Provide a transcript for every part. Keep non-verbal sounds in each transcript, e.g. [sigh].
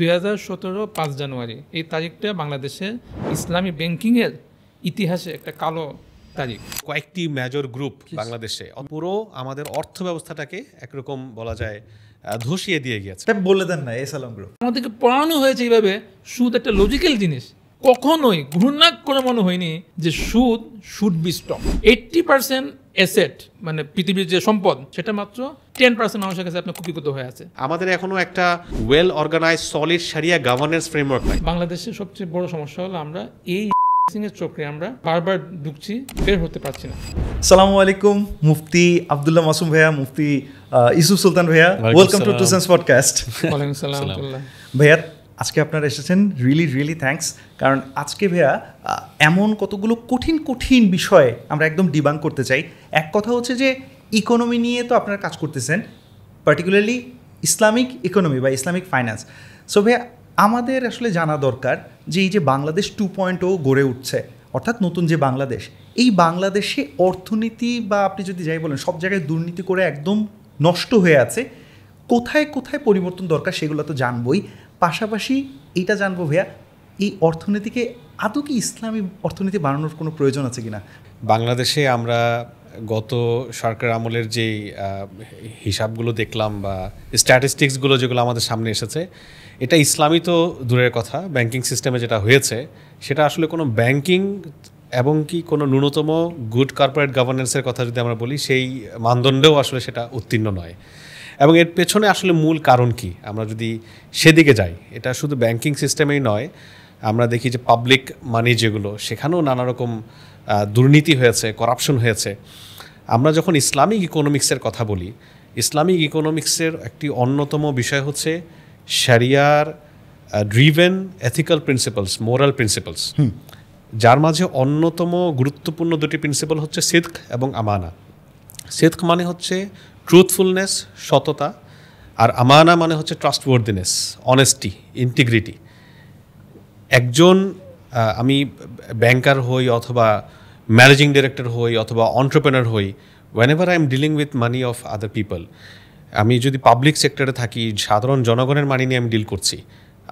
দুই হাজার সতেরো পাঁচ জানুয়ারি এই তারিখটা বাংলাদেশে ইসলামী ব্যাংকিংয়ের ইতিহাসে একটা কালো তারিখ কয়েকটি মেজর গ্রুপ বাংলাদেশে পুরো আমাদের অর্থ ব্যবস্থাটাকে একরকম বলা যায় ধসিয়ে দিয়ে গিয়েছে বলে দেন না এসালাম গ্রুপ আমাদেরকে পড়ানো হয়েছে এইভাবে সুদ একটা লজিক্যাল জিনিস কখনোই ঘূর্ণাক করে মনে হয়নি যে সুদ সুদ be stop eighty percent asset মানে পৃথিবীর যে সম্পদ সেটা মাত্র টেন পার্সেন্ট মানুষের কাছে আপনার ক্ষতিগত হয়ে আছে আমাদের এখনো একটা ওয়েল অর্গানাইজ সলিড সারিয়া গভর্নেন্স ফ্রেমওয়ার্ক নাই বাংলাদেশের সবচেয়ে বড় সমস্যা হলো আমরা এই চক্রে আমরা বারবার ঢুকছি বের হতে পারছি না সালামু আলাইকুম মুফতি আব্দুল্লাহ মাসুম ভাইয়া মুফতি ইসুফ সুলতান ভাইয়া welcome to Two Cents podcast ভাইয়া আজকে আপনারা এসেছেন রিয়েলি রিয়েলি থ্যাংকস কারণ আজকে ভাইয়া এমন কতগুলো কঠিন কঠিন বিষয়ে আমরা একদম ডিবাং করতে চাই এক কথা হচ্ছে যে ইকোনমি নিয়ে তো আপনারা কাজ করতেছেন পার্টিকুলারলি ইসলামিক ইকোনমি বা ইসলামিক ফাইন্যান্স সো ভাইয়া আমাদের আসলে জানা দরকার যে এই যে বাংলাদেশ টু পয়েন্ট ও গড়ে উঠছে অর্থাৎ নতুন যে বাংলাদেশ এই বাংলাদেশে অর্থনীতি বা আপনি যদি যাই বলেন সব জায়গায় দুর্নীতি করে একদম নষ্ট হয়ে আছে কোথায় কোথায় পরিবর্তন দরকার সেগুলো তো জানবই পাশাপাশি এটা জানবো ভাইয়া এই অর্থনীতিকে আদৌ কি ইসলামী অর্থনীতি বানানোর কোনো প্রয়োজন আছে কিনা বাংলাদেশে আমরা গত সরকার আমলের যে হিসাবগুলো দেখলাম বা স্ট্যাটিস্টিক্সগুলো যেগুলো আমাদের সামনে এসেছে এটা ইসলামী তো দূরের কথা ব্যাংকিং সিস্টেমে যেটা হয়েছে সেটা আসলে কোনো ব্যাংকিং এবং কি কোনো ন্যূনতম গুড কর্পোরেট গভর্নেন্সের কথা যদি আমরা বলি সেই মানদণ্ডেও আসলে সেটা উত্তীর্ণ নয় এবং এর পেছনে আসলে মূল কারণ কি আমরা যদি সেদিকে যাই এটা শুধু ব্যাংকিং সিস্টেমেই নয় আমরা দেখি যে পাবলিক মানি যেগুলো সেখানেও নানা রকম দুর্নীতি হয়েছে করাপশন হয়েছে আমরা যখন ইসলামিক ইকোনমিক্সের কথা বলি ইসলামিক ইকোনমিক্সের একটি অন্যতম বিষয় হচ্ছে sharia driven ethical principles moral principles যার মাঝে অন্যতম গুরুত্বপূর্ণ দুটি প্রিন্সিপাল হচ্ছে সিদ্ক এবং আমানা সিদ্ক মানে হচ্ছে ট্রুথফুলনেস সততা আর আমানা মানে হচ্ছে ট্রাস্টওয়ার্দিনেস অনেস্টি ইন্টিগ্রিটি একজন আমি ব্যাংকার হই অথবা ম্যানেজিং ডিরেক্টর হই অথবা অন্টারপ্রেনার হই whenever I am dealing with money of other people আমি যদি পাবলিক সেক্টরে থাকি সাধারণ জনগণের মানি নিয়ে আমি ডিল করছি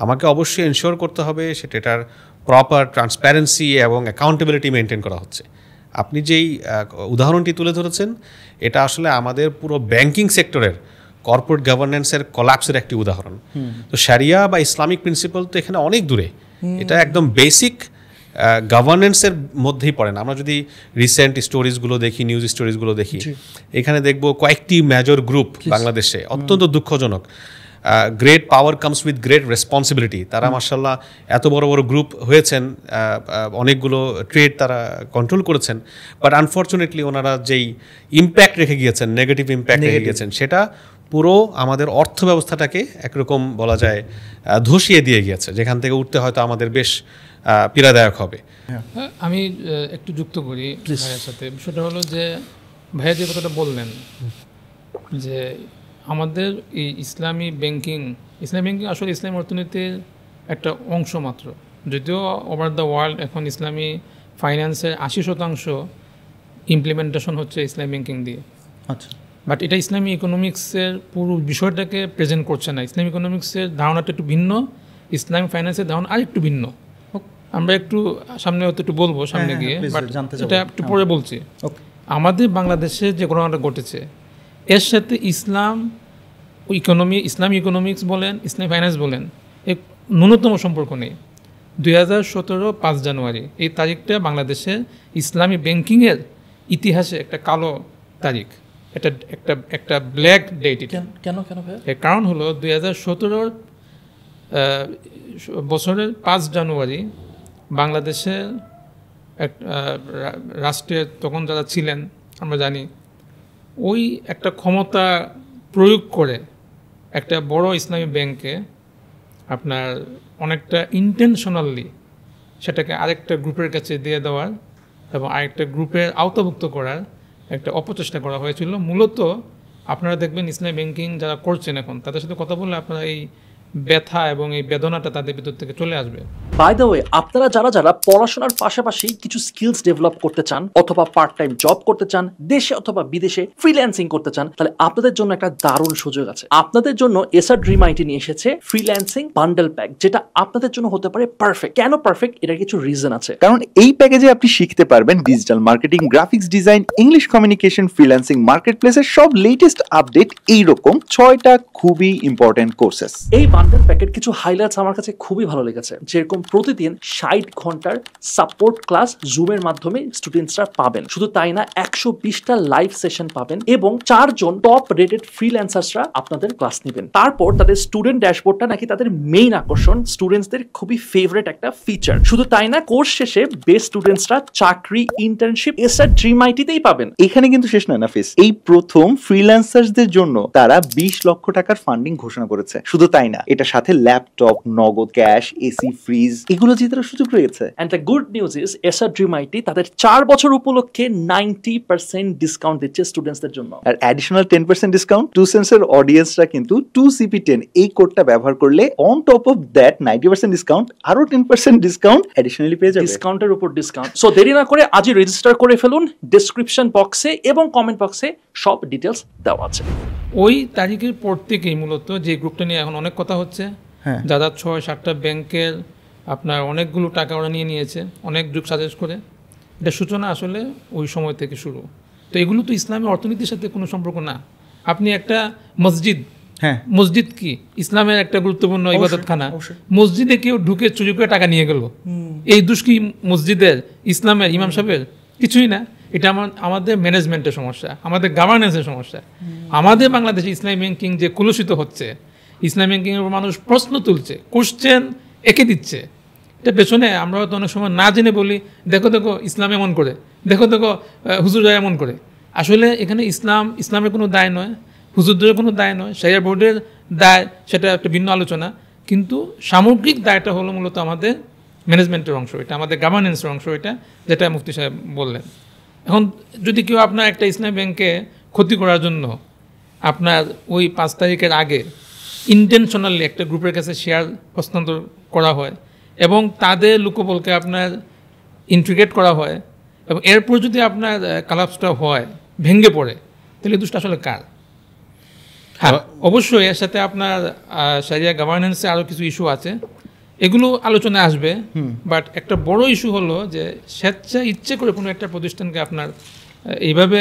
আমাকে অবশ্যই এনশিওর করতে হবে সেটা এটার প্রপার ট্রান্সপ্যারেন্সি এবং অ্যাকাউন্টেবিলিটি মেনটেন করা হচ্ছে আপনি যেই উদাহরণটি তুলে ধরেছেন এটা আসলে আমাদের পুরো ব্যাংকিং সেক্টরের কর্পোরেট গভর্নেন্সের কলাপসের একটি উদাহরণ তো সারিয়া বা ইসলামিক প্রিন্সিপাল তো এখানে অনেক দূরে এটা একদম বেসিক গভর্নেন্সের মধ্যেই পড়েন আমরা যদি রিসেন্ট স্টোরিজগুলো দেখি নিউজ স্টোরিজগুলো দেখি এখানে দেখব কয়েকটি মেজর গ্রুপ বাংলাদেশে অত্যন্ত দুঃখজনক great power comes with great responsibility তারা মার্শাল্লাহ এত বড় বড় গ্রুপ হয়েছেন অনেকগুলো ট্রেড তারা কন্ট্রোল করেছেন বাট আনফর্চুনেটলি ওনারা যেই ইম্প্যাক্ট রেখে গিয়েছেন নেগেটিভ ইম্প্যাক্ট রেখে গিয়েছেন সেটা পুরো আমাদের অর্থ ব্যবস্থাটাকে একরকম বলা যায় ধসিয়ে দিয়ে গিয়েছে যেখান থেকে উঠতে হয়তো আমাদের বেশ পীড়াদায়ক হবে হ্যাঁ। হ্যাঁ, আমি একটু যুক্ত করি ভাইয়ের সাথে বিষয়টা হলো যে ভাইয়া যে কথাটা বললেন যে আমাদের এই ইসলামী ব্যাংকিং ইসলামী ব্যাংকিং আসলে ইসলামী অর্থনীতির একটা অংশ মাত্র যদিও ওভার দ্য ওয়ার্ল্ড এখন ইসলামী ফাইন্যান্সের আশি শতাংশ ইমপ্লিমেন্টেশন হচ্ছে ইসলাম ব্যাংকিং দিয়ে আচ্ছা বাট এটা ইসলামী ইকোনমিক্সের পুরো বিষয়টাকে প্রেজেন্ট করছে না ইসলামী ইকোনমিক্সের ধারণাটা একটু ভিন্ন ইসলাম ফাইন্যান্সের ধারণা আর একটু ভিন্ন আমরা একটু সামনে হয়তো একটু বলবো হ্যাঁ, সামনে হ্যাঁ, গিয়ে সেটা এটা একটু পরে হ্যাঁ। বলছি আমাদের বাংলাদেশে যে ঘটনাটা ঘটেছে এর সাথে ইসলাম ইকোনমি ইসলাম ইকোনমিক্স বলেন ইসলাম ফাইন্যান্স বলেন এক ন্যূনতম সম্পর্ক নেই দুই হাজার সতেরো পাঁচ জানুয়ারি এই তারিখটা বাংলাদেশে ইসলামী ব্যাংকিংয়ের ইতিহাসে একটা কালো তারিখ এটা একটা একটা ব্ল্যাক ডেট কেন কেন এর কারণ হলো দুই হাজার সতেরোর বছরের পাঁচ জানুয়ারি বাংলাদেশে এক রাষ্ট্রের তখন যারা ছিলেন আমরা জানি ওই একটা ক্ষমতা প্রয়োগ করে একটা বড় ইসলামী ব্যাংকে আপনার অনেকটা ইন্টেনশনালি সেটাকে আরেকটা গ্রুপের কাছে দিয়ে দেওয়ার এবং আরেকটা গ্রুপের আওতাভুক্ত করার একটা অপচেষ্টা করা হয়েছিল মূলত আপনারা দেখবেন ইসলামী ব্যাংকিং যারা করছেন এখন তাদের সাথে কথা বললে আপনারা এই ব্যথা এবং এই বেদনাটা তাদের ভিতর থেকে চলে আসবে বাই দ্য ওয়ে আপনারা যারা যারা পড়াশোনার পাশাপাশি কিছু স্কিলস ডেভেলপ করতে চান অথবা পার্ট টাইম জব করতে চান দেশে অথবা বিদেশে ফ্রিল্যান্সিং করতে চান তাহলে আপনাদের জন্য একটা দারুণ সুযোগ আছে আপনাদের জন্য এসআর ড্রিম আইটি নিয়ে এসেছে ফ্রিল্যান্সিং বান্ডেল প্যাক যেটা আপনাদের জন্য হতে পারে পারফেক্ট কেন পারফেক্ট এটার কিছু রিজন আছে কারণ এই প্যাকেজে আপনি শিখতে পারবেন digital marketing graphics design English communication freelancing মার্কেট প্লেসের সব লেটেস্ট আপডেট এইরকম ছয়টা খুবই ইম্পর্টেন্ট কোর্সেস এই ফান্ডের প্যাকেট কিছু হাইলাইটস আমার কাছে খুবই ভালো লেগেছে যেরকম প্রতিদিন ষাট ঘন্টার সাপোর্ট ক্লাস জুমের মাধ্যমে স্টুডেন্টসরা পাবেন শুধু তাই না একশো বিশটা লাইভ সেশন পাবেন এবং চারজন টপ রেটেড ফ্রিল্যান্সার্সরা আপনাদের ক্লাস নেবেন তারপর তাদের স্টুডেন্ট ড্যাশবোর্ডটা নাকি তাদের মেইন আকর্ষণ স্টুডেন্টসদের খুবই ফেভারেট একটা ফিচার শুধু তাই না কোর্স শেষে বেস্ট স্টুডেন্টসরা চাকরি ইন্টার্নশিপ এসআর ড্রিম আইটিতেই পাবেন এখানে কিন্তু শেষ না ফেস এই প্রথম ফ্রিল্যান্সার্সদের জন্য তারা বিশ লক্ষ টাকার ফান্ডিং ঘোষণা করেছে শুধু তাই না এটার সাথে ল্যাপটপ নগদ ক্যাশ এসি ফ্রিজ এগুলো জিতার সুযোগ রয়েছে and the good news is SR Dream IT তাদের চার বছর উপলক্ষে নাইনটি পার্সেন্ট ডিসকাউন্ট দিচ্ছে স্টুডেন্টসদের জন্য আর অ্যাডিশনাল টেন পার্সেন্ট ডিসকাউন্ট টু সেন্সের অডিয়েন্সরা কিন্তু টু সিপি টেন এই কোডটা ব্যবহার করলে on top of that ninety percent discount আরো টেন পার্সেন্ট ডিসকাউন্ট অ্যাডিশনালি পেয়ে যাবে ডিসকাউন্টের উপর ডিসকাউন্ট সো দেরি না করে আজই রেজিস্টার করে ফেলুন ডিসক্রিপশন বক্সে এবং কমেন্ট বক্সে সব ডিটেলস দেওয়া আছে ওই তারিখের পর থেকেই মূলত যে গ্রুপটা নিয়ে এখন অনেক কথা হচ্ছে যা হ্যাঁ। ছয় সাতটা ব্যাংকের আপনার অনেকগুলো টাকা ওরা নিয়ে নিয়েছে অনেক গ্রুপ সাজেস্ট করে এটা সূচনা আসলে ওই সময় থেকে শুরু তো এগুলো তো ইসলামের অর্থনীতির সাথে কোনো সম্পর্ক না আপনি একটা মসজিদ হ্যাঁ মসজিদ কি ইসলামের একটা গুরুত্বপূর্ণ ইবাদতখানা মসজিদে কেউ ঢুকে চুরি করে টাকা নিয়ে গেল এই দুষ্কি মসজিদের ইসলামের ইমাম সাহেবের কিছুই না এটা আমার আমাদের ম্যানেজমেন্টের সমস্যা আমাদের গভর্নেন্সের সমস্যা আমাদের বাংলাদেশে ইসলামী ব্যাংকিং যে কলুষিত হচ্ছে ইসলামী ব্যাংকিংয়ের উপর মানুষ প্রশ্ন তুলছে কোশ্চেন এঁকে দিচ্ছে এটা পেছনে আমরা হয়তো অনেক সময় না জেনে বলি দেখো দেখো ইসলাম এমন করে দেখো দেখো হুজুরা এমন করে আসলে এখানে ইসলাম ইসলামের কোনো দায় নয় হুজুরদের কোনো দায় নয় শেয়ার বোর্ডের দায় সেটা একটা ভিন্ন আলোচনা কিন্তু সামগ্রিক দায়টা হলো মূলত আমাদের ম্যানেজমেন্টের অংশ এটা আমাদের গভর্নেন্সের অংশ এটা যেটা মুফতি সাহেব বললেন এখন যদি কেউ আপনার একটা ইসলামী ব্যাংকে ক্ষতি করার জন্য আপনার ওই পাঁচ তারিখের আগে ইন্টেনশনালি একটা গ্রুপের কাছে শেয়ার হস্তান্তর করা হয় এবং তাদের লোকবলকে আপনার ইন্ট্রিগেট করা হয় এবং এরপর যদি আপনার কালাপসটা হয় ভেঙে পড়ে তাহলে দুষ্ট আসলে কার হ্যাঁ অবশ্যই এর সাথে আপনার সারিয়া গভর্নেন্সে আরও কিছু ইস্যু আছে এগুলো আলোচনায় আসবে বাট একটা বড় ইস্যু হলো যে স্বেচ্ছা ইচ্ছে করে কোনো একটা প্রতিষ্ঠানকে আপনার এইভাবে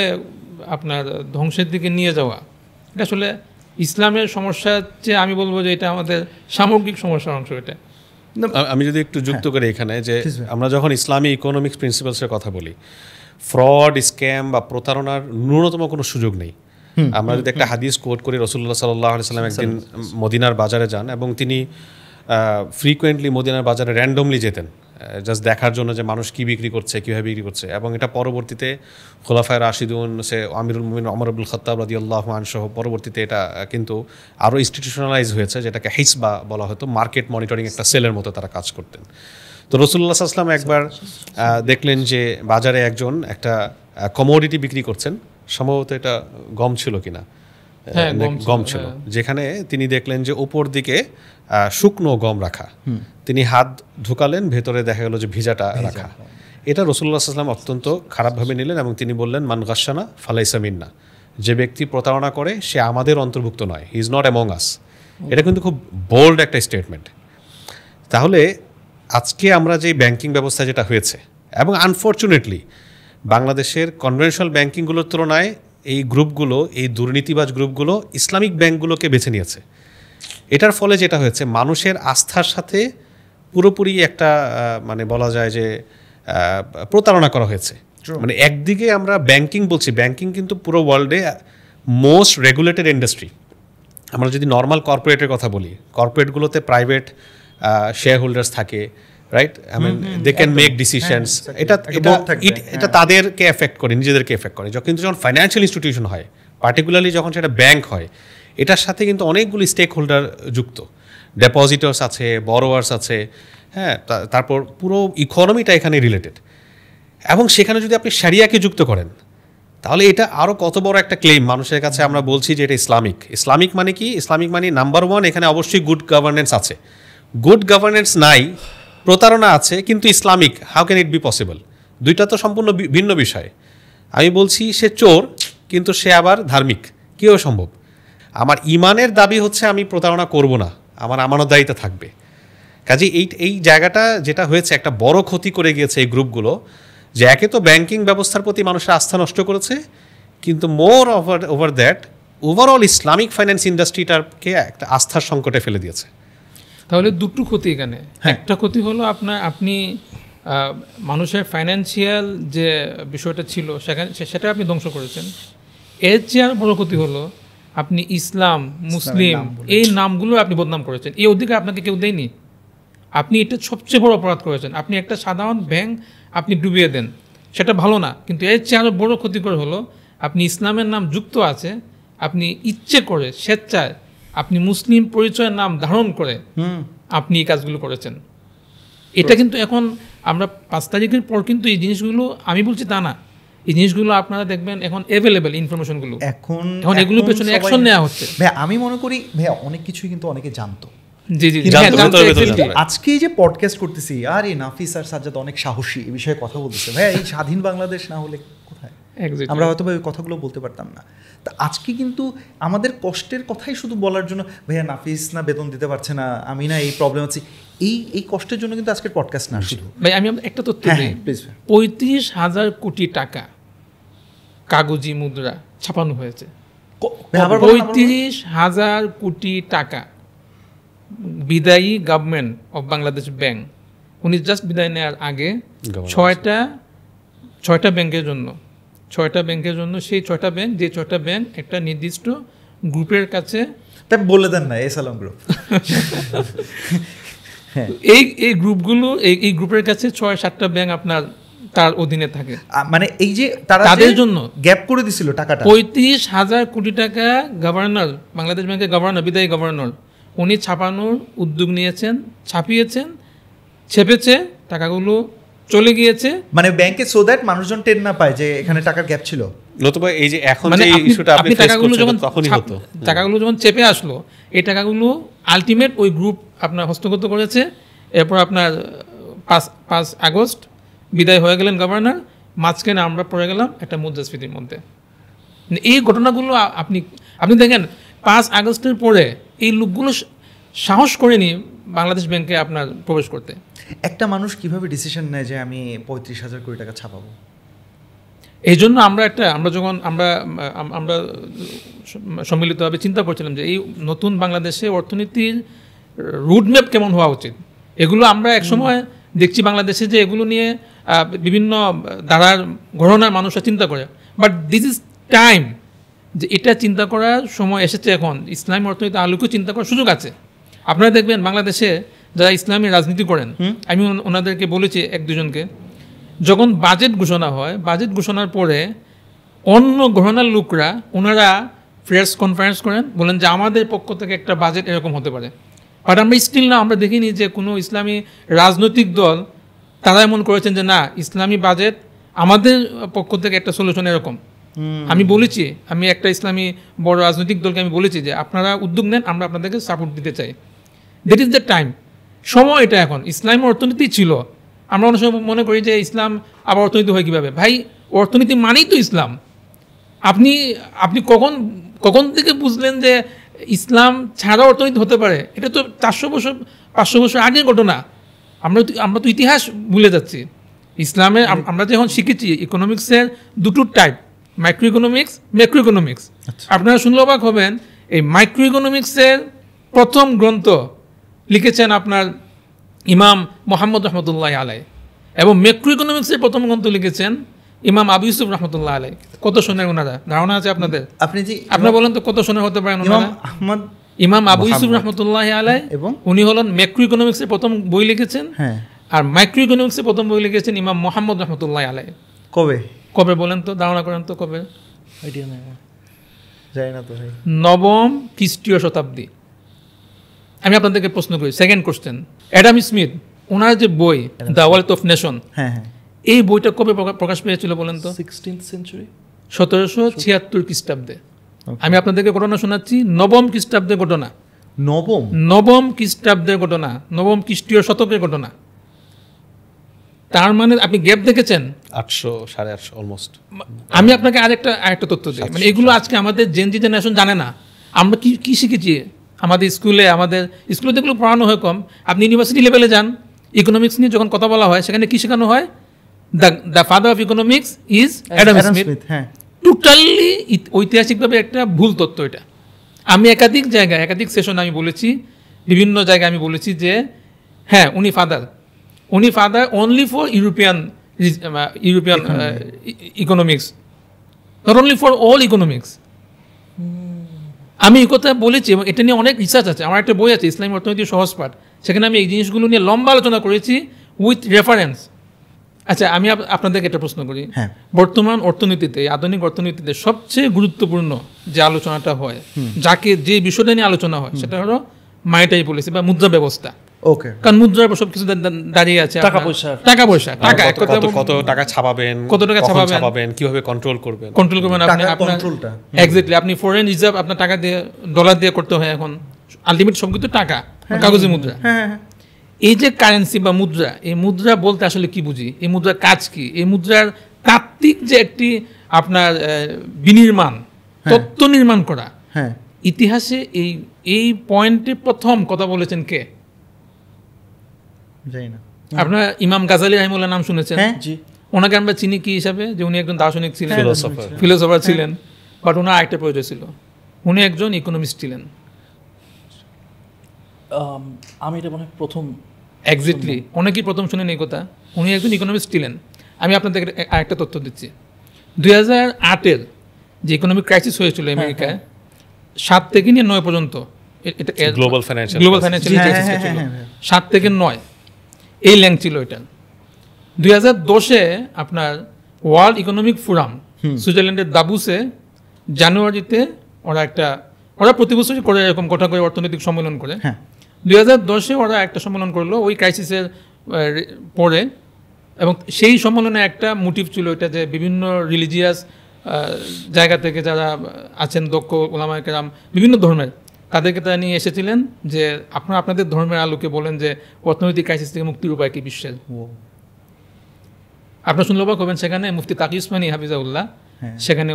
আপনার ধ্বংসের দিকে নিয়ে যাওয়া এটা আসলে ইসলামের সমস্যার চেয়ে আমি বলবো যে এটা আমাদের সামগ্রিক সমস্যার অংশ এটা আমি যদি একটু যুক্ত হ্যাঁ। করি এখানে যে আমরা যখন ইসলামী ইকোনমিক্স প্রিন্সিপালসের কথা বলি ফ্রড স্ক্যাম বা প্রতারণার ন্যূনতম কোনো সুযোগ নেই আমরা যদি একটা হাদিস কোট করি রসুল্লাহ সাল্লাহ সাল্লাম একদিন মদিনার বাজারে যান এবং তিনি ফ্রিকোয়েন্টলি মদিনার বাজারে র্যান্ডমলি যেতেন জাস্ট দেখার জন্য যে মানুষ কি বিক্রি করছে কীভাবে বিক্রি করছে এবং এটা পরবর্তীতে খোলাফায় রাশিদুন সে আমিরুল মুমিন অমর আবুল খত্তাব রাদিউল্লাহ সহ পরবর্তীতে এটা কিন্তু আরও ইনস্টিটিউশনালাইজ হয়েছে যেটাকে হিসবা বলা হতো মার্কেট মনিটরিং একটা সেলের মতো তারা কাজ করতেন তো রসুল্লাহ আসলাম একবার দেখলেন যে বাজারে একজন একটা কমোডিটি বিক্রি করছেন সম্ভবত এটা গম ছিল কিনা হ্যাঁ, গম ছিল হ্যাঁ। যেখানে তিনি দেখলেন যে ওপর দিকে শুকনো গম রাখা তিনি হাত ঢুকালেন ভেতরে দেখা গেল যে ভিজাটা রাখা হ্যাঁ। এটা রসুল্লাহ সাল্লাম অত্যন্ত খারাপভাবে নিলেন এবং তিনি বললেন মান গাসানা ফালাইসা মিন্না যে ব্যক্তি প্রতারণা করে সে আমাদের অন্তর্ভুক্ত নয় he is not among us এটা কিন্তু খুব বোল্ড একটা স্টেটমেন্ট তাহলে আজকে আমরা যে ব্যাংকিং ব্যবস্থা যেটা হয়েছে এবং আনফর্চুনেটলি বাংলাদেশের কনভেনশনাল ব্যাংকিংগুলোর তুলনায় এই গ্রুপগুলো এই দুর্নীতিবাজ গ্রুপগুলো ইসলামিক ব্যাংকগুলোকে বেছে নিয়েছে এটার ফলে যেটা হয়েছে মানুষের আস্থার সাথে পুরোপুরি একটা মানে বলা যায় যে প্রতারণা করা হয়েছে মানে একদিকে আমরা ব্যাংকিং বলছি ব্যাংকিং কিন্তু পুরো ওয়ার্ল্ডে মোস্ট রেগুলেটেড ইন্ডাস্ট্রি আমরা যদি নর্মাল কর্পোরেটের কথা বলি কর্পোরেটগুলোতে প্রাইভেট শেয়ার হোল্ডার্স থাকে right I mean they can make decisions এটা এটা হ্যাঁ। তাদেরকে এফেক্ট করে নিজেদেরকে এফেক্ট করে কিন্তু যখন ফাইন্যান্সিয়াল ইনস্টিটিউশন হয় পার্টিকুলারলি যখন সেটা ব্যাংক হয় এটার সাথে কিন্তু অনেকগুলি স্টেক হোল্ডার যুক্ত ডেপোজিটার্স আছে বরোয়ার্স আছে হ্যাঁ তারপর পুরো ইকোনমিটা এখানে রিলেটেড এবং সেখানে যদি আপনি সারিয়াকে যুক্ত করেন তাহলে এটা আরও কত বড় একটা ক্লেম মানুষের কাছে আমরা বলছি যে এটা ইসলামিক ইসলামিক মানে কি ইসলামিক মানে নাম্বার ওয়ান এখানে অবশ্যই গুড গভর্নেন্স আছে গুড গভর্নেন্স নাই প্রতারণা আছে কিন্তু Islamic how can it be possible দুইটা তো সম্পূর্ণ ভিন্ন বিষয় আমি বলছি সে চোর কিন্তু সে আবার ধার্মিক কীভাবে সম্ভব আমার ইমানের দাবি হচ্ছে আমি প্রতারণা করব না আমার আমানত দায়িত্ব থাকবে কাজে এই এই জায়গাটা যেটা হয়েছে একটা বড় ক্ষতি করে গিয়েছে এই গ্রুপগুলো যে একে তো ব্যাংকিং ব্যবস্থার প্রতি মানুষের আস্থা নষ্ট করেছে কিন্তু more over over that overall Islamic finance ইন্ডাস্ট্রিটাকে একটা আস্থার সংকটে ফেলে দিয়েছে তাহলে দুটো ক্ষতি এখানে হ্যাঁ। একটা ক্ষতি হলো আপনার আপনি মানুষের ফাইন্যান্সিয়াল যে বিষয়টা ছিল সেখানে সেটা আপনি ধ্বংস করেছেন এর চেয়ে আর বড় ক্ষতি হলো আপনি ইসলাম মুসলিম এই নামগুলো আপনি বদনাম করেছেন এই অধিকার আপনাকে কেউ দেয়নি আপনি এটা সবচেয়ে বড় অপরাধ করেছেন আপনি একটা সাধারণ ব্যাংক আপনি ডুবিয়ে দেন সেটা ভালো না কিন্তু এর চেয়ে আরও বড় ক্ষতিকর হলো আপনি ইসলামের নাম যুক্ত আছে আপনি ইচ্ছে করে স্বেচ্ছায় আপনি মুসলিম পরিচয়ের নাম ধারণ করে আপনি এই কাজগুলো করেছেন এটা কিন্তু এখন আমরা পাঁচ তারিখের পর কিন্তু এই জিনিসগুলো আমি বলছি তা না এই জিনিসগুলো আপনারা দেখবেন এখন অ্যাভেলেবেল ইনফরমেশনগুলো এখন এখন এগুলোর পেছনে অ্যাকশন নেওয়া হচ্ছে ভাই আমি মনে করি ভাই অনেক কিছুই কিন্তু অনেকে জানতো হ্যাঁ, আজকে যে পডকাস্ট করতেছি আর এই নাফিস আর সাজ্জাদ অনেক সাহসী এই বিষয়ে কথা বলতেছে ভাই এই স্বাধীন বাংলাদেশ না হলে কোথায় আমরা হয়তো ওই কথাগুলো বলতে পারতাম না তা আজকে কিন্তু আমাদের কষ্টের কথাই শুধু বলার জন্য ভাইয়া নাফিস না বেতন দিতে পারছে না আমি না এই প্রবলেম আছি এই এই কষ্টের জন্য কিন্তু আজকের পডকাস্ট না শুধু ভাই আমি একটা তথ্য হ্যাঁ, হ্যাঁ, পঁয়ত্রিশ হাজার কোটি টাকা কাগজি মুদ্রা ছাপানো হয়েছে পঁয়ত্রিশ হাজার কোটি টাকা বিদায়ী গভর্নমেন্ট অফ বাংলাদেশ ব্যাংক উনি জাস্ট বিদায় নেওয়ার আগে ছয়টা ছয়টা ব্যাংকের জন্য ছয়টা ব্যাংকের জন্য সেই ছয়টা ব্যাংক যে ছয়টা ব্যাংক একটা নির্দিষ্ট গ্রুপের কাছে বলে দেন না এই আলম গ্রুপ এই এই গ্রুপগুলো এই গ্রুপের কাছে ছয় সাতটা ব্যাংক আপনার তার অধীনে থাকে মানে এই যে তাদের জন্য গ্যাপ করে দিছিল টাকাটা পঁয়ত্রিশ হাজার কোটি টাকা গভর্নর বাংলাদেশ ব্যাংকের গভর্নর বিদায়ী গভর্নর উনি ছাপানোর উদ্যোগ নিয়েছেন ছাপিয়েছেন ছেপেছে টাকাগুলো চলে গিয়েছে মানে ব্যাংকে সো দ্যাট মানুষজন টেন না পায় যে এখানে টাকার গ্যাপ ছিল নতুবা এই যে এখন মানে যে ইস্যুটা আপনি হ্যাঁ। টাকাগুলো যখন তখনই হতো টাকাগুলো যখন চেপে আসলো এই টাকাগুলো আলটিমেট ওই গ্রুপ আপনার হস্তগত করেছে এরপর আপনার পাঁচ পাঁচ আগস্ট বিদায় হয়ে গেলেন গভর্নর মাঝখানে আমরা পড়ে গেলাম একটা মুদ্রাস্ফীতির মধ্যে এই ঘটনাগুলো আপনি আপনি দেখেন পাঁচ আগস্টের পরে এই লোকগুলো সাহস করেনি বাংলাদেশ ব্যাংকে আপনার প্রবেশ করতে একটা মানুষ কিভাবে ডিসিশন নেয় যে আমি পঁয়ত্রিশ হাজার কোটি টাকা ছাপাবো এই জন্য আমরা একটা আমরা যখন আমরা আমরা সম্মিলিতভাবে চিন্তা করছিলাম যে এই নতুন বাংলাদেশে অর্থনীতির রুটম্যাপ কেমন হওয়া উচিত এগুলো আমরা একসময় দেখছি বাংলাদেশে যে এগুলো নিয়ে বিভিন্ন ধারার ঘটনার মানুষরা চিন্তা করে বাট দিস ইজ টাইম যে এটা চিন্তা করার সময় এসেছে এখন ইসলাম অর্থনীতি আলোকে চিন্তা করার সুযোগ আছে আপনারা দেখবেন বাংলাদেশে যারা ইসলামী রাজনীতি করেন আমি ওনাদেরকে বলেছি এক দুজনকে যখন বাজেট ঘোষণা হয় বাজেট ঘোষণার পরে অন্য ঘরানার লোকরা ওনারা প্রেস কনফারেন্স করেন বলেন যে আমাদের পক্ষ থেকে একটা বাজেট এরকম হতে পারে বাট আমরা স্টিল না আমরা দেখিনি যে কোনো ইসলামী রাজনৈতিক দল তারা এমন করেছেন যে না ইসলামী বাজেট আমাদের পক্ষ থেকে একটা সলিউশন এরকম আমি বলেছি আমি একটা ইসলামী বড় রাজনৈতিক দলকে আমি বলেছি যে আপনারা উদ্যোগ নেন আমরা আপনাদেরকে সাপোর্ট দিতে চাই দ্যাট ইজ দ্য টাইম সময় এটা এখন ইসলাম অর্থনীতি ছিল আমরা অনেক সময় মনে করি যে ইসলাম আবার অর্থনীতি হয় কীভাবে ভাই অর্থনীতি মানেই তো ইসলাম আপনি আপনি কখন কখন থেকে বুঝলেন যে ইসলাম ছাড়াও অর্থনীতি হতে পারে এটা তো চারশো বছর পাঁচশো বছর আগের ঘটনা আমরা আমরা তো ইতিহাস ভুলে যাচ্ছি ইসলামে আমরা যখন শিখেছি ইকোনমিক্সের দুটো type microeconomics macroeconomics আপনারা শুনলে অবাক হবেন এই মাইক্রো ইকোনমিক্সের প্রথম গ্রন্থ লিখেছেন আপনার ইমাম মোহাম্মদ রহমতুল্লাহ আলাই এবং ম্যাক্রো ইকোনমিক্সের প্রথম গ্রন্থ লিখেছেন ইমাম আবু ইউসুফ রহমতুল্লাহ আলাই কত শোনেন ওনারা ধারণা আছে আপনাদের আপনি যে আপনি বলেন তো কত শোনার হতে পারেন ইমাম আহমদ ইমাম আবু ইউসুফ রহমতুল্লাহ আলাই এবং উনি হলেন ম্যাক্রো ইকোনমিক্সের প্রথম বই লিখেছেন হ্যাঁ। আর মাইক্রো ইকোনমিক্সের প্রথম বই লিখেছেন ইমাম মোহাম্মদ রহমতুল্লাহ আলাই কবে কবে বলেন তো ধারণা করেন তো কবে নবম খ্রিস্টীয় শতাব্দী আমি আপনাদেরকে প্রশ্ন করি সেকেন্ড কোশ্চেন অ্যাডাম স্মিথ ওনার যে বই দ্য ওয়ার্ল্ড অফ নেশন হ্যাঁ হ্যাঁ এই বইটা কবে প্রকাশ পেয়েছিল বলেন তো সিক্সটিন সেঞ্চুরি সতেরোশো ছিয়াত্তর খ্রিস্টাব্দে আমি আপনাদেরকে ঘটনা শোনাচ্ছি নবম খ্রিস্টাব্দের ঘটনা নবম নবম খ্রিস্টাব্দের ঘটনা নবম খ্রিস্টীয় শতকের ঘটনা তার মানে আপনি গ্যাপ দেখেছেন আটশো সাড়ে আটশো অলমোস্ট আমি আপনাকে আরেকটা আরেকটা তথ্য দিই মানে এগুলো আজকে আমাদের জেনজি জেনারেশন জানে না আমরা কি কী শিখেছি আমাদের স্কুলে আমাদের স্কুলে যেগুলো পড়ানো হয় কম আপনি ইউনিভার্সিটি লেভেলে যান ইকোনমিক্স নিয়ে যখন কথা বলা হয় সেখানে কী শেখানো হয় the the father of economics is Adam Smith হ্যাঁ টোটালি ঐতিহাসিকভাবে একটা ভুল তত্ত্ব এটা আমি একাধিক জায়গায় একাধিক সেশন আমি বলেছি বিভিন্ন জায়গায় আমি বলেছি যে হ্যাঁ উনি ফাদার উনি father only for European European economics not only for all economics আমি এই কথা বলেছি এবং এটা নিয়ে অনেক রিসার্চ আছে আমার একটা বই আছে ইসলামী অর্থনীতি সহজপাঠ সেখানে আমি এই জিনিসগুলো নিয়ে লম্বা আলোচনা করেছি উইথ রেফারেন্স আচ্ছা আমি আপনাদেরকে একটা প্রশ্ন করি হ্যাঁ। বর্তমান অর্থনীতিতে আধুনিক অর্থনীতিতে সবচেয়ে গুরুত্বপূর্ণ যে আলোচনাটা হয় যাকে যে বিষয়টা নিয়ে আলোচনা হয় সেটা হলো মাইটাই পলিসি বা মুদ্রা ব্যবস্থা ওকে কারণ মুদ্রা সব কিছু দাঁড়িয়ে আছে টাকা পয়সা টাকা পয়সা হ্যাঁ, টাকা কত টাকা ছাপাবেন কত টাকা ছাপাবেন কিভাবে কন্ট্রোল করবেন কন্ট্রোল করবেন আপনি কন্ট্রোলটা এক্স্যাক্টলি আপনি ফরেন রিজার্ভ আপনার টাকা দিয়ে ডলার দিয়ে করতে হয় এখন আলটিমেট সব কিন্তু টাকা হ্যাঁ। কাগজে মুদ্রা হ্যাঁ এই যে কারেন্সি বা মুদ্রা এই মুদ্রা বলতে আসলে কি বুঝি এই মুদ্রার কাজ কি এই মুদ্রার তাত্ত্বিক যে একটি আপনার বিনির্মাণ হ্যাঁ। তত্ত্ব নির্মাণ করা হ্যাঁ ইতিহাসে এই এই পয়েন্টে প্রথম কথা বলেছেন কে জানি না হ্যাঁ। আপনার ইমাম গাজালি রাহিমুল্লাহ নাম শুনেছেন হ্যাঁ, ওনাকে আমরা চিনি কি হিসাবে যে উনি একজন দার্শনিক ছিলেন ফিলোসফার ছিলেন বাট ওনার আরেকটা প্রয়োজন ছিল উনি একজন ইকোনমিস্ট ছিলেন Um, আমি এটা মনে হয় প্রথম এক্স্যাক্টলি অনেকেই প্রথম শুনেন এই কথা উনি একজন ইকোনমিস্ট ছিলেন আমি আপনাদের আরেকটা তথ্য দিচ্ছি দুই হাজার আটের যে ইকোনমিক ক্রাইসিস হয়েছিল হ্যাঁ, আমেরিকায় হ্যাঁ। সাত থেকে নিয়ে নয় পর্যন্ত গ্লোবাল হ্যাঁ, সাত থেকে নয় এই ল্যাং ছিল এটা দুই হাজার দশে আপনার ওয়ার্ল্ড ইকোনমিক ফোরাম সুইজারল্যান্ডের দাবুসে জানুয়ারিতে ওরা একটা ওরা প্রতি বছরই করে এরকম কটা করে অর্থনৈতিক সম্মেলন করে দুই হাজার দশে ওরা একটা সম্মেলন করলো ওই ক্রাইসিসের পরে এবং সেই সম্মেলনে একটা মোটিভ ছিল এটা যে বিভিন্ন রিলিজিয়াস জায়গা থেকে যারা আছেন দক্ষ ওলামায় কেরাম বিভিন্ন ধর্মের তাদেরকে তারা নিয়ে এসেছিলেন যে আপনারা আপনাদের ধর্মের আলোকে বলেন যে অর্থনৈতিক ক্রাইসিস থেকে মুক্তির উপায় কি বিশ্বের আপনার শুনলো বা হবেন সেখানে মুফতি তাকি ইসমানি হাফিজাউল্লাহ হ্যাঁ। সেখানে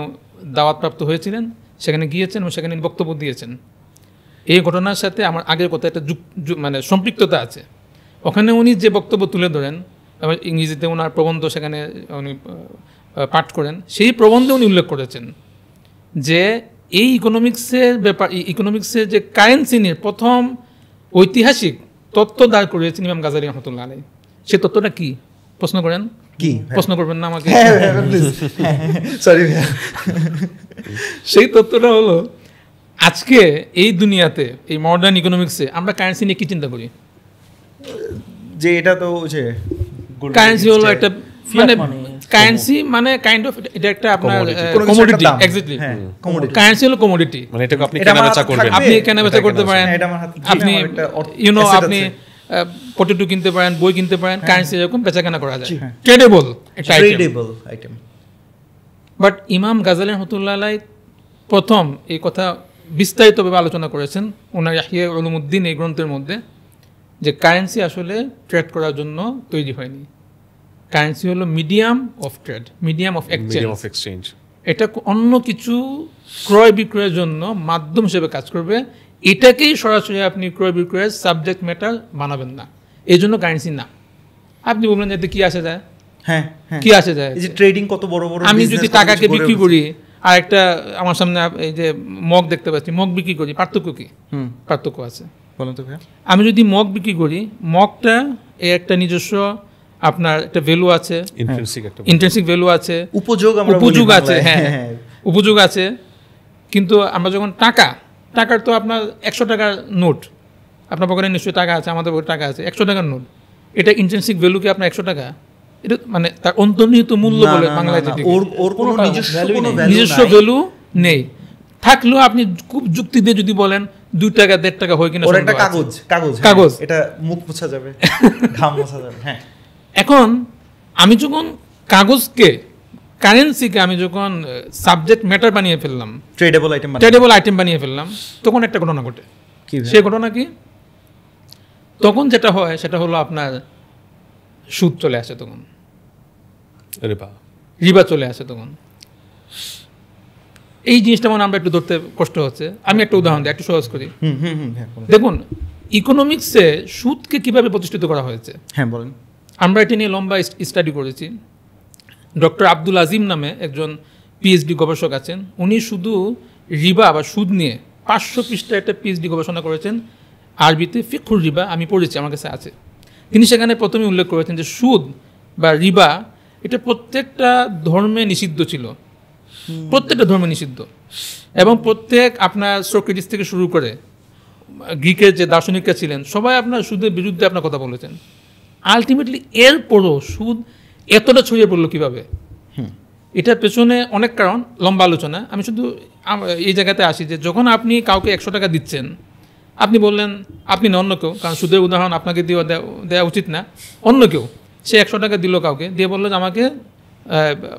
দাওয়াতপ্রাপ্ত হয়েছিলেন সেখানে গিয়েছেন এবং সেখানে বক্তব্য দিয়েছেন এই ঘটনার সাথে আমার আগের কথা একটা মানে সম্পৃক্ততা আছে ওখানে উনি যে বক্তব্য তুলে ধরেন আবার ইংরেজিতে ওনার প্রবন্ধ সেখানে উনি পাঠ করেন সেই প্রবন্ধে উনি উল্লেখ করেছেন যে এই ইকোনমিক্সের ব্যাপার ইকোনমিক্সের যে কারেন্সি নিয়ে প্রথম ঐতিহাসিক তত্ত্ব দাঁড় করেছেন ইমাম গাজারি রহমতুল্লাহ আলী সে তত্ত্বটা কি প্রশ্ন করেন কি হ্যাঁ। প্রশ্ন করবেন না আমাকে সরি হ্যাঁ, হ্যাঁ, [laughs] সেই তত্ত্বটা হলো আজকে এই দুনিয়াতে এই মডার্ন ইকোনমিক্সে আমরা কারেন্সি নিয়ে কি চিন্তা করি যে এটা তো যে কারেন্সি হলো একটা মানে কারেন্সি মানে কাইন্ড অফ এটা একটা আপনার কমোডিটি এক্স্যাক্টলি কমোডিটি কারেন্সি হলো কমোডিটি মানে এটাকে আপনি কেনা বেচা করবেন আপনি কেনা বেচা করতে পারেন আপনি ইউ নো আপনি পটেটো কিনতে পারেন বই কিনতে পারেন কারেন্সি হ্যাঁ, হ্যাঁ। এরকম বেচা কেনা করা যায় ট্রেডেবল ট্রেডেবল আইটেম বাট ইমাম গাজালের রহমতুল্লাহ প্রথম এই কথা বিস্তারিতভাবে আলোচনা করেছেন ওনার ইয়াহিয়া উলুমুদ্দিন এই গ্রন্থের মধ্যে যে কারেন্সি আসলে ট্রেড করার জন্য তৈরি হয়নি কারেন্সি হলো medium of trade medium of exchange এটা অন্য কিছু ক্রয় বিক্রয়ের জন্য মাধ্যম হিসেবে কাজ করবে এটাকেই সরাসরি আপনি ক্রয় বিক্রয়ের সাবজেক্ট ম্যাটার বানাবেন না এই জন্য কারেন্সি না আপনি বলবেন যাতে কি আসে যায় হ্যাঁ, হ্যাঁ। কি আসে যায় যে ট্রেডিং কত বড় বড় আমি যদি টাকাকে বিক্রি করি আর একটা আমার সামনে এই যে মগ দেখতে পাচ্ছি মগ বিক্রি করি পার্থক্য কি পার্থক্য আছে বলুন তো আমি যদি মগ বিক্রি করি মগটা এ একটা নিজস্ব আপনার একটা ভ্যালু আছে ইন্টেন্সিক ভ্যালু আছে উপযোগ উপযোগ আছে হ্যাঁ।, হ্যাঁ উপযোগ আছে কিন্তু আমরা যখন টাকা টাকার তো আপনার একশো টাকার নোট আপনার পকেটে নিশ্চয়ই টাকা আছে আমাদের পকেটে টাকা আছে একশো টাকার নোট এটা ইন্টেন্সিক ভ্যালু কি আপনার একশো টাকা এটা মানে তার অন্তর্নিহিত মূল্য বলে বাংলায় যেটা ওর ওর কোনো নিজস্ব ভ্যালু নেই থাকলেও আপনি খুব যুক্তি দিয়ে যদি বলেন দুই টাকা দেড় টাকা হয় কিনা একটা কাগজ কাগজ হ্যাঁ, কাগজ এটা মুখ মোছা যাবে [laughs] ঘাম মোছা যাবে হ্যাঁ এখন আমি যখন কাগজকে কারেন্সিকে আমি যখন সাবজেক্ট ম্যাটার বানিয়ে ফেললাম ট্রেডেবল আইটেম ট্রেডেবল আইটেম বানিয়ে ফেললাম তখন একটা ঘটনা ঘটে সে ঘটনা কি তখন যেটা হয় সেটা হলো আপনার সুদ চলে আসে তখন রিবা রিবা চলে আসে তখন এই জিনিসটা মানে আমরা একটু ধরতে কষ্ট হচ্ছে আমি একটা উদাহরণ দিই একটু সহজ করি হ্যাঁ, দেখুন ইকোনমিক্সে সুদকে কিভাবে প্রতিষ্ঠিত করা হয়েছে হ্যাঁ বলেন আমরা এটি নিয়ে লম্বা স্টাডি করেছি ডক্টর আব্দুল আজিম নামে একজন পিএইচডি গবেষক আছেন উনি শুধু রিবা বা সুদ নিয়ে পাঁচশো পৃষ্ঠা একটা পিএইচডি গবেষণা করেছেন আরবিতে ফিক্ষুর রিবা আমি পড়েছি আমার কাছে আছে তিনি সেখানে প্রথমে উল্লেখ করেছেন যে সুদ বা রিবা এটা প্রত্যেকটা ধর্মে নিষিদ্ধ ছিল প্রত্যেকটা ধর্মে নিষিদ্ধ এবং প্রত্যেক আপনার সক্রেটিস থেকে শুরু করে গ্রিকের যে দার্শনিকরা ছিলেন সবাই আপনার সুদের বিরুদ্ধে আপনার কথা বলেছেন আলটিমেটলি এরপরও সুদ এতটা ছড়িয়ে পড়লো কীভাবে এটার পেছনে অনেক কারণ লম্বা আলোচনা আমি শুধু এই জায়গাতে আসি যে যখন আপনি কাউকে একশো টাকা দিচ্ছেন আপনি বললেন আপনি না অন্য কেউ কারণ সুদের উদাহরণ আপনাকে দিয়ে দেওয়া উচিত না অন্য কেউ সে একশো টাকা দিল কাউকে দিয়ে বললো যে আমাকে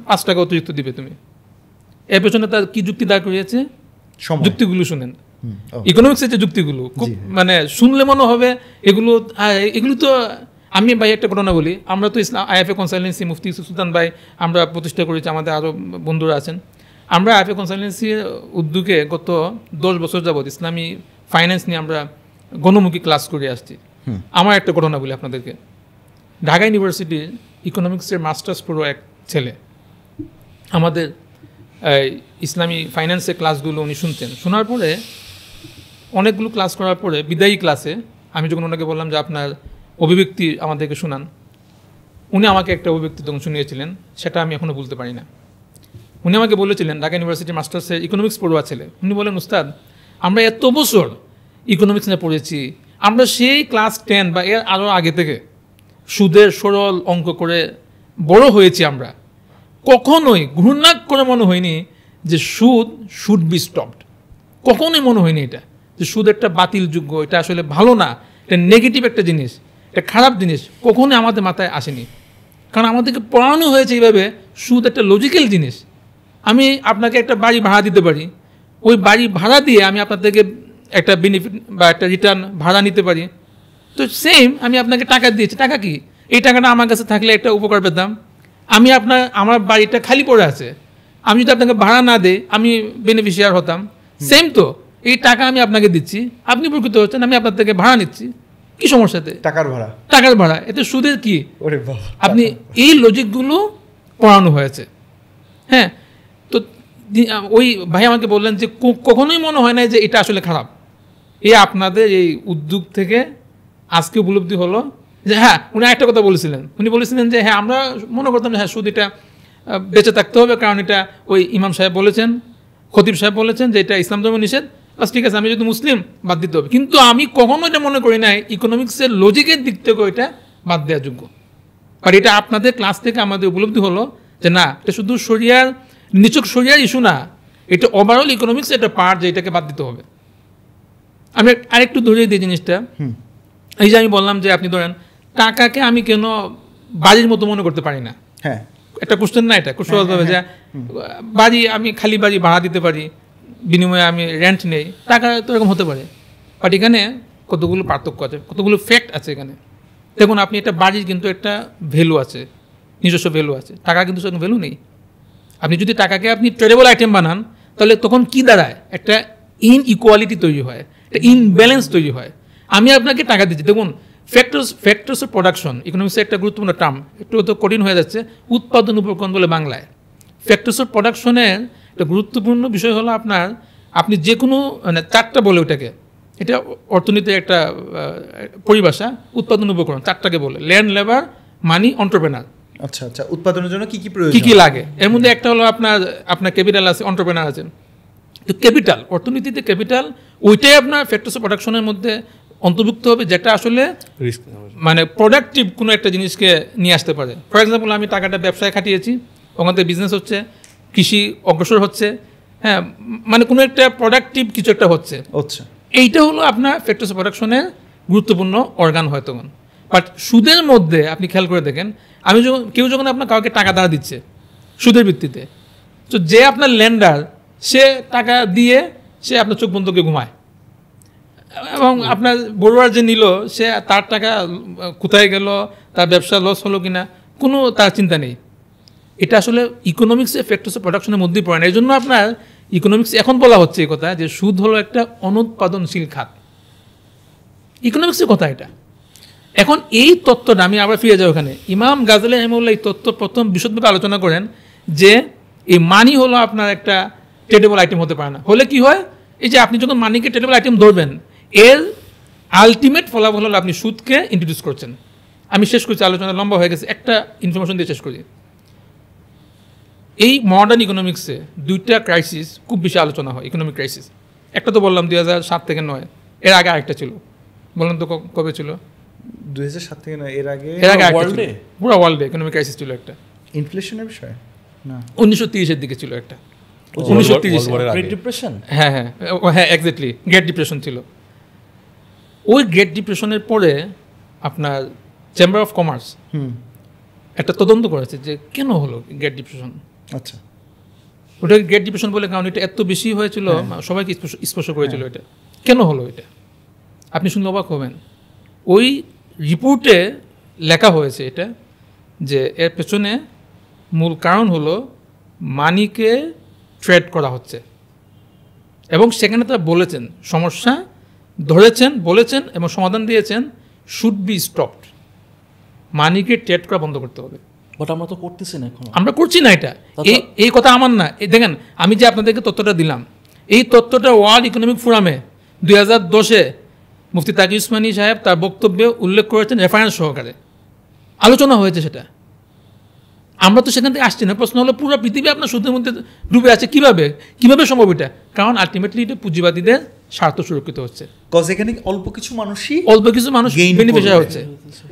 পাঁচ টাকা অতিরিক্ত দিবে তুমি এর পেছনে তার কি যুক্তি দাঁড় করিয়েছে যুক্তিগুলো শুনেন ইকোনমিক্সের যে যুক্তিগুলো খুব হ্যাঁ। মানে শুনলে মনে হবে এগুলো এগুলো তো আমি ভাই একটা ঘটনা বলি আমরা তো ইসলাম আইএফএ কনসালটেন্সি মুফতি সুলতান ভাই আমরা প্রতিষ্ঠা করেছি আমাদের আরও বন্ধুরা আছেন আমরা আইএফএ কনসালটেন্সির উদ্যোগে গত দশ বছর যাবৎ ইসলামী ফাইন্যান্স নিয়ে আমরা গণমুখী ক্লাস করে আসছি আমার একটা ঘটনা বলি আপনাদেরকে ঢাকা ইউনিভার্সিটির ইকোনমিক্সের মাস্টার্স পুরো এক ছেলে আমাদের ইসলামী ফাইন্যান্সের ক্লাসগুলো উনি শুনতেন শোনার পরে অনেকগুলো ক্লাস করার পরে বিদায়ী ক্লাসে আমি যখন ওনাকে বললাম যে আপনার অভিব্যক্তি আমাদেরকে শোনান উনি আমাকে একটা অভিব্যক্তি তখন শুনিয়েছিলেন সেটা আমি এখনও বলতে পারি না উনি আমাকে বলেছিলেন ঢাকা ইউনিভার্সিটি মাস্টার্সের ইকোনমিক্স পড়ুয়া ছেলে উনি বলেন উস্তাদ আমরা এত বছর ইকোনমিক্স নিয়ে পড়েছি আমরা সেই ক্লাস টেন বা এর আরও আগে থেকে সুদের সরল অঙ্ক করে বড় হয়েছি আমরা কখনোই ঘূর্ণাক করে মনে হয়নি যে সুদ শুড বি স্টপড কখনোই মনে হয়নি এটা যে সুদ একটা বাতিলযোগ্য এটা আসলে ভালো না এটা নেগেটিভ একটা জিনিস এটা খারাপ জিনিস কখনোই আমাদের মাথায় আসেনি কারণ আমাদেরকে পড়ানো হয়েছে এইভাবে সুদ একটা লজিক্যাল জিনিস আমি আপনাকে একটা বাড়ি ভাড়া দিতে পারি ওই বাড়ি ভাড়া দিয়ে আমি আপনাদেরকে একটা বেনিফিট বা একটা রিটার্ন ভাড়া নিতে পারি তো সেম আমি আপনাকে টাকা দিয়েছি টাকা কি এই টাকাটা আমার কাছে থাকলে একটা উপকার পেতাম আমি আপনার আমার বাড়িটা খালি পড়ে আছে আমি যদি আপনাকে ভাড়া না দেই আমি বেনিফিশিয়ার হতাম সেম তো এই টাকা আমি আপনাকে দিচ্ছি আপনি উপকৃত হচ্ছেন আমি আপনার থেকে ভাড়া নিচ্ছি কি সমস্যাতে টাকার ভাড়া টাকার ভাড়া এতে সুদের কি আপনি এই লজিকগুলো পড়ানো হয়েছে হ্যাঁ ওই ভাই আমাকে বললেন যে কখনোই মনে হয় না যে এটা আসলে খারাপ এই আপনাদের এই উদ্যোগ থেকে আজকে উপলব্ধি হলো যে হ্যাঁ উনি একটা কথা বলেছিলেন উনি বলেছিলেন যে হ্যাঁ আমরা মনে করতাম যে হ্যাঁ সুদ এটা বেঁচে থাকতে হবে কারণ এটা ওই ইমাম সাহেব বলেছেন খতিব সাহেব বলেছেন যে এটা ইসলাম ধর্ম নিষেধ বাস ঠিক আছে আমি যদি মুসলিম বাদ দিতে হবে কিন্তু আমি কখনো এটা মনে করি না ইকোনমিক্সের লজিকের দিক থেকেও এটা বাদ দেওয়া যোগ্য আর এটা আপনাদের ক্লাস থেকে আমাদের উপলব্ধি হলো যে না এটা শুধু শরিয়ার নিচক সরিয়ার ইস্যু না এটা ওভারঅল ইকোনমিক্স একটা পার্ট যে এটাকে বাদ দিতে হবে আমি আরেকটু ধরে দিই জিনিসটা এই যে আমি বললাম যে আপনি ধরেন টাকাকে আমি কেন বাড়ির মতো মনে করতে পারি না হ্যাঁ একটা কোশ্চেন না এটা খুব হ্যাঁ, সহজভাবে হ্যাঁ, যে হ্যাঁ। বাড়ি আমি খালি বাড়ি ভাড়া দিতে পারি বিনিময়ে আমি রেন্ট নেই টাকা তো এরকম হতে পারে বাট এখানে কতগুলো পার্থক্য আছে কতগুলো ফ্যাক্ট আছে এখানে দেখুন আপনি একটা বাড়ির কিন্তু একটা ভ্যালু আছে নিজস্ব ভ্যালু আছে টাকা কিন্তু সেরকম ভ্যালু নেই আপনি যদি টাকাকে আপনি ট্রেডেবল আইটেম বানান তাহলে তখন কি দাঁড়ায় একটা ইন ইকুয়ালিটি তৈরি হয় একটা ইনব্যালেন্স তৈরি হয় আমি আপনাকে টাকা দিচ্ছি দেখুন ফ্যাক্টরস ফ্যাক্টরস অফ প্রোডাকশন ইকোনমিক্সে একটা গুরুত্বপূর্ণ টার্ম একটু তো কঠিন হয়ে যাচ্ছে উৎপাদন উপকরণ বলে বাংলায় ফ্যাক্টরস অফ প্রোডাকশনের একটা গুরুত্বপূর্ণ বিষয় হলো আপনার আপনি যে কোনো মানে চারটা বলে ওটাকে এটা অর্থনীতির একটা পরিভাষা উৎপাদন উপকরণ চারটাকে বলে ল্যান্ড লেবার মানি অন্টারপ্রেনার আচ্ছা আচ্ছা উৎপাদনের জন্য কি কি প্রয়োজন কি কি লাগে এর মধ্যে একটা হলো আপনার আপনার ক্যাপিটাল আছে অন্টারপ্রেনার আছেন তো ক্যাপিটাল অর্থনীতিতে ক্যাপিটাল ওইটাই আপনার ফ্যাক্টরস প্রোডাকশনের মধ্যে অন্তর্ভুক্ত হবে যেটা আসলে মানে প্রোডাক্টিভ কোনো একটা জিনিসকে নিয়ে আসতে পারে ফর এক্সাম্পল আমি টাকাটা ব্যবসায় খাটিয়েছি ওখান থেকে বিজনেস হচ্ছে কৃষি অগ্রসর হচ্ছে হ্যাঁ মানে কোনো একটা প্রোডাক্টিভ কিছু একটা হচ্ছে আচ্ছা এইটা হলো আপনার ফ্যাক্টরস প্রোডাকশনের গুরুত্বপূর্ণ অর্গান হয় তখন বাট সুদের মধ্যে আপনি খেয়াল করে দেখেন আমি যখন কেউ যখন আপনার কাউকে টাকা দেওয়া দিচ্ছে সুদের ভিত্তিতে তো যে আপনার ল্যান্ডার সে টাকা দিয়ে সে আপনার চোখ বন্ধুকে ঘুমায় এবং আপনার বড়ুয়ার যে নিল সে তার টাকা কোথায় গেল তার ব্যবসা লস হলো কিনা কোনো তার চিন্তা নেই এটা আসলে ইকোনমিক্স এফেক্ট হচ্ছে প্রোডাকশনের মধ্যেই পড়ে না এই জন্য আপনার ইকোনমিক্স এখন বলা হচ্ছে এই কথা যে সুদ হলো একটা অনুৎপাদনশীল খাত ইকোনমিক্সের কথা এটা এখন এই তত্ত্বটা আমি আবার ফিরে যাই ওখানে ইমাম গাজলে হেমুল্লাহ এই তত্ত্ব প্রথম বিশদভাবে আলোচনা করেন যে এই মানি হলো আপনার একটা ট্রেডেবল আইটেম হতে পারে না হলে কি হয় এই যে আপনি যখন মানিকে ট্রেডেবল আইটেম ধরবেন এর আলটিমেট ফলাফল হলো আপনি সুদকে ইন্ট্রোডিউস করছেন আমি শেষ করছি আলোচনা লম্বা হয়ে গেছে একটা ইনফরমেশন দিয়ে শেষ করি এই মডার্ন ইকোনমিক্সে দুইটা ক্রাইসিস খুব বেশি আলোচনা হয় ইকোনমিক ক্রাইসিস একটা তো বললাম দুই হাজার সাত থেকে নয় এর আগে আরেকটা ছিল বললাম তো কবে ছিল দুই থেকে না এর আগে এর আগে ওয়ার্ল্ডে পুরো ওয়ার্ল্ডে ইকোনমিক ক্রাইসিস ছিল একটা ইনফ্লেশনের বিষয় না দিকে ছিল একটা গ্রেট ডিপ্রেশন হ্যাঁ হ্যাঁ হ্যাঁ এক্স্যাক্টলি গ্রেট ডিপ্রেশন ছিল ওই গ্রেট ডিপ্রেশনের পরে আপনার চেম্বার অফ কমার্স একটা তদন্ত করেছে যে কেন হলো গ্রেট ডিপ্রেশন আচ্ছা ওটাকে গ্রেট ডিপ্রেশন বলে কারণ এটা এত বেশি হয়েছিল হ্যাঁ। সবাইকে স্পর্শ করেছিল হ্যাঁ। এটা কেন হলো এটা আপনি শুনলে অবাক হবেন ওই রিপোর্টে লেখা হয়েছে এটা যে এর পেছনে মূল কারণ হলো মানিকে ট্রেড করা হচ্ছে এবং সেখানে তারা বলেছেন সমস্যা ধরেছেন বলেছেন এবং সমাধান দিয়েছেন শুড বি স্টপড মানিকে ট্রেড করা বন্ধ করতে হবে বাট আমরা তো করতেছি না এখন আমরা করছি না এটা এই এই কথা আমার না এই দেখেন আমি যে আপনাদেরকে তথ্যটা দিলাম এই তথ্যটা ওয়ার্ল্ড ইকোনমিক ফোরামে দুই হাজার দশে মুফতি তাকি উসমানী সাহেব তার বক্তব্যে উল্লেখ করেছেন রেফারেন্স সহকারে আলোচনা হয়েছে সেটা আমরা তো সেখান থেকে আসছি না প্রশ্ন হলো পুরো পৃথিবী আপনার সুদের মধ্যে ডুবে আছে কিভাবে কিভাবে সম্ভব এটা কারণ আলটিমেটলি এটা পুঁজিবাদীদের স্বার্থ সুরক্ষিত হচ্ছে এখানে অল্প কিছু মানুষই অল্প কিছু মানুষ বেনিফিশিয়ার হচ্ছে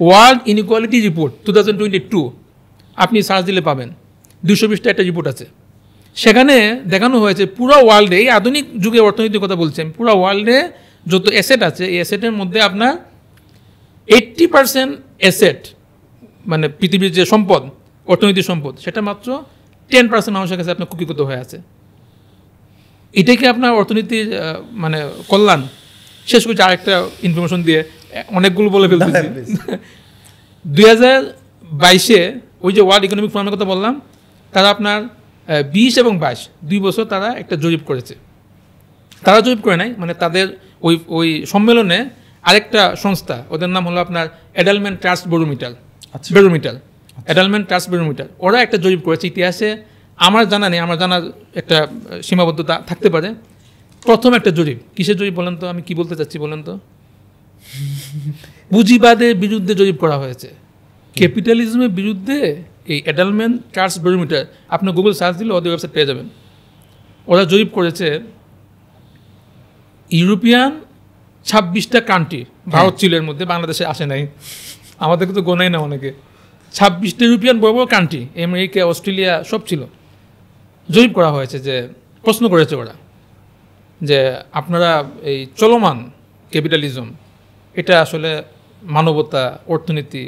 world inequality report two thousand twenty two আপনি সার্চ দিলে পাবেন দুশো বিশটা একটা রিপোর্ট আছে সেখানে দেখানো হয়েছে পুরো ওয়ার্ল্ডে এই আধুনিক যুগে অর্থনীতির কথা বলছেন পুরো ওয়ার্ল্ডে যত অ্যাসেট আছে এই অ্যাসেটের মধ্যে আপনার এইট্টি পার্সেন্ট অ্যাসেট মানে পৃথিবীর যে সম্পদ অর্থনৈতিক সম্পদ সেটা মাত্র টেন পার্সেন্ট মানুষের কাছে আপনার কুকিগত হয়ে আছে এটাকে আপনার অর্থনীতি মানে কল্যাণ শেষ করছি আরেকটা ইনফরমেশন দিয়ে অনেকগুলো বলে ফেলতেছি [laughs] দুই হাজার বাইশে ওই যে ওয়ার্ল্ড ইকোনমিক ফোরামের কথা বললাম তারা আপনার বিশ এবং বাইশ দুই বছর তারা একটা জরিপ করেছে তারা জরিপ করে নাই মানে তাদের ওই ওই সম্মেলনে আরেকটা সংস্থা ওদের নাম হলো আপনার অ্যাডালমেন্ট ট্রাস্ট বেরোমিটাল বেরোমিটাল অ্যাডালমেন্ট ট্রাস্ট বেরোমিটাল ওরা একটা জরিপ করেছে ইতিহাসে আমার জানা নেই আমার জানার একটা সীমাবদ্ধতা থাকতে পারে প্রথম একটা জরিপ কিসের জরিপ বলেন তো আমি কি বলতে চাচ্ছি বলেন তো পুঁজিবাদের বিরুদ্ধে জরিপ করা হয়েছে ক্যাপিটালিজমের বিরুদ্ধে এই অ্যাডালমেন্ট ট্রাস্ট বেরোমিটার আপনি গুগল সার্চ দিলে ওদের ওয়েবসাইট পেয়ে যাবেন ওরা জরিপ করেছে ইউরোপিয়ান ছাব্বিশটা কান্ট্রি হ্যাঁ। ভারত চিলের মধ্যে বাংলাদেশে আসে নাই আমাদেরকে তো গোনাই না অনেকে ছাব্বিশটা ইউরোপিয়ান বড় বড় কান্ট্রি আমেরিকা অস্ট্রেলিয়া সব ছিল জরিপ করা হয়েছে যে প্রশ্ন করেছে ওরা যে আপনারা এই চলমান ক্যাপিটালিজম এটা আসলে মানবতা অর্থনীতি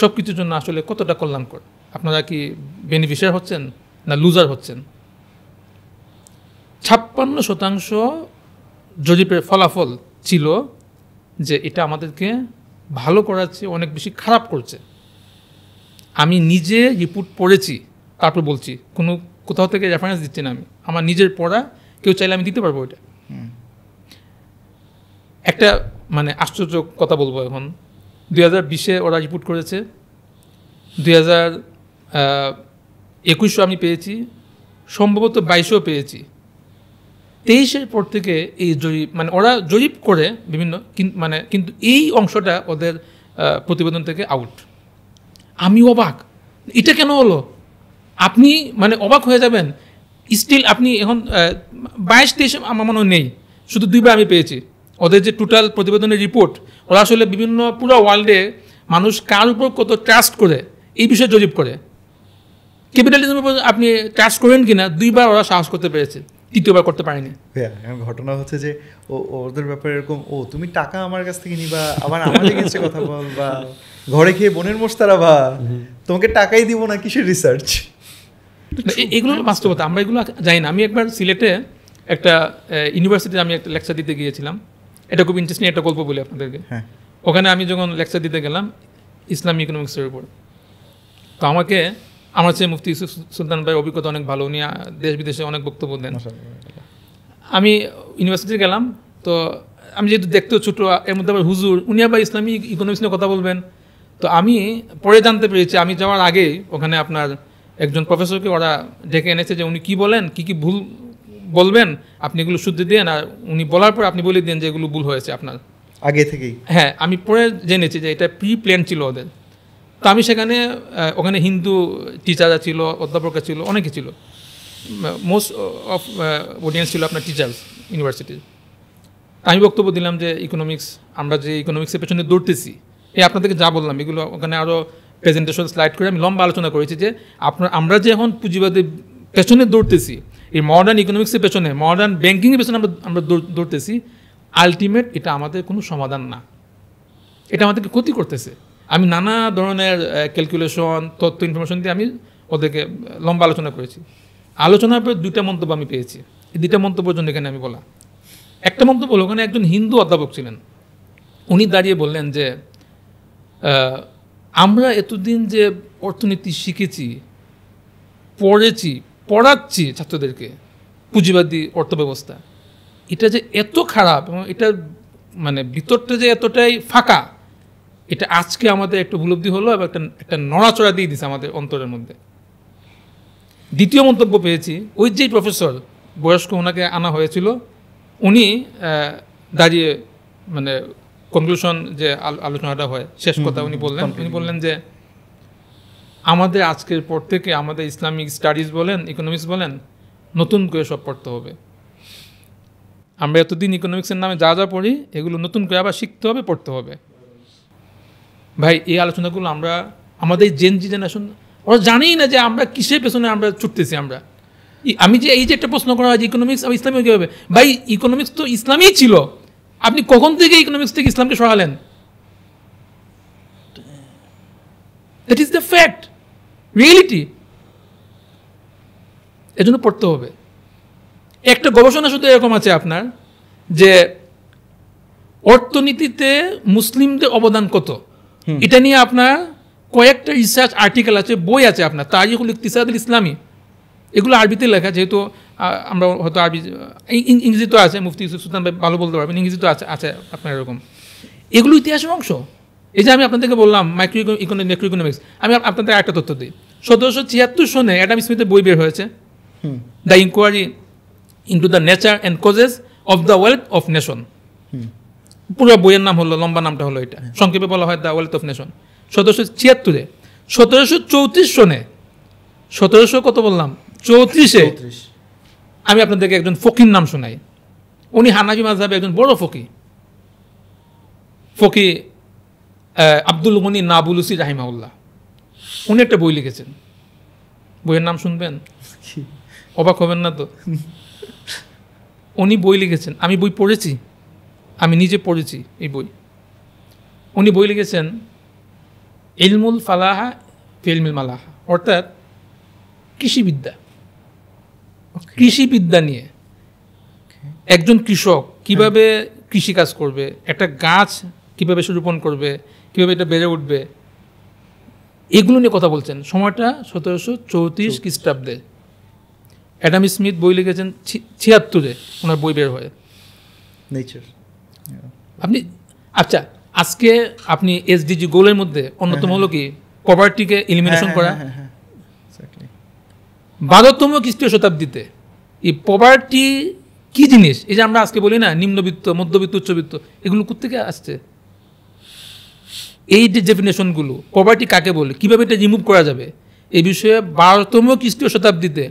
সব কিছুর জন্য আসলে কতটা কল্যাণকর আপনারা কি বেনিফিশিয়ার হচ্ছেন না লুজার হচ্ছেন ছাপ্পান্ন শতাংশ যদি ফলাফল ছিল যে এটা আমাদেরকে ভালো করার চেয়ে অনেক বেশি খারাপ করছে আমি নিজে রিপোর্ট পড়েছি তারপর বলছি কোনো কোথাও থেকে রেফারেন্স দিচ্ছি না আমি আমার নিজের পড়া কেউ চাইলে আমি দিতে পারবো এটা একটা মানে আশ্চর্য কথা বলবো এখন দুই হাজার বিশে ওরা রিপোর্ট করেছে দুই হাজার একুশও আমি পেয়েছি সম্ভবত বাইশেও পেয়েছি তেইশের পর থেকে এই জরিপ মানে ওরা জরিপ করে বিভিন্ন মানে কিন্তু এই অংশটা ওদের প্রতিবেদন থেকে আউট আমি অবাক এটা কেন হলো আপনি মানে অবাক হয়ে যাবেন স্টিল আপনি এখন বাইশ তেইশ আমার মনে নেই শুধু দুইবার আমি পেয়েছি ওদের যে টোটাল প্রতিবেদনের রিপোর্ট ওরা আসলে বিভিন্ন পুরো ওয়ার্ল্ডে মানুষ কার উপর কত ট্রাস্ট করে এই বিষয়ে জরিপ করে ক্যাপিটালিজমের উপর আপনি ট্রাস্ট করেন কিনা দুইবার ওরা সাহস করতে পেরেছে তৃতীয়বার করতে পারেনি ঘটনা হচ্ছে যে ও ওদের ব্যাপারে এরকম ও তুমি টাকা আমার কাছ থেকে নিবা আবার আমাদের কাছে কথা বল বা ঘরে খেয়ে বোনের মোস্তারা বা তোমাকে টাকাই দিব না কিসের রিসার্চ এগুলো বাস্তবতা আমরা এগুলো জানি না আমি একবার সিলেটে একটা ইউনিভার্সিটিতে আমি একটা লেকচার দিতে গিয়েছিলাম এটা খুব ইন্টারেস্টিং একটা গল্প বলি আপনাদেরকে হ্যাঁ। ওখানে আমি যখন লেকচার দিতে গেলাম ইসলাম ইকোনমিক্সের উপর তো আমাকে আমার চেয়ে মুফতি ইউসুফ সুলতান ভাই অভিজ্ঞতা অনেক ভালো উনি দেশ বিদেশে অনেক বক্তব্য দেন আমি ইউনিভার্সিটি গেলাম তো আমি যেহেতু দেখতেও ছোটো এর মধ্যে আবার হুজুর উনি আবার ইসলামী ইকোনমিক্স নিয়ে কথা বলবেন তো আমি পরে জানতে পেরেছি আমি যাওয়ার আগে ওখানে আপনার একজন প্রফেসরকে ওরা ডেকে এনেছে যে উনি কি বলেন কি কি ভুল বলবেন আপনি এগুলো শুদ্ধ দেন আর উনি বলার পর আপনি বলে দেন যে এগুলো ভুল হয়েছে আপনার আগে থেকেই হ্যাঁ আমি পরে জেনেছি যে এটা প্রি প্ল্যান ছিল ওদের তো আমি সেখানে ওখানে হিন্দু টিচাররা ছিল অধ্যাপকরা ছিল অনেকে ছিল মোস্ট অফ অডিয়েন্স ছিল আপনার টিচার্স ইউনিভার্সিটির আমি বক্তব্য দিলাম যে ইকোনমিক্স আমরা যে ইকোনমিক্সের পেছনে দৌড়তেছি এই আপনাদেরকে যা বললাম এগুলো ওখানে আরও প্রেজেন্টেশন স্লাইড করে আমি লম্বা আলোচনা করেছি যে আপনার আমরা যে এখন পুঁজিবাদের পেছনে দৌড়তেছি এই মডার্ন ইকোনমিক্সের পেছনে মডার্ন ব্যাঙ্কিংয়ের পেছনে আমরা আমরা দৌড়তেছি আলটিমেট এটা আমাদের কোনো সমাধান না এটা আমাদেরকে ক্ষতি করতেছে আমি নানা ধরনের ক্যালকুলেশন তথ্য ইনফরমেশন দিয়ে আমি ওদেরকে লম্বা আলোচনা করেছি আলোচনার পর দুইটা মন্তব্য আমি পেয়েছি এই দুইটা মন্তব্যের জন্য এখানে আমি বলা একটা মন্তব্য হলো ওখানে একজন হিন্দু অধ্যাপক ছিলেন উনি দাঁড়িয়ে বললেন যে আমরা এতদিন যে অর্থনীতি শিখেছি পড়েছি পড়াচ্ছি ছাত্রদেরকে পুঁজিবাদী অর্থব্যবস্থা এটা যে এত খারাপ এবং এটা মানে ভিতরটা যে এতটাই ফাঁকা এটা আজকে আমাদের একটা উপলব্ধি হলো এবং একটা একটা নড়াচড়া দিয়ে দিছে আমাদের অন্তরের মধ্যে দ্বিতীয় মন্তব্য পেয়েছি ওই যেই প্রফেসর বয়স্ক ওনাকে আনা হয়েছিল উনি দাঁড়িয়ে মানে কনক্লুশন যে আলোচনাটা হয় শেষ কথা উনি বললেন উনি বললেন যে আমাদের আজকের পর থেকে আমাদের ইসলামিক স্টাডিজ বলেন ইকোনমিক্স বলেন নতুন করে সব পড়তে হবে আমরা এতদিন ইকোনমিক্সের নামে যা যা পড়ি এগুলো নতুন করে আবার শিখতে হবে পড়তে হবে ভাই এই আলোচনাগুলো আমরা আমাদের জেন জি জেনারেশন ওরা জানেই না যে আমরা কিসের পেছনে আমরা ছুটতেছি আমরা আমি যে এই যে একটা প্রশ্ন করা হয় যে ইকোনমিক্স আমি ইসলামী কীভাবে ভাই ইকোনমিক্স তো ইসলামই ছিল আপনি কখন থেকে ইকোনমিক্স থেকে ইসলামকে সরালেন that is the fact reality এজন্য পড়তে হবে একটা গবেষণা শুধু এরকম আছে আপনার যে অর্থনীতিতে মুসলিমদের অবদান কত এটা নিয়ে আপনার কয়েকটা রিসার্চ আর্টিকেল আছে বই আছে আপনার তারিখুল ইকতিসাদুল ইসলামী এগুলো আরবিতে লেখা যেহেতু আমরা হয়তো আরবি ইংরেজি তো আছে মুফতি ইউসুফ সুলতান ভাই ভালো বলতে পারবেন ইংরেজি তো আছে আছে আপনার এরকম এগুলো ইতিহাসের অংশ এই যে আমি আপনাদেরকে বললাম মাইক্রো ইকোনমি ম্যাক্রো ইকোনমিক্স আমি আপনাদের একটা তথ্য দিই সতেরোশো ছিয়াত্তর সনে অ্যাডাম স্মিথের বই বের হয়েছে the inquiry into the nature and causes of the wealth of nation পুরো বইয়ের নাম হলো লম্বা নামটা হলো এটা সংক্ষেপে বলা হয় দ্য ওয়েলথ অফ নেশন সতেরোশো ছিয়াত্তরে সতেরোশো চৌত্রিশ সনে সতেরোশো কত বললাম চৌত্রিশে আমি আপনাদেরকে একজন ফকির নাম শোনাই উনি হানাবি মাঝাবে একজন বড় ফকি ফকি আব্দুল মনি নাবুলুসি রাহিমাউল্লাহ উনি একটা বই লিখেছেন বইয়ের নাম শুনবেন অবাক হবেন না তো উনি বই লিখেছেন আমি বই পড়েছি আমি নিজে পড়েছি এই বই উনি বই লিখেছেন ইলমুল ফালাহা ফিলমিল মালাহা অর্থাৎ কৃষিবিদ্যা কৃষিবিদ্যা নিয়ে একজন কৃষক কিভাবে হ্যাঁ। কৃষিকাজ করবে একটা গাছ কীভাবে রোপণ করবে কীভাবে এটা বেড়ে উঠবে এগুলো নিয়ে কথা বলছেন সময়টা সতেরোশো চৌত্রিশ খ্রিস্টাব্দে অ্যাডাম স্মিথ বই লিখেছেন ছিয়াত্তরে ওনার বই বের হয়ে নেচার আপনি আচ্ছা আজকে আপনি এসডিজি গোলের মধ্যে অন্যতম হ্যাঁ, হলো হ্যাঁ। কি পভার্টিকে এলিমিনেশন হ্যাঁ, করা বারোতম খ্রিস্টীয় শতাব্দীতে এই পভার্টি কি জিনিস এই যে আমরা আজকে বলি না নিম্নবিত্ত মধ্যবিত্ত উচ্চবিত্ত এগুলো কোথেকে আসছে এই যে ডেফিনেশনগুলো পভার্টি কাকে বলে কীভাবে এটা রিমুভ করা যাবে এই বিষয়ে বারোতম খ্রিস্টীয় শতাব্দীতে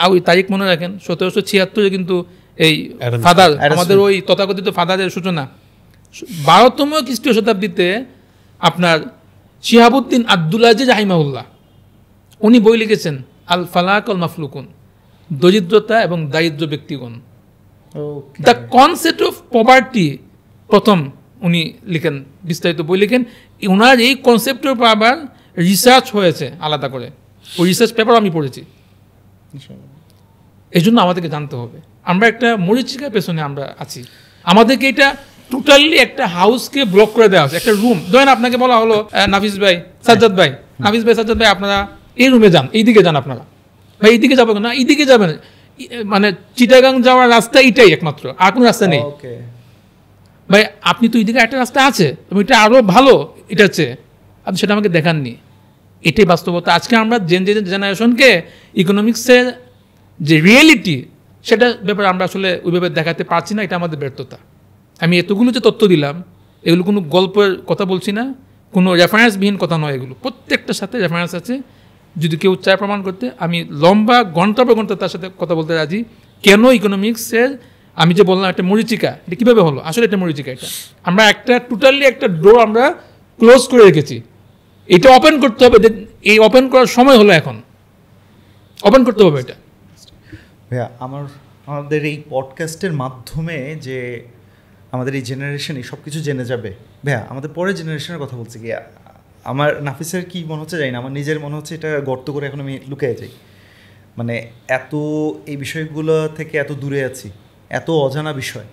আর ওই তারিখ মনে রাখেন সতেরোশো ছিয়াত্তরে কিন্তু এই ফাদার আমাদের ওই তথাকথিত ফাদারের সূচনা বারোতম খ্রিস্টীয় শতাব্দীতে আপনার শিহাবুদ্দিন আবদুল্লা আজিজ রাহিমাউল্লাহ উনি বই লিখেছেন আল ফালাক আল মাফলুকুন দরিদ্রতা এবং দারিদ্র ব্যক্তিগণ দ্য কনসেপ্ট অফ পভার্টি প্রথম উনি লিখেন বিস্তারিত বই লিখেন ওনার এই কনসেপ্টের উপর আবার রিসার্চ হয়েছে আলাদা করে ওই রিসার্চ পেপার আমি পড়েছি এই জন্য আমাদেরকে জানতে হবে আমরা একটা মরিচিকার পেছনে আমরা আছি আমাদেরকে এটা টোটালি একটা হাউসকে ব্লক করে দেওয়া হচ্ছে একটা রুম ধরেন আপনাকে বলা হলো নাফিস ভাই সাজ্জাদ ভাই নাফিস ভাই সাজ্জাদ ভাই আপনারা এই রুমে যান এইদিকে যান আপনারা ভাই এইদিকে যাবেন না এইদিকে যাবেন মানে চিটাগাং যাওয়ার রাস্তা এটাই একমাত্র আর কোনো রাস্তা নেই ভাই আপনি তো এইদিকে একটা রাস্তা আছে তুমি এটা আরও ভালো এটা হচ্ছে আপনি সেটা আমাকে দেখাননি এটাই বাস্তবতা আজকে আমরা জেন জেনারেশনকে ইকোনমিক্সের যে রিয়েলিটি সেটা ব্যাপারে আমরা আসলে ওইভাবে দেখাতে পারছি না এটা আমাদের ব্যর্থতা আমি এতগুলো যে তথ্য দিলাম এগুলো কোনো গল্পের কথা বলছি না কোনো রেফারেন্সবিহীন কথা নয় এগুলো প্রত্যেকটার সাথে রেফারেন্স আছে যদি কেউ চায় প্রমাণ করতে আমি লম্বা ঘন্টা পর ঘন্টা তার সাথে কথা বলতে রাজি কেন ইকোনমিক্সের আমি যে বললাম একটা মরিচিকা এটা কীভাবে হলো আসলে একটা মরিচিকা এটা আমরা একটা টোটালি একটা ডোর আমরা ক্লোজ করে রেখেছি এটা ওপেন করতে হবে এই ওপেন করার সময় হলো এখন ওপেন করতে হবে এটা ভাইয়া আমার আমাদের এই পডকাস্টের মাধ্যমে যে আমাদের এই জেনারেশন সব কিছু জেনে যাবে ভাইয়া আমাদের পরের জেনারেশনের কথা বলছি কি আমার নাফিসের কি মনে হচ্ছে জানি না আমার নিজের মনে হচ্ছে এটা গর্ত করে এখন আমি লুকিয়ে যাই মানে এত এই বিষয়গুলো থেকে এত দূরে আছি এত অজানা বিষয়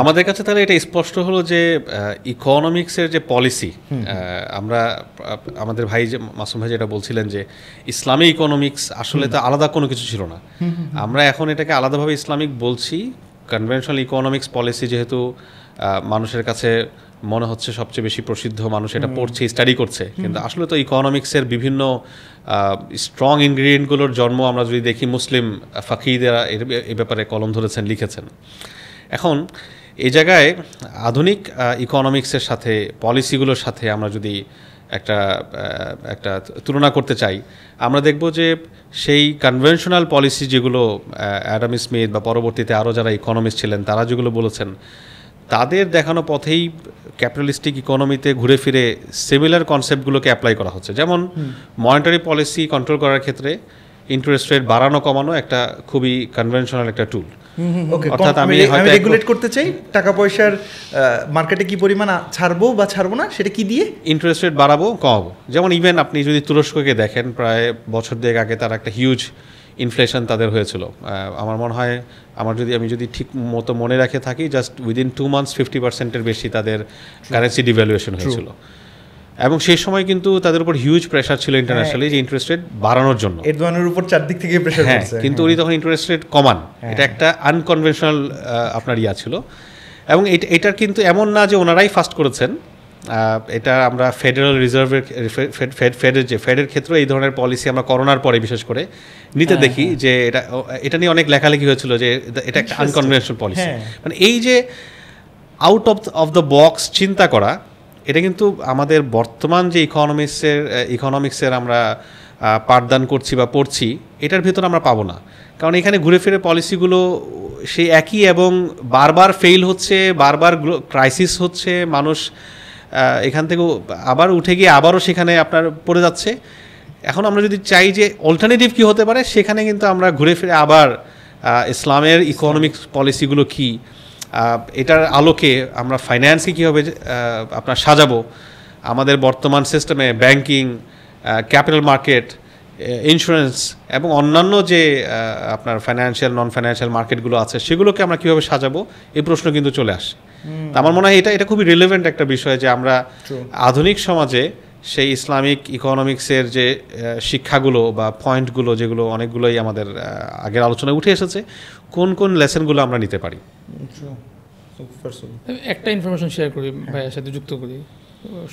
আমাদের কাছে তাহলে এটা স্পষ্ট হলো যে ইকোনমিক্সের যে পলিসি আমরা আমাদের ভাই যে মাসুম ভাই যেটা বলছিলেন যে ইসলামী ইকোনমিক্স আসলে তো আলাদা কোনো কিছু ছিল না আমরা এখন এটাকে আলাদাভাবে ইসলামিক বলছি কনভেনশনাল ইকোনমিক্স পলিসি যেহেতু মানুষের কাছে মনে হচ্ছে সবচেয়ে বেশি প্রসিদ্ধ মানুষ এটা পড়ছে স্টাডি করছে কিন্তু আসলে তো ইকোনমিক্সের বিভিন্ন স্ট্রং ইনগ্রিডিয়েন্টগুলোর জন্ম আমরা যদি দেখি মুসলিম ফাকিদেরা এর এ ব্যাপারে কলম ধরেছেন লিখেছেন এখন এই জায়গায় আধুনিক ইকোনমিক্সের সাথে পলিসিগুলোর সাথে আমরা যদি একটা একটা তুলনা করতে চাই আমরা দেখব যে সেই কনভেনশনাল পলিসি যেগুলো অ্যাডাম স্মিথ বা পরবর্তীতে আরও যারা ইকোনমিস্ট ছিলেন তারা যেগুলো বলেছেন তাদের দেখানো পথেই ক্যাপিটালিস্টিক ইকোনমিতে ঘুরে ফিরে সিমিলার কনসেপ্টগুলোকে অ্যাপ্লাই করা হচ্ছে যেমন মনিটারি পলিসি কন্ট্রোল করার ক্ষেত্রে ইন্টারেস্ট রেট বাড়ানো কমানো একটা খুবই কনভেনশনাল একটা টুল আমি আমি রেগুলেট করতে চাই টাকা পয়সার মার্কেটে কি পরিমাণ ছাড়বো বা ছাড়বো না সেটা কি দিয়ে ইন্টারেস্ট রেট বাড়াবো কমাবো যেমন ইভেন আপনি যদি তুরস্ককে দেখেন প্রায় বছর দেড় আগে তার একটা হিউজ ইনফ্লেশন তাদের হয়েছিল আমার মনে হয় আমার যদি আমি যদি ঠিক মতো মনে রাখে থাকি just within two months fifty পার্সেন্টের বেশি তাদের কারেন্সি ডিভ্যালুয়েশন হয়েছিল এবং সেই সময় কিন্তু তাদের উপর হিউজ প্রেশার ছিল ইন্টারন্যাশনালি যে ইন্টারেস্ট রেট বাড়ানোর জন্য এরদোয়ানের উপর চারদিক থেকে প্রেশার হ্যাঁ কিন্তু হ্যাঁ। উনি তখন ইন্টারেস্ট রেট কমান হ্যাঁ। এটা একটা আনকনভেনশনাল আপনার ইয়া ছিল এবং এটা এটার কিন্তু এমন না যে ওনারাই ফাস্ট করেছেন এটা আমরা ফেডারেল রিজার্ভের ফেডের যে ফেডের ক্ষেত্রে এই ধরনের পলিসি আমরা করোনার পরে বিশেষ করে নিতে হ্যাঁ, দেখি যে এটা এটা নিয়ে অনেক লেখালেখি হয়েছিল যে এটা একটা আনকনভেনশনাল পলিসি মানে এই যে out of of the box চিন্তা করা এটা কিন্তু আমাদের বর্তমান যে ইকোনমিক্সের ইকোনমিক্সের আমরা পাঠদান করছি বা পড়ছি এটার ভেতর আমরা পাবো না কারণ এখানে ঘুরে ফিরে পলিসিগুলো সেই একই এবং বারবার ফেল হচ্ছে বারবার ক্রাইসিস হচ্ছে মানুষ এখান থেকে আবার উঠে গিয়ে আবারও সেখানে আপনার পড়ে যাচ্ছে এখন আমরা যদি চাই যে অল্টারনেটিভ কী হতে পারে সেখানে কিন্তু আমরা ঘুরে ফিরে আবার ইসলামের ইকোনমিক পলিসিগুলো কী এটার আলোকে আমরা ফাইন্যান্সকে কীভাবে আপনার সাজাবো আমাদের বর্তমান সিস্টেমে ব্যাংকিং ক্যাপিটাল মার্কেট ইন্স্যুরেন্স এবং অন্যান্য যে আপনার ফাইন্যান্সিয়াল নন ফাইন্যান্সিয়াল মার্কেটগুলো আছে সেগুলোকে আমরা কীভাবে সাজাবো এই প্রশ্ন কিন্তু চলে আসে আমার মনে হয় এটা এটা খুবই রিলেভেন্ট একটা বিষয় যে আমরা আধুনিক সমাজে সেই ইসলামিক ইকোনমিক্সের যে শিক্ষাগুলো বা পয়েন্টগুলো যেগুলো অনেকগুলোই আমাদের আগের আলোচনায় উঠে এসেছে কোন কোন লেসেনগুলো আমরা নিতে পারি একটা ইনফরমেশন শেয়ার করি ভাইয়ের সাথে যুক্ত করি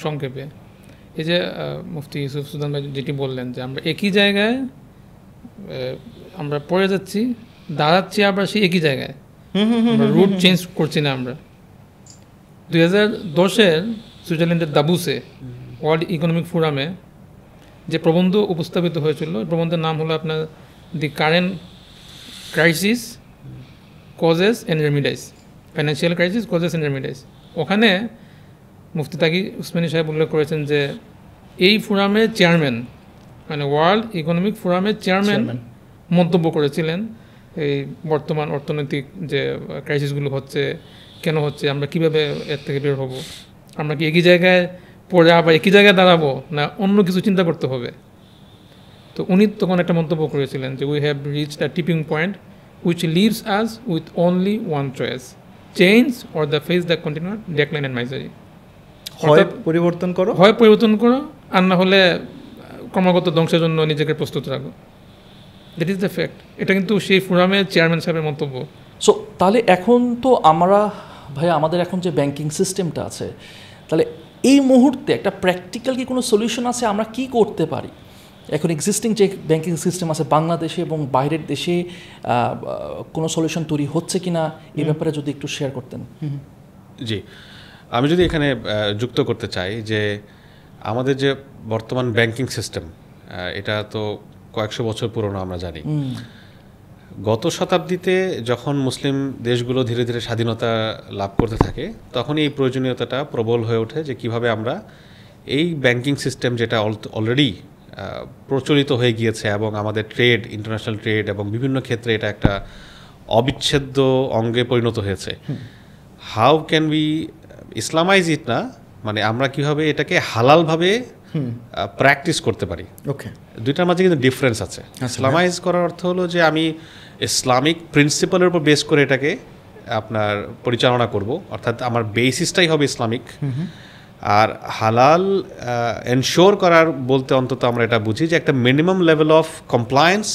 সংক্ষেপে এই যে মুফতি ইউসুফ সুদান ভাই যেটি বললেন যে আমরা একই জায়গায় আমরা পড়ে যাচ্ছি দাঁড়াচ্ছি আবার সেই একই জায়গায় রুট চেঞ্জ করছি না আমরা দুই হাজার দশের সুইজারল্যান্ডের দাবুসে ওয়ার্ল্ড ইকোনমিক ফোরামে যে প্রবন্ধ উপস্থাপিত হয়েছিল প্রবন্ধের নাম হলো আপনার the current crisis causes and remedies financial crisis causes and remedies ওখানে মুফতি তাকি উসমানী সাহেব উল্লেখ করেছেন যে এই ফোরামের চেয়ারম্যান মানে ওয়ার্ল্ড ইকোনমিক ফোরামের চেয়ারম্যান মন্তব্য করেছিলেন এই বর্তমান অর্থনৈতিক যে ক্রাইসিসগুলো হচ্ছে কেন হচ্ছে আমরা কিভাবে এর থেকে বের হব আমরা কি একই জায়গায় পড়ে আবার একই জায়গায় দাঁড়াবো না অন্য কিছু চিন্তা করতে হবে তো উনি তখন একটা মন্তব্য করেছিলেন যে we have reached the tipping point which leaves us with only one choice change or the face the continued decline and misery হয় পরিবর্তন করো হয় পরিবর্তন করো আর না হলে ক্রমাগত ধ্বংসের জন্য নিজেকে প্রস্তুত রাখো দ্যাট ইজ দ্য ফ্যাক্ট এটা কিন্তু সেই ফোরামের চেয়ারম্যান সাহেবের মন্তব্য সো তাহলে এখন তো আমরা ভাই আমাদের এখন যে ব্যাংকিং সিস্টেমটা আছে তাহলে এই মুহূর্তে একটা প্র্যাকটিক্যাল কি কোনো সলিউশন আছে আমরা কি করতে পারি এখন এক্সিস্টিং যে ব্যাংকিং সিস্টেম আছে বাংলাদেশে এবং বাইরের দেশে কোনো সলিউশন তৈরি হচ্ছে কি না এই ব্যাপারে যদি একটু শেয়ার করতেন জি আমি যদি এখানে যুক্ত করতে চাই যে আমাদের যে বর্তমান ব্যাংকিং সিস্টেম এটা তো কয়েকশো বছর পুরনো আমরা জানি গত শতাব্দীতে যখন মুসলিম দেশগুলো ধীরে ধীরে স্বাধীনতা লাভ করতে থাকে তখন এই প্রয়োজনীয়তাটা প্রবল হয়ে ওঠে যে কিভাবে আমরা এই ব্যাংকিং সিস্টেম যেটা অলরেডি প্রচলিত হয়ে গিয়েছে এবং আমাদের ট্রেড ইন্টারন্যাশনাল ট্রেড এবং বিভিন্ন ক্ষেত্রে এটা একটা অবিচ্ছেদ্য অঙ্গে পরিণত হয়েছে how can be Islamize it না মানে আমরা কিভাবে এটাকে হালালভাবে প্র্যাকটিস করতে পারি ওকে দুইটার মাঝে কিন্তু ডিফারেন্স আছে ইসলামাইজ আচ্ছা, হ্যাঁ। করার অর্থ হলো যে আমি ইসলামিক প্রিন্সিপালের উপর বেস করে এটাকে আপনার পরিচালনা করব অর্থাৎ আমার বেসিসটাই হবে ইসলামিক আর হালাল এনশোর করার বলতে অন্তত আমরা এটা বুঝি যে একটা মিনিমাম লেভেল অফ কমপ্লায়েন্স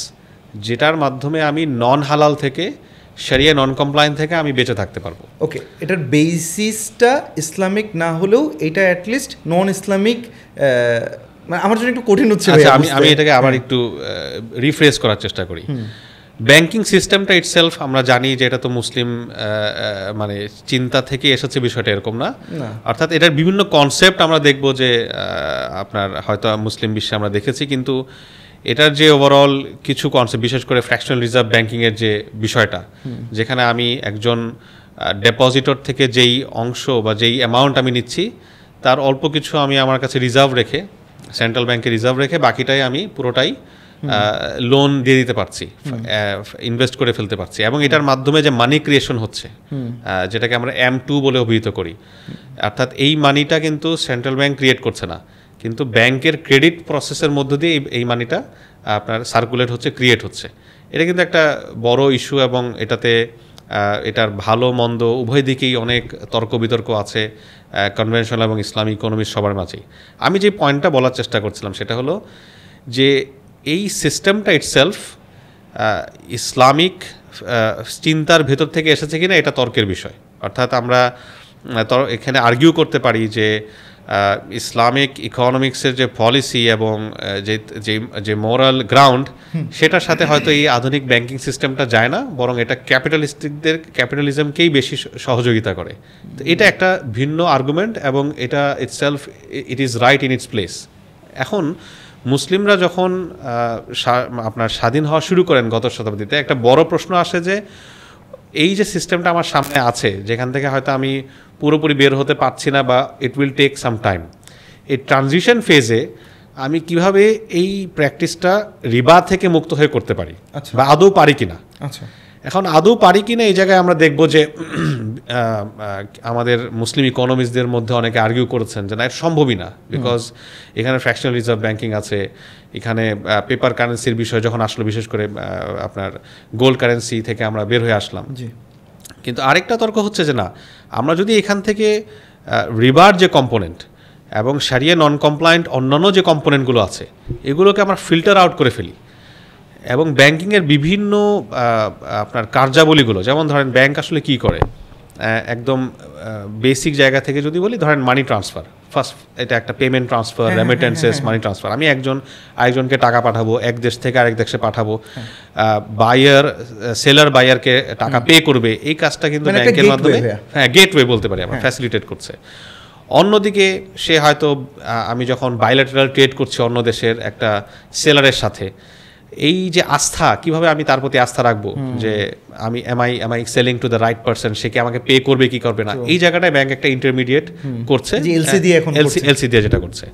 যেটার মাধ্যমে আমি নন হালাল থেকে সেরিয়া নন কমপ্লায়েন্স থেকে আমি বেঁচে থাকতে পারবো ওকে এটার বেসিসটা ইসলামিক না হলেও এটা অ্যাটলিস্ট নন ইসলামিক মানে আমার জন্য একটু কঠিন হচ্ছে আচ্ছা, আমি আমি এটাকে আবার একটু রিফ্রেশ করার চেষ্টা করি ব্যাংকিং সিস্টেমটা ইটসেলফ আমরা জানি যে এটা তো মুসলিম মানে চিন্তা থেকে এসেছে বিষয়টা এরকম না অর্থাৎ এটার বিভিন্ন কনসেপ্ট আমরা দেখব যে আপনার হয়তো মুসলিম বিশ্বে আমরা দেখেছি কিন্তু এটার যে ওভারঅল কিছু কনসেপ্ট বিশেষ করে ফ্র্যাকশনাল রিজার্ভ ব্যাংকিংয়ের যে বিষয়টা যেখানে আমি একজন ডেপোজিটর থেকে যেই অংশ বা যেই অ্যামাউন্ট আমি নিচ্ছি তার অল্প কিছু আমি আমার কাছে রিজার্ভ রেখে সেন্ট্রাল ব্যাংকে রিজার্ভ রেখে বাকিটাই আমি পুরোটাই লোন দিয়ে দিতে পারছি ইনভেস্ট করে ফেলতে পারছি এবং এটার মাধ্যমে যে মানি ক্রিয়েশন হচ্ছে যেটাকে আমরা এম টু বলে অভিহিত করি অর্থাৎ এই মানিটা কিন্তু সেন্ট্রাল ব্যাংক ক্রিয়েট করছে না কিন্তু ব্যাংকের ক্রেডিট প্রসেসের মধ্য দিয়ে এই মানিটা আপনার সার্কুলেট হচ্ছে ক্রিয়েট হচ্ছে এটা কিন্তু একটা বড় ইস্যু এবং এটাতে এটার ভালো মন্দ উভয় দিকেই অনেক তর্ক বিতর্ক আছে কনভেনশনাল এবং ইসলামী ইকোনমির সবার মাঝেই আমি যে পয়েন্টটা বলার চেষ্টা করছিলাম সেটা হলো যে এই সিস্টেমটা ইটসেলফ ইসলামিক চিন্তার ভেতর থেকে এসেছে কিনা এটা তর্কের বিষয় অর্থাৎ আমরা এখানে আর্গিউ করতে পারি যে ইসলামিক ইকোনমিক্সের যে পলিসি এবং যে যে মোরাল গ্রাউন্ড সেটার সাথে হয়তো এই আধুনিক ব্যাংকিং সিস্টেমটা যায় না বরং এটা ক্যাপিটালিস্টিকদের ক্যাপিটালিজমকেই বেশি সহযোগিতা করে তো এটা একটা ভিন্ন আর্গুমেন্ট এবং এটা itself it is right in its place এখন মুসলিমরা যখন আপনার স্বাধীন হওয়া শুরু করেন গত শতাব্দীতে একটা বড় প্রশ্ন আসে যে এই যে সিস্টেমটা আমার সামনে আছে যেখান থেকে হয়তো আমি পুরোপুরি বের হতে পারছি না বা it will take some time এই ট্রানজিশন ফেজে আমি কিভাবে এই প্র্যাকটিসটা রিবা থেকে মুক্ত হয়ে করতে পারি আচ্ছা। বা আদৌ পারি কিনা আচ্ছা এখন আদৌ পারি কি না এই জায়গায় আমরা দেখব যে [clears throat] আমাদের মুসলিম ইকোনমিস্টদের মধ্যে অনেকে আর্গিউ করেছেন যে না এটা সম্ভবই না বিকজ এখানে ফ্র্যাকশনাল রিজার্ভ ব্যাঙ্কিং আছে এখানে পেপার কারেন্সির বিষয় যখন আসলো বিশেষ করে আপনার গোল্ড কারেন্সি থেকে আমরা বের হয়ে আসলাম কিন্তু আরেকটা তর্ক হচ্ছে যে না আমরা যদি এখান থেকে রিবার যে কম্পোনেন্ট এবং সারিয়ে নন কমপ্লায়েন্ট অন্যান্য যে কম্পোনেন্টগুলো আছে এগুলোকে আমরা ফিল্টার আউট করে ফেলি এবং ব্যাংকিংয়ের বিভিন্ন আপনার কার্যাবলীগুলো যেমন ধরেন ব্যাংক আসলে কি করে একদম বেসিক জায়গা থেকে যদি বলি ধরেন মানি ট্রান্সফার ফার্স্ট এটা একটা পেমেন্ট ট্রান্সফার হ্যাঁ, রেমিটেন্সেস হ্যাঁ, হ্যাঁ, মানি ট্রান্সফার আমি একজন আরেকজনকে টাকা পাঠাবো এক দেশ থেকে আরেক দেশে পাঠাবো বায়ার সেলার বায়ারকে টাকা পে করবে এই কাজটা কিন্তু মানে ব্যাংকের মাধ্যমে হ্যাঁ গেটওয়ে বলতে পারি আমার ফ্যাসিলিটেট করছে অন্যদিকে সে হয়তো আমি যখন বাইলেটারাল ট্রেড করছি অন্য দেশের একটা সেলারের সাথে এই যে আস্থা কিভাবে আমি তার প্রতি আস্থা রাখবো যে আমি am I am I selling to the right person সে কি আমাকে পে করবে কি করবে না এই জায়গাটায় ব্যাংক একটা ইন্টারমিডিয়েট করছে এলসি দিয়ে হ্যাঁ, যেটা করছে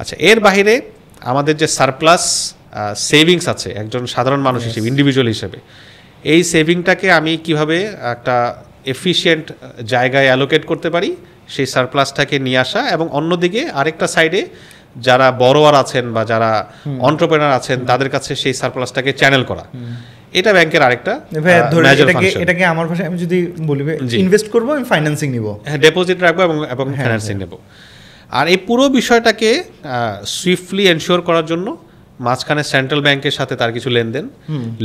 আচ্ছা এর বাইরে আমাদের যে সারপ্লাস সেভিংস আছে একজন সাধারণ মানুষ হিসেবে ইন্ডিভিজুয়াল হিসেবে এই সেভিংটাকে আমি কিভাবে একটা এফিসিয়েন্ট জায়গায় অ্যালোকেট করতে পারি সেই সারপ্লাসটাকে নিয়ে আসা এবং অন্যদিকে আরেকটা সাইডে যারা বড়োয়ার আছেন বা যারা অন্টারপ্রেনার আছেন তাদের কাছে সেই সারপ্লাসটাকে চ্যানেল করা এটা ব্যাংকের আরেকটা এটাকে আমার ভাষায় আমি যদি বলি ইনভেস্ট করবো আমি ফাইন্যান্সিং নিব হ্যাঁ ডিপোজিট রাখবো এবং এবং ফাইন্যান্সিং হ্যাঁ। নেব আর এই পুরো বিষয়টাকে সুইফটলি এনশিওর করার জন্য মাঝখানে সেন্ট্রাল ব্যাংকের সাথে তার কিছু লেনদেন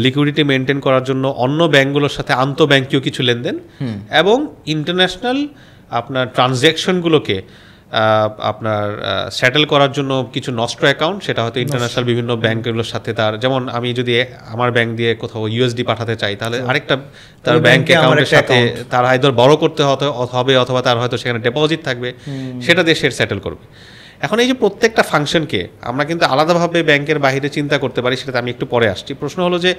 লিকুইডিটি মেনটেন করার জন্য অন্য ব্যাংকগুলোর সাথে আন্তঃ আন্তঃব্যাংকীয় কিছু লেনদেন এবং ইন্টারন্যাশনাল আপনার ট্রানজ্যাকশনগুলোকে আপনার স্যাটেল করার জন্য কিছু নষ্ট অ্যাকাউন্ট সেটা হয়তো ইন্টারন্যাশনাল বিভিন্ন ব্যাঙ্কগুলোর সাথে তার যেমন আমি যদি আমার ব্যাংক দিয়ে কোথাও ইউএসডি পাঠাতে চাই তাহলে আরেকটা তার ব্যাংক অ্যাকাউন্টের সাথে তার হয়তো বড় করতে হবে অথবা তার হয়তো সেখানে ডিপোজিট থাকবে সেটা দিয়ে সে স্যাটেল করবে এখন এই যে প্রত্যেকটা ফাংশনকে আমরা কিন্তু আলাদাভাবে ব্যাংকের বাইরে চিন্তা করতে পারি সেটাতে আমি একটু পরে আসছি প্রশ্ন হলো যে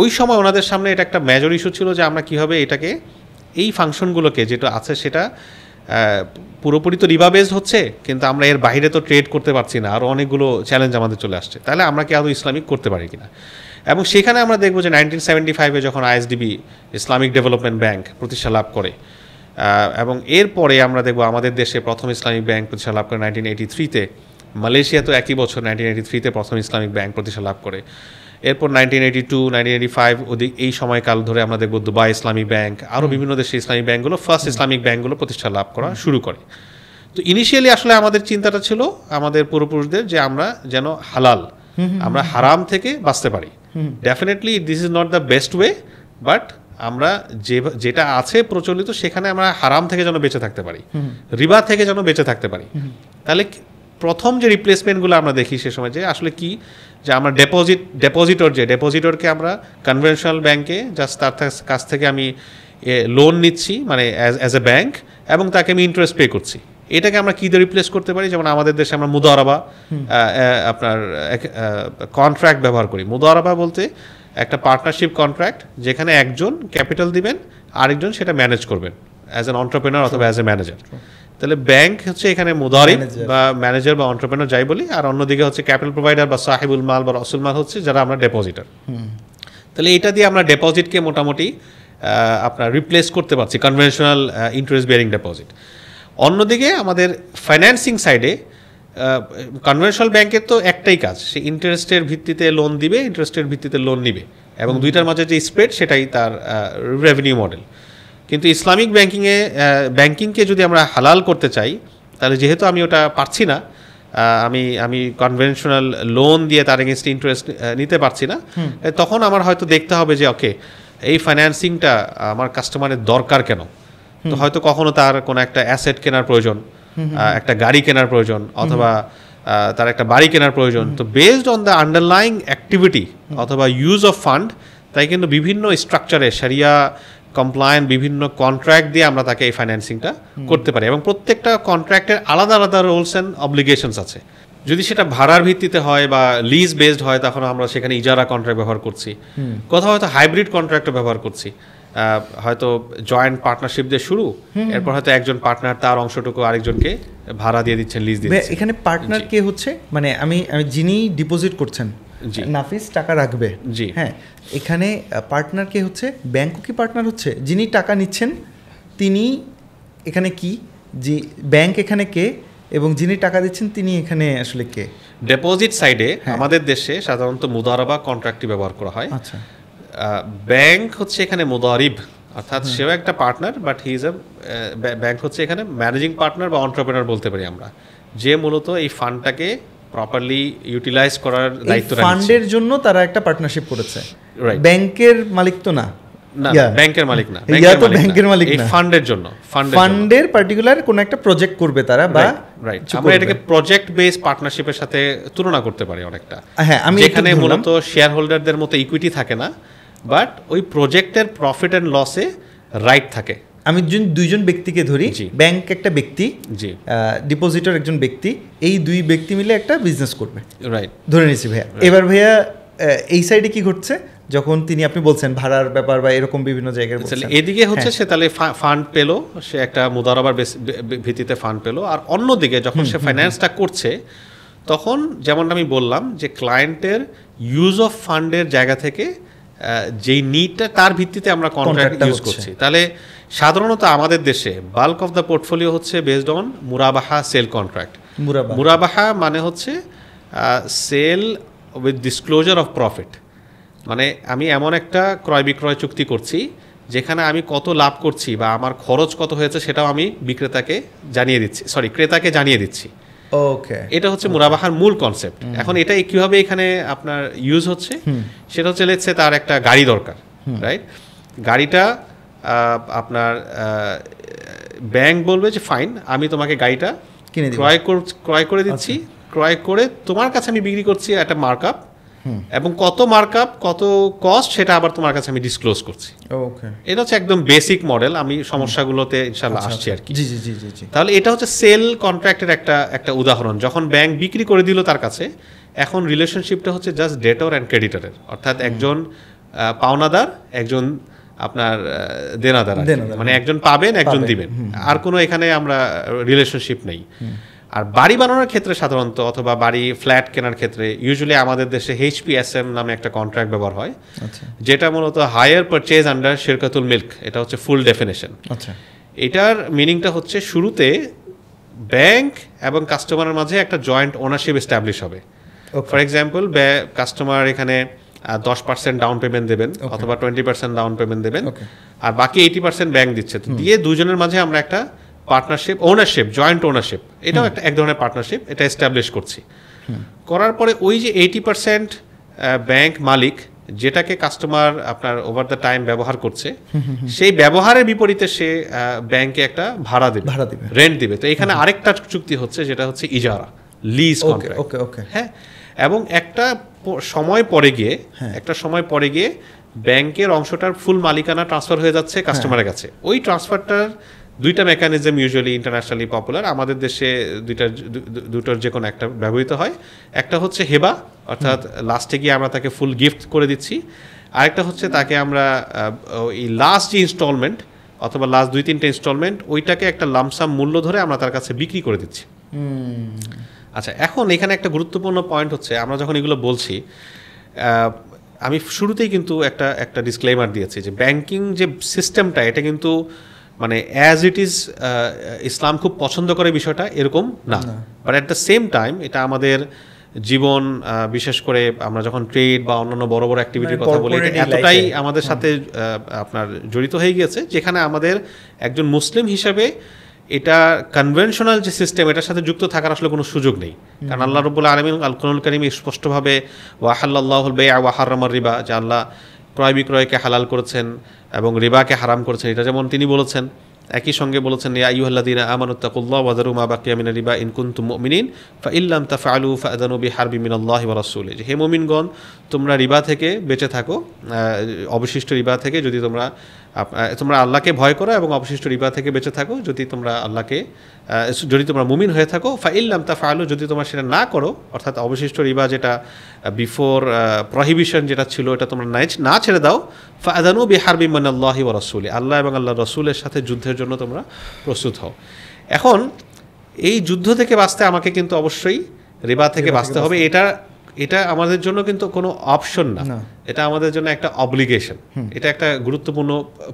ওই সময় ওনাদের সামনে এটা একটা মেজর ইস্যু ছিল যে আমরা কিভাবে এটাকে এই ফাংশনগুলোকে যেটা আছে সেটা পুরোপুরি তো রিভা বেসড হচ্ছে কিন্তু আমরা এর বাইরে তো ট্রেড করতে পারছি না আরও অনেকগুলো চ্যালেঞ্জ আমাদের চলে আসছে তাহলে আমরা কি আদৌ ইসলামিক করতে পারি কিনা এবং সেখানে আমরা দেখব যে নাইনটিন সেভেন্টি ফাইভে যখন আইএসডিবি ইসলামিক ডেভেলপমেন্ট ব্যাংক প্রতিষ্ঠা লাভ করে এবং এরপরে আমরা দেখব আমাদের দেশে প্রথম ইসলামিক ব্যাংক প্রতিষ্ঠা লাভ করে নাইনটিন এইটি থ্রিতে মালয়েশিয়া তো একই বছর নাইনটিন এইটি থ্রিতে প্রথম ইসলামিক ব্যাংক প্রতিষ্ঠা লাভ করে এরপর nineteen eighty to nineteen five এই সময়কাল ধরে আমরা দেখব দুবাই ইসলামী ব্যাংক আরও বিভিন্ন দেশে ইসলামী ব্যাংকগুলো ফার্স্ট ইসলামিক ব্যাংকগুলো প্রতিষ্ঠা লাভ করা শুরু করে তো ইনিশিয়ালি আসলে আমাদের চিন্তাটা ছিল আমাদের পূর্বপুরুষদের যে আমরা যেন হালাল আমরা হারাম থেকে বাঁচতে পারি definitely this is not the best way but আমরা যে যেটা আছে প্রচলিত সেখানে আমরা হারাম থেকে যেন বেঁচে থাকতে পারি রিবা থেকে যেন বেঁচে থাকতে পারি তাহলে প্রথম যে রিপ্লেসমেন্টগুলো আমরা দেখি সে সময় যে আসলে কি যে আমার ডেপোজিট ডেপোজিটর যে ডেপোজিটরকে আমরা কনভেনশনাল ব্যাংকে জাস্ট তার কাছ থেকে আমি লোন নিচ্ছি মানে অ্যাজ এ ব্যাংক এবং তাকে আমি ইন্টারেস্ট পে করছি এটাকে আমরা কী দিয়ে রিপ্লেস করতে পারি যেমন আমাদের দেশে আমরা মুদারাবা আপনার কন্ট্রাক্ট ব্যবহার করি মুদারাবা বলতে একটা পার্টনারশিপ কন্ট্রাক্ট যেখানে একজন ক্যাপিটাল দিবেন আরেকজন সেটা ম্যানেজ করবেন অ্যাজ এন অন্টারপ্রেনার অথবা অ্যাজ এ ম্যানেজার তাহলে ব্যাংক হচ্ছে এখানে মোদারি বা ম্যানেজার বা অন্টারপ্রেনার যাই বলি আর অন্যদিকে হচ্ছে ক্যাপিটাল প্রোভাইডার বা সাহেবুল মাল বা রসুল মাল হচ্ছে যারা আমরা ডেপোজিটার তাহলে এটা দিয়ে আমরা ডেপোজিটকে মোটামুটি আপনার রিপ্লেস করতে পারছি কনভেনশনাল ইন্টারেস্ট বিয়ারিং ডেপোজিট অন্যদিকে আমাদের ফাইন্যান্সিং সাইডে কনভেনশনাল ব্যাংকের তো একটাই কাজ সে ইন্টারেস্টের ভিত্তিতে লোন দিবে ইন্টারেস্টের ভিত্তিতে লোন নিবে এবং দুইটার মাঝে যে স্প্রেড সেটাই তার রেভিনিউ মডেল কিন্তু ইসলামিক ব্যাংকিংয়ে ব্যাংকিংকে যদি আমরা হালাল করতে চাই তাহলে যেহেতু আমি ওটা পারছি না আমি আমি কনভেনশনাল লোন দিয়ে তার এগেনস্ট ইন্টারেস্ট নিতে পারছি না তখন আমার হয়তো দেখতে হবে যে ওকে এই ফাইন্যান্সিংটা আমার কাস্টমারের দরকার কেন তো হয়তো কখনো তার কোনো একটা অ্যাসেট কেনার প্রয়োজন একটা গাড়ি কেনার প্রয়োজন অথবা তার একটা বাড়ি কেনার প্রয়োজন তো based on the underlying activity অথবা ইউজ অফ ফান্ড তাই কিন্তু বিভিন্ন স্ট্রাকচারে সারিয়া কমপ্লায়েন বিভিন্ন কন্ট্রাক্ট দিয়ে আমরা তাকে এই ফাইন্যান্সিংটা করতে পারি এবং প্রত্যেকটা কন্ট্রাক্টের আলাদা আলাদা রোলস অ্যান্ড অব্লিগেশনস আছে যদি সেটা ভাড়ার ভিত্তিতে হয় বা লিজ বেসড হয় তখন আমরা সেখানে ইজারা কন্ট্রাক্ট ব্যবহার করছি কোথাও হয়তো হাইব্রিড কন্ট্রাক্টও ব্যবহার করছি হয়তো জয়েন্ট পার্টনারশিপ দিয়ে শুরু এরপর হয়তো একজন পার্টনার তার অংশটুকু আরেকজনকে ভাড়া দিয়ে দিচ্ছেন লিজ দিয়ে এখানে পার্টনার কে হচ্ছে মানে আমি যিনি ডিপোজিট করছেন নাফিস টাকা রাখবে জি হ্যাঁ এখানে পার্টনার কে হচ্ছে ব্যাংকও কি পার্টনার হচ্ছে যিনি টাকা নিচ্ছেন তিনি এখানে কি যে ব্যাংক এখানে কে এবং যিনি টাকা দিচ্ছেন তিনি এখানে আসলে কে ডিপোজিট সাইডে হ্যাঁ। আমাদের দেশে সাধারণত বা কন্ট্রাক্টটি ব্যবহার করা হয় আচ্ছা ব্যাংক হচ্ছে এখানে মুদারিব অর্থাৎ সেও একটা partner but he is a bank হচ্ছে এখানে ম্যানেজিং পার্টনার বা অন্টারপ্রেনার বলতে পারি আমরা যে মূলত এই ফান্ডটাকে প্রপারলি ইউটিলাইজ করার দায়িত্ব ফান্ডের জন্য তারা একটা পার্টনারশিপ করেছে ব্যাংকের মালিক তো না ব্যাংকের মালিক না ব্যাংকের মালিক না ফান্ডের জন্য ফান্ডের পার্টিকুলার কোন একটা প্রজেক্ট করবে তারা বা রাইট আমরা এটাকে প্রজেক্ট বেস পার্টনারশিপের সাথে তুলনা করতে পারি অনেকটা হ্যাঁ আমি এখানে মূলত শেয়ার হোল্ডারদের মতো ইকুইটি থাকে না বাট ওই প্রজেক্টের প্রফিট অ্যান্ড লসে রাইট থাকে আমি দুইজন ব্যক্তিকে ধরি ব্যাংক একটা ব্যক্তি ডিপোজিটর একজন ব্যক্তি এই দুই ব্যক্তি মিলে একটা বিজনেস করবে রাইট ধরে নিয়েছি ভাইয়া এবার ভাইয়া এই সাইডে কি ঘটছে যখন তিনি আপনি বলছেন ভাড়ার ব্যাপার বা এরকম বিভিন্ন জায়গায় এদিকে হচ্ছে হ্যাঁ। সে তাহলে ফান্ড পেলো সে একটা মুদারাবার ভিত্তিতে ফান্ড পেলো আর অন্যদিকে যখন সে ফাইন্যান্সটা করছে তখন যেমনটা আমি বললাম যে ক্লায়েন্টের ইউজ অফ ফান্ডের জায়গা থেকে যেই নিডটা তার ভিত্তিতে আমরা কন্ট্রাক্ট ইউজ করছি তাহলে সাধারণত আমাদের দেশে বাল্ক অফ দ্য পোর্টফোলিও হচ্ছে বেসড অন মুরাবাহা সেল কন্ট্রাক্ট মুরাবাহা মানে হচ্ছে sale with disclosure of profit মানে আমি এমন একটা ক্রয় বিক্রয় চুক্তি করছি যেখানে আমি কত লাভ করছি বা আমার খরচ কত হয়েছে সেটাও আমি বিক্রেতাকে জানিয়ে দিচ্ছি সরি ক্রেতাকে জানিয়ে দিচ্ছি ওকে এটা হচ্ছে মুরাবাহার মূল কনসেপ্ট এখন এটা কিভাবে এখানে আপনার ইউজ হচ্ছে সেটা হচ্ছে লেটসে তার একটা গাড়ি দরকার রাইট গাড়িটা আপনার ব্যাংক বলবে যে ফাইন আমি তোমাকে গাড়িটা ক্রয় ক্রয় করে দিচ্ছি আচ্ছা। ক্রয় করে তোমার কাছে আমি বিক্রি করছি একটা মার্কআপ এবং কত মার্কআপ কত কস্ট সেটা আবার তোমার কাছে আমি ডিসক্লোজ করছি ওকে এটা হচ্ছে একদম বেসিক মডেল আমি সমস্যাগুলোতে ইনশাআল্লাহ আচ্ছা, আসছি আচ্ছা। আর কি জি জি জি জি তাহলে এটা হচ্ছে সেল কন্ট্রাক্টের একটা একটা উদাহরণ যখন ব্যাংক বিক্রি করে দিল তার কাছে এখন রিলেশনশিপটা হচ্ছে জাস্ট ডেটর অ্যান্ড ক্রেডিটরের অর্থাৎ একজন পাওনাদার একজন আপনার দেনাদার মানে একজন পাবেন একজন দিবেন আর কোনো এখানে আমরা রিলেশনশিপ নেই আর বাড়ি বানানোর ক্ষেত্রে সাধারণত অথবা বাড়ি ফ্ল্যাট কেনার ক্ষেত্রে ইউজুয়ালি আমাদের দেশে এইচপিএসএম নামে একটা কন্ট্রাক্ট ব্যবহার হয় আচ্ছা। যেটা মূলত হায়ার পারচেজ আন্ডার শেরকাতুল মিল্ক এটা হচ্ছে ফুল ডেফিনেশন আচ্ছা। এটার মিনিংটা হচ্ছে শুরুতে ব্যাংক এবং কাস্টমারের মাঝে একটা জয়েন্ট ওনারশিপ এস্টাবলিশ হবে ফর এক্সাম্পল কাস্টমার এখানে দশ পার্সেন্ট ডাউন পেমেন্ট দেবেন অথবা টোয়েন্টি পার্সেন্ট ডাউন পেমেন্ট দেবেন আর বাকি এইটি পার্সেন্ট ব্যাংক দিচ্ছে দিয়ে দুজনের মাঝে আমরা একটা পার্টনারশিপ ওনারশিপ জয়েন্ট ওনারশিপ এটাও একটা এক ধরনের পার্টনারশিপ এটা এস্টাবলিশ করছি করার পরে ওই যে এইটি পার্সেন্ট ব্যাংক মালিক যেটাকে কাস্টমার আপনার ওভার দ্য টাইম ব্যবহার করছে সেই ব্যবহারের বিপরীতে সে ব্যাংকে একটা ভাড়া দেবে ভাড়া দেবে রেন্ট দিবে তো এখানে আরেকটা চুক্তি হচ্ছে যেটা হচ্ছে ইজারা লিজ ওকে ওকে হ্যাঁ এবং একটা সময় পরে গিয়ে হ্যাঁ। একটা সময় পরে গিয়ে ব্যাংকের অংশটার ফুল মালিকানা ট্রান্সফার হয়ে যাচ্ছে কাস্টমারের হ্যাঁ। কাছে ওই ট্রান্সফারটার দুইটা মেকানিজম ইউজুয়ালি ইন্টারন্যাশনালি পপুলার আমাদের দেশে দুইটা দুটোর যে কোনো একটা ব্যবহৃত হয় একটা হচ্ছে হেবা অর্থাৎ লাস্টে গিয়ে আমরা তাকে ফুল গিফট করে দিচ্ছি আরেকটা হচ্ছে তাকে আমরা ওই লাস্ট যে ইনস্টলমেন্ট অথবা লাস্ট দুই তিনটা ইনস্টলমেন্ট ওইটাকে একটা লামসাম মূল্য ধরে আমরা তার কাছে বিক্রি করে দিচ্ছি আচ্ছা এখন এখানে একটা গুরুত্বপূর্ণ পয়েন্ট হচ্ছে আমরা যখন এগুলো বলছি আমি শুরুতেই কিন্তু একটা একটা ডিসক্লেমার দিয়েছি যে ব্যাংকিং যে সিস্টেমটা এটা কিন্তু মানে অ্যাজ ইট ইজ ইসলাম খুব পছন্দ করে বিষয়টা এরকম না but at the same time এটা আমাদের জীবন বিশেষ করে আমরা যখন ট্রেড বা অন্যান্য বড় বড় অ্যাক্টিভিটির মানে কথা বলি এতটাই আমাদের সাথে আপনার জড়িত হয়ে গিয়েছে যেখানে আমাদের একজন মুসলিম হিসেবে এটা কনভেনশনাল যে সিস্টেম এটার সাথে যুক্ত থাকার আসলে কোনো সুযোগ নেই কারণ আল্লাহ রবুল্লা আলমিন আলকুল করিম স্পষ্টভাবে ওয়াহাল্লাহ বে ওয়াহার রিবা যে আল্লাহ ক্রয় বিক্রয়কে হালাল করেছেন এবং রিবাকে হারাম করেছেন এটা যেমন তিনি বলেছেন একই সঙ্গে বলেছেন ইয়া ইউহাল্লাদিন আমানুত্তাকুল্লাহ ওয়াজারু মা বাকিয়া মিনা রিবা ইন কুনতুম মুমিনিন ফা ইল্লাম তাফআলু ফাআযানু বিহারবি মিনাল্লাহি ওয়া রাসূলি হে মুমিনগণ তোমরা রিবা থেকে বেঁচে থাকো অবশিষ্ট রিবা থেকে যদি তোমরা তোমরা আল্লাহকে ভয় করো এবং অবশিষ্ট রিবা থেকে বেঁচে থাকো যদি তোমরা আল্লাহকে যদি তোমরা মুমিন হয়ে থাকো ফাইল্লাম তা ফাইলো যদি তোমরা সেটা না করো অর্থাৎ অবশিষ্ট রিবা যেটা বিফোর প্রহিবিশন যেটা ছিল এটা তোমরা নাই না ছেড়ে দাও ফাদানু বিহার বিমান আল্লাহি ও রসুলি আল্লাহ এবং আল্লাহ রসুলের সাথে যুদ্ধের জন্য তোমরা প্রস্তুত হও এখন এই যুদ্ধ থেকে বাঁচতে আমাকে কিন্তু অবশ্যই রিবা থেকে বাঁচতে হবে এটা এটা আমাদের জন্য কিন্তু কোনো অপশন না এটা আমাদের জন্য একটা অব্লিগেশন এটা একটা গুরুত্বপূর্ণ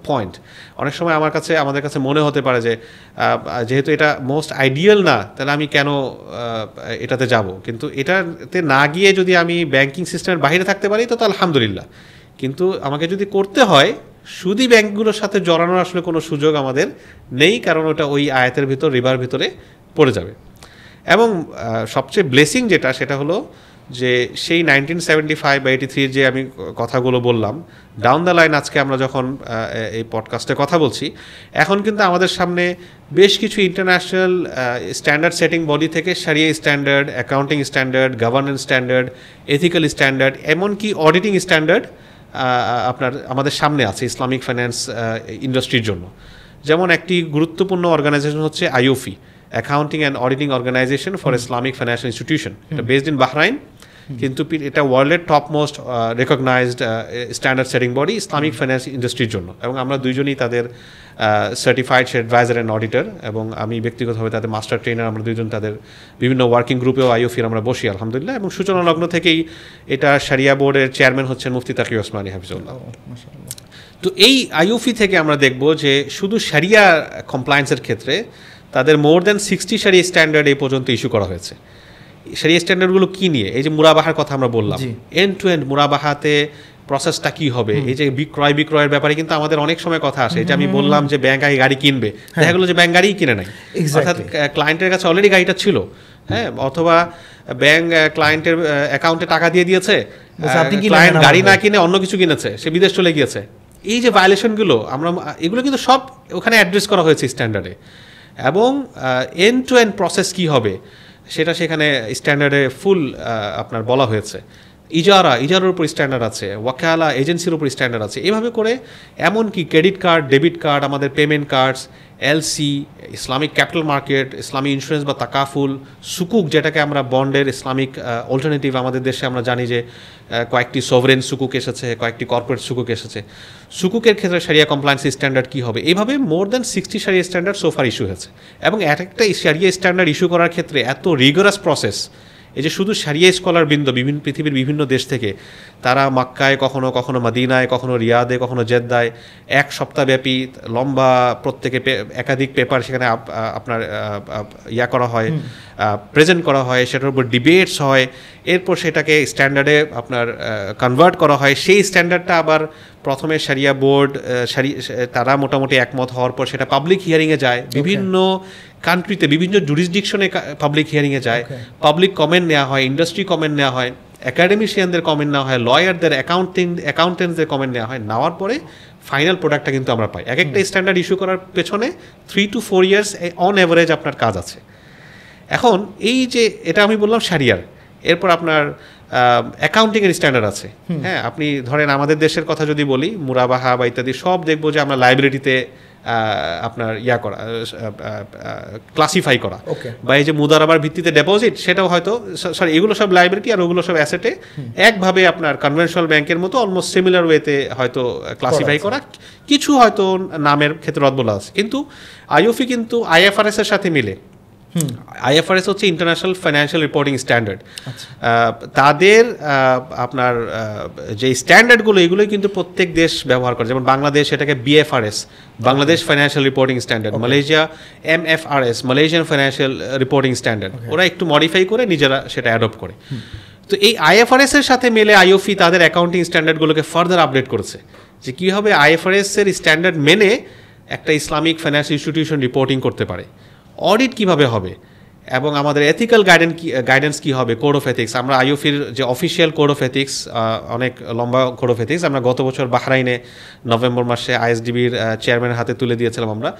পয়েন্ট অনেক সময় আমার কাছে আমাদের কাছে মনে হতে পারে যে যেহেতু এটা মোস্ট আইডিয়াল না তাহলে আমি কেন এটাতে যাব কিন্তু এটাতে না গিয়ে যদি আমি ব্যাংকিং সিস্টেমের বাইরে থাকতে পারি তো আলহামদুলিল্লাহ কিন্তু আমাকে যদি করতে হয় সুদী ব্যাংকগুলোর সাথে জড়ানোর আসলে কোনো সুযোগ আমাদের নেই কারণ ওটা ওই আয়াতের ভিতর রিভার ভিতরে পড়ে যাবে এবং সবচেয়ে ব্লেসিং যেটা সেটা হলো যে সেই নাইনটিন সেভেন্টি ফাইভ বা এইটি থ্রির যে আমি কথাগুলো বললাম ডাউন দ্য লাইন আজকে আমরা যখন এই পডকাস্টে কথা বলছি এখন কিন্তু আমাদের সামনে বেশ কিছু ইন্টারন্যাশনাল স্ট্যান্ডার্ড সেটিং বডি থেকে সারিয়া standard accounting standard governance standard ethical standard এমনকি অডিটিং স্ট্যান্ডার্ড আপনার আমাদের সামনে আছে ইসলামিক ফাইন্যান্স ইন্ডাস্ট্রির জন্য যেমন একটি গুরুত্বপূর্ণ অর্গানাইজেশন হচ্ছে AAOIFI accounting and auditing organization for Islamic financial institution এটা বেসড ইন বাহরাইন কিন্তু এটা ওয়ার্ল্ডের top most recognized standard setting body Islamic finance ইন্ডাস্ট্রির জন্য এবং আমরা দুইজনই তাদের সার্টিফাইড অ্যাডভাইজার অ্যান্ড অডিটর এবং আমি ব্যক্তিগতভাবে তাদের মাস্টার ট্রেনার আমরা দুইজন তাদের বিভিন্ন ওয়ার্কিং গ্রুপেও আইওফির আমরা বসি আলহামদুলিল্লাহ এবং সূচনা লগ্ন থেকেই এটা সারিয়া বোর্ডের চেয়ারম্যান হচ্ছেন মুফতি তাকি ওসমানী হাফিজুল্লাহ তো এই আইওফি থেকে আমরা দেখব যে শুধু সারিয়া কমপ্লায়েন্সের ক্ষেত্রে তাদের মোর দেন সিক্সটি শাড়ি স্ট্যান্ডার্ড এই পর্যন্ত ইস্যু করা হয়েছে সেই স্ট্যান্ডার্ডগুলো কী নিয়ে এই যে মুরাবাহার কথা আমরা বললাম এন্ড টু এন্ড মুরাবাহাতে প্রসেসটা কি হবে এই যে বিক্রয় বিক্রয়ের ব্যাপারে কিন্তু আমাদের অনেক সময় কথা আসে এটা আমি বললাম যে ব্যাংক আগে গাড়ি কিনবে হ্যাঁ। দেখা গেলো যে ব্যাংক গাড়িই কিনে নাই অর্থাৎ ক্লায়েন্টের কাছে অলরেডি গাড়িটা ছিল হ্যাঁ অথবা ব্যাংক ক্লায়েন্টের অ্যাকাউন্টে টাকা দিয়ে দিয়েছে ক্লায়েন্ট গাড়ি না কিনে অন্য কিছু কিনেছে সে বিদেশ চলে গিয়েছে এই যে ভায়োলেশনগুলো আমরা এগুলো কিন্তু সব ওখানে অ্যাড্রেস করা হয়েছে স্ট্যান্ডার্ডে এবং এন টু এন্ড প্রসেস কী হবে সেটা সেখানে স্ট্যান্ডার্ডে ফুল আপনার বলা হয়েছে ইজারা ইজারার উপর স্ট্যান্ডার্ড আছে ওয়াকালা এজেন্সির উপর স্ট্যান্ডার্ড আছে এভাবে করে এমনকি ক্রেডিট কার্ড ডেবিট কার্ড আমাদের payment cards LC Islamic capital market ইসলামী ইন্স্যুরেন্স বা তাকাফুল সুকুক যেটাকে আমরা বন্ডের ইসলামিক অল্টারনেটিভ আমাদের দেশে আমরা জানি যে কয়েকটি সভরেন সুকুক এসেছে কয়েকটি কর্পোরেট সুকুক এসেছে সুকুকের ক্ষেত্রে সারিয়া কমপ্লায়েন্স স্ট্যান্ডার্ড কী হবে এইভাবে মোর দ্যান সিক্সটি সারিয়া স্ট্যান্ডার্ড সোফার ইস্যু হয়েছে এবং এক একটা সারিয়া স্ট্যান্ডার্ড ইস্যু করার ক্ষেত্রে এত রিগোরাস প্রসেস এই যে শুধু সারিয়া স্কলার বৃন্দ বিভিন্ন পৃথিবীর বিভিন্ন দেশ থেকে তারা মাক্কায় কখনো কখনো মাদিনায় কখনো রিয়াদে কখনো জেদ্দায় এক সপ্তাহব্যাপী লম্বা প্রত্যেকে একাধিক পেপার সেখানে আপনার ইয়া করা হয় প্রেজেন্ট করা হয় সেটার উপর ডিবেটস হয় এরপর সেটাকে স্ট্যান্ডার্ডে আপনার কনভার্ট করা হয় সেই স্ট্যান্ডার্ডটা আবার প্রথমে সারিয়া বোর্ড সারি তারা মোটামুটি একমত হওয়ার পর সেটা পাবলিক হিয়ারিংয়ে যায় বিভিন্ন কান্ট্রিতে বিভিন্ন জুরিসডিকশনে পাবলিক হিয়ারিংয়ে যায় পাবলিক কমেন্ট নেওয়া হয় ইন্ডাস্ট্রি কমেন্ট নেওয়া হয় অ্যাকাডেমিশিয়ানদের কমেন্ট নেওয়া হয় লয়ারদের অ্যাকাউন্টিং অ্যাকাউন্টেন্টদের কমেন্ট নেওয়া হয় নেওয়ার পরে ফাইনাল প্রোডাক্টটা কিন্তু আমরা পাই এক একটা স্ট্যান্ডার্ড ইস্যু করার পেছনে three to four years on average আপনার কাজ আছে এখন এই যে এটা আমি বললাম সারিয়ার এরপর আপনার অ্যাকাউন্টিংয়ের স্ট্যান্ডার্ড আছে হ্যাঁ আপনি ধরেন আমাদের দেশের কথা যদি বলি মুরাবাহা বা ইত্যাদি সব দেখবো যে আমরা লাইব্রেরিতে আপনার ইয়া করা ক্লাসিফাই করা বা এই যে মুদারাবার ভিত্তিতে ডিপোজিট সেটাও হয়তো সরি এগুলো সব লাইব্রেরি আর ওগুলো সব অ্যাসেটে একভাবে আপনার কনভেনশনাল ব্যাংকের মতো অলমোস্ট সিমিলার ওয়েতে হয়তো ক্লাসিফাই করা কিছু হয়তো নামের ক্ষেত্রে রদবলা আছে কিন্তু আইওফি কিন্তু আইএফআরএস এর সাথে মিলে আইএফআরএস হচ্ছে ইন্টারন্যাশনাল ফাইন্যান্সিয়াল রিপোর্টিং স্ট্যান্ডার্ড তাদের আপনার যে স্ট্যান্ডার্ডগুলো এগুলোই কিন্তু প্রত্যেক দেশ ব্যবহার করে যেমন বাংলাদেশ এটাকে BFRS Bangladesh financial reporting standard Malaysia M F R S Malaysian financial reporting standard ওরা একটু মডিফাই করে নিজেরা সেটা অ্যাডপ্ট করে তো এই আইএফআরএস এর সাথে মেলে আইওফি তাদের অ্যাকাউন্টিং স্ট্যান্ডার্ডগুলোকে ফার্দার আপডেট করেছে যে কীভাবে আইএফআরএস এর স্ট্যান্ডার্ড মেনে একটা ইসলামিক ফাইন্যান্স ইনস্টিটিউশন রিপোর্টিং করতে পারে অডিট কিভাবে হবে এবং আমাদের এথিক্যাল গাইডেন গাইডেন্স কী হবে কোড অফ এথিক্স আমরা আইওফির যে অফিসিয়াল কোড অফ এথিক্স অনেক লম্বা কোড অফ এথিক্স আমরা গত বছর বাহরাইনে নভেম্বর মাসে আইএসডিবির চেয়ারম্যানের হাতে তুলে দিয়েছিলাম আমরা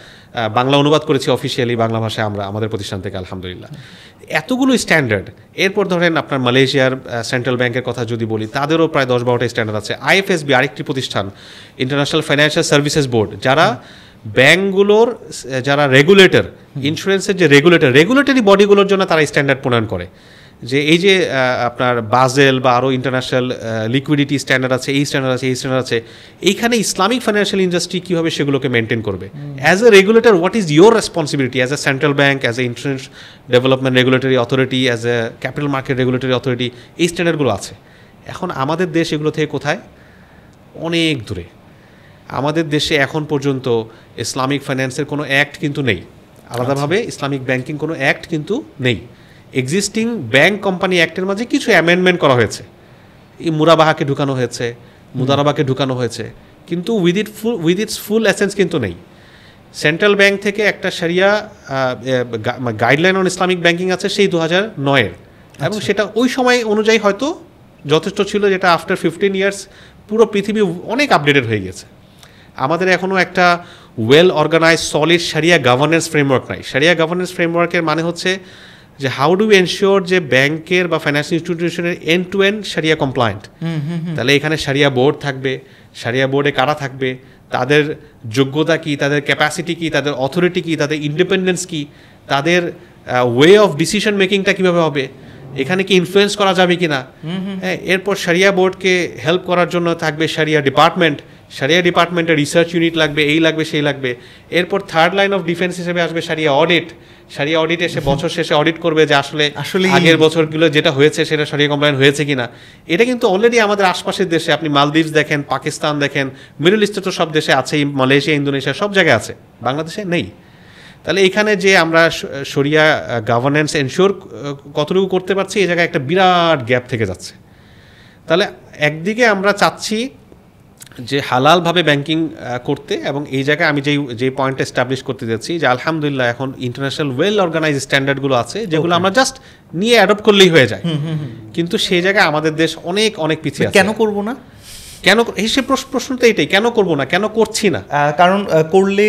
বাংলা অনুবাদ করেছি অফিসিয়ালি বাংলা ভাষায় আমরা আমাদের প্রতিষ্ঠান থেকে আলহামদুলিল্লাহ এতগুলো স্ট্যান্ডার্ড এরপর ধরেন আপনার মালয়েশিয়ার সেন্ট্রাল ব্যাংকের কথা যদি বলি তাদেরও প্রায় দশ বারোটা স্ট্যান্ডার্ড আছে আইএফএসবি আরেকটি প্রতিষ্ঠান ইন্টারন্যাশনাল ফাইন্যান্সিয়াল সার্ভিসেস বোর্ড যারা ব্যাংকগুলোর যারা রেগুলেটর ইন্স্যুরেন্সের যে রেগুলেটর রেগুলেটরি বডিগুলোর জন্য তারা স্ট্যান্ডার্ড প্রণয়ন করে যে এই যে আপনার বাজেল বা আরও ইন্টারন্যাশনাল লিকুইডিটি স্ট্যান্ডার্ড আছে এই স্ট্যান্ডার্ড আছে এই স্ট্যান্ডার্ড আছে এইখানে ইসলামিক ফাইন্যান্সিয়াল ইন্ডাস্ট্রি কীভাবে সেগুলোকে মেনটেন করবে as a regulator what is your responsibility as a central bank as a insurance development regulatory authority as a capital market regulatory authority এই স্ট্যান্ডার্ডগুলো আছে এখন আমাদের দেশ এগুলো থেকে কোথায় অনেক দূরে আমাদের দেশে এখন পর্যন্ত ইসলামিক ফাইন্যান্সের কোনো অ্যাক্ট কিন্তু নেই আলাদাভাবে আচ্ছা। ইসলামিক ব্যাংকিং কোনো অ্যাক্ট কিন্তু নেই এক্সিস্টিং ব্যাংক কোম্পানি অ্যাক্টের মাঝে কিছু অ্যামেন্ডমেন্ট করা হয়েছে এই মুরাবাহাকে ঢুকানো হয়েছে মুদারাবাকে ঢুকানো হয়েছে কিন্তু with it full with its full essence কিন্তু নেই সেন্ট্রাল ব্যাংক থেকে একটা সারিয়া গাইডলাইন অন ইসলামিক ব্যাংকিং আছে সেই দু হাজার নয়ের এবং আচ্ছা। সেটা ওই সময় অনুযায়ী হয়তো যথেষ্ট ছিল যেটা আফটার ফিফটিন ইয়ার্স পুরো পৃথিবী অনেক আপডেটেড হয়ে গেছে আমাদের এখনও একটা ওয়েল অর্গানাইজ সলিড সারিয়া গভর্নেন্স ফ্রেমওয়ার্ক নাই সারিয়া গভর্নেন্স ফ্রেমওয়ার্কের মানে হচ্ছে যে হাউ ডু এনশিওর যে ব্যাংকের বা ফাইন্যান্সিয়াল ইনস্টিটিউশনের এন্ড টু এন্ড সারিয়া কমপ্লায়েন্ট তাহলে এখানে সারিয়া বোর্ড থাকবে সারিয়া বোর্ডে কারা থাকবে তাদের যোগ্যতা কি তাদের ক্যাপাসিটি কি তাদের অথরিটি কি তাদের ইন্ডিপেন্ডেন্স কি তাদের ওয়ে অফ ডিসিশন মেকিংটা কীভাবে হবে এখানে কি ইনফ্লুয়েস করা যাবে কি না হ্যাঁ এরপর সারিয়া বোর্ডকে হেল্প করার জন্য থাকবে সারিয়া ডিপার্টমেন্ট সারিয়া ডিপার্টমেন্টে রিসার্চ ইউনিট লাগবে এই লাগবে সেই লাগবে এরপর থার্ড লাইন অফ ডিফেন্স হিসেবে আসবে সারিয়া অডিট সারিয়া অডিট এসে বছর শেষে অডিট করবে যে আসলে আসলে আগের বছরগুলো যেটা হয়েছে সেটা সারিয়া কমপ্লাইন হয়েছে কিনা এটা কিন্তু অলরেডি আমাদের আশপাশের দেশে আপনি মালদ্বীপ দেখেন পাকিস্তান দেখেন মিডল ইস্টে তো সব দেশে আছেই মালয়েশিয়া ইন্দোনেশিয়া সব জায়গায় আছে বাংলাদেশে নেই তাহলে এখানে যে আমরা সরিয়া গভর্নেন্স এনশিওর কতটুকু করতে পারছি এই জায়গায় একটা বিরাট গ্যাপ থেকে যাচ্ছে তাহলে একদিকে আমরা চাচ্ছি যে হালালভাবে ব্যাংকিং করতে এবং এই জায়গায় আমি যেই যে পয়েন্টটা এস্টাবলিশ করতে যাচ্ছি যে আলহামদুলিল্লাহ এখন ইন্টারন্যাশনাল ওয়েল অর্গানাইজ স্ট্যান্ডার্ডগুলো আছে যেগুলো আমরা জাস্ট নিয়ে অ্যাডপ্ট করলেই হয়ে যায় কিন্তু সেই জায়গায় আমাদের দেশ অনেক অনেক পিছিয়ে কেন করব না কেন সে প্রশ্ন তো এটাই কেন করব না কেন করছি না কারণ করলে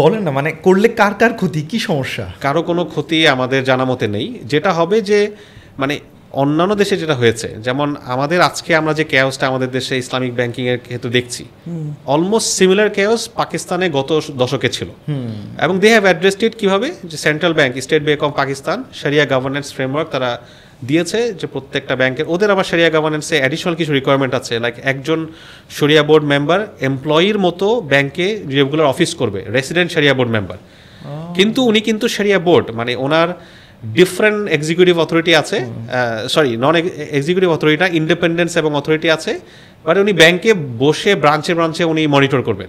বলেন না মানে করলে কার কার ক্ষতি কি সমস্যা কারো কোনো ক্ষতি আমাদের জানা মতে নেই যেটা হবে যে মানে অন্যান্য দেশে যেটা হয়েছে যেমন আমাদের আজকে আমরা যে কেয়াসটা আমাদের দেশে ইসলামিক ব্যাংকিং এর ক্ষেত্রে দেখছি অলমোস্ট সিমিলার কেয়াস পাকিস্তানে গত দশকে ছিল এবং দে হ্যাভ অ্যাড্রেসড ইট যে central bank state bank of Pakistan সেরিয়া গভর্নেন্স ফ্রেমওয়ার্ক তারা দিয়েছে যে প্রত্যেকটা ব্যাংকের ওদের আবার সেরিয়া গভর্নেন্সে অ্যাডিশনাল কিছু রিকোয়ারমেন্ট আছে লাইক একজন সরিয়া বোর্ড মেম্বার এমপ্লয়ির মতো ব্যাংকে রেগুলার অফিস করবে রেসিডেন্ট সেরিয়া বোর্ড মেম্বার কিন্তু উনি কিন্তু সেরিয়া বোর্ড মানে ওনার ডিফারেন্ট এক্সিকিউটিভ অথরিটি আছে সরি নন এক্সিকিউটিভ অথরিটি না ইন্ডিপেন্ডেন্স এবং অথরিটি আছে বাট উনি ব্যাংকে বসে ব্রাঞ্চে ব্রাঞ্চে উনি মনিটর করবেন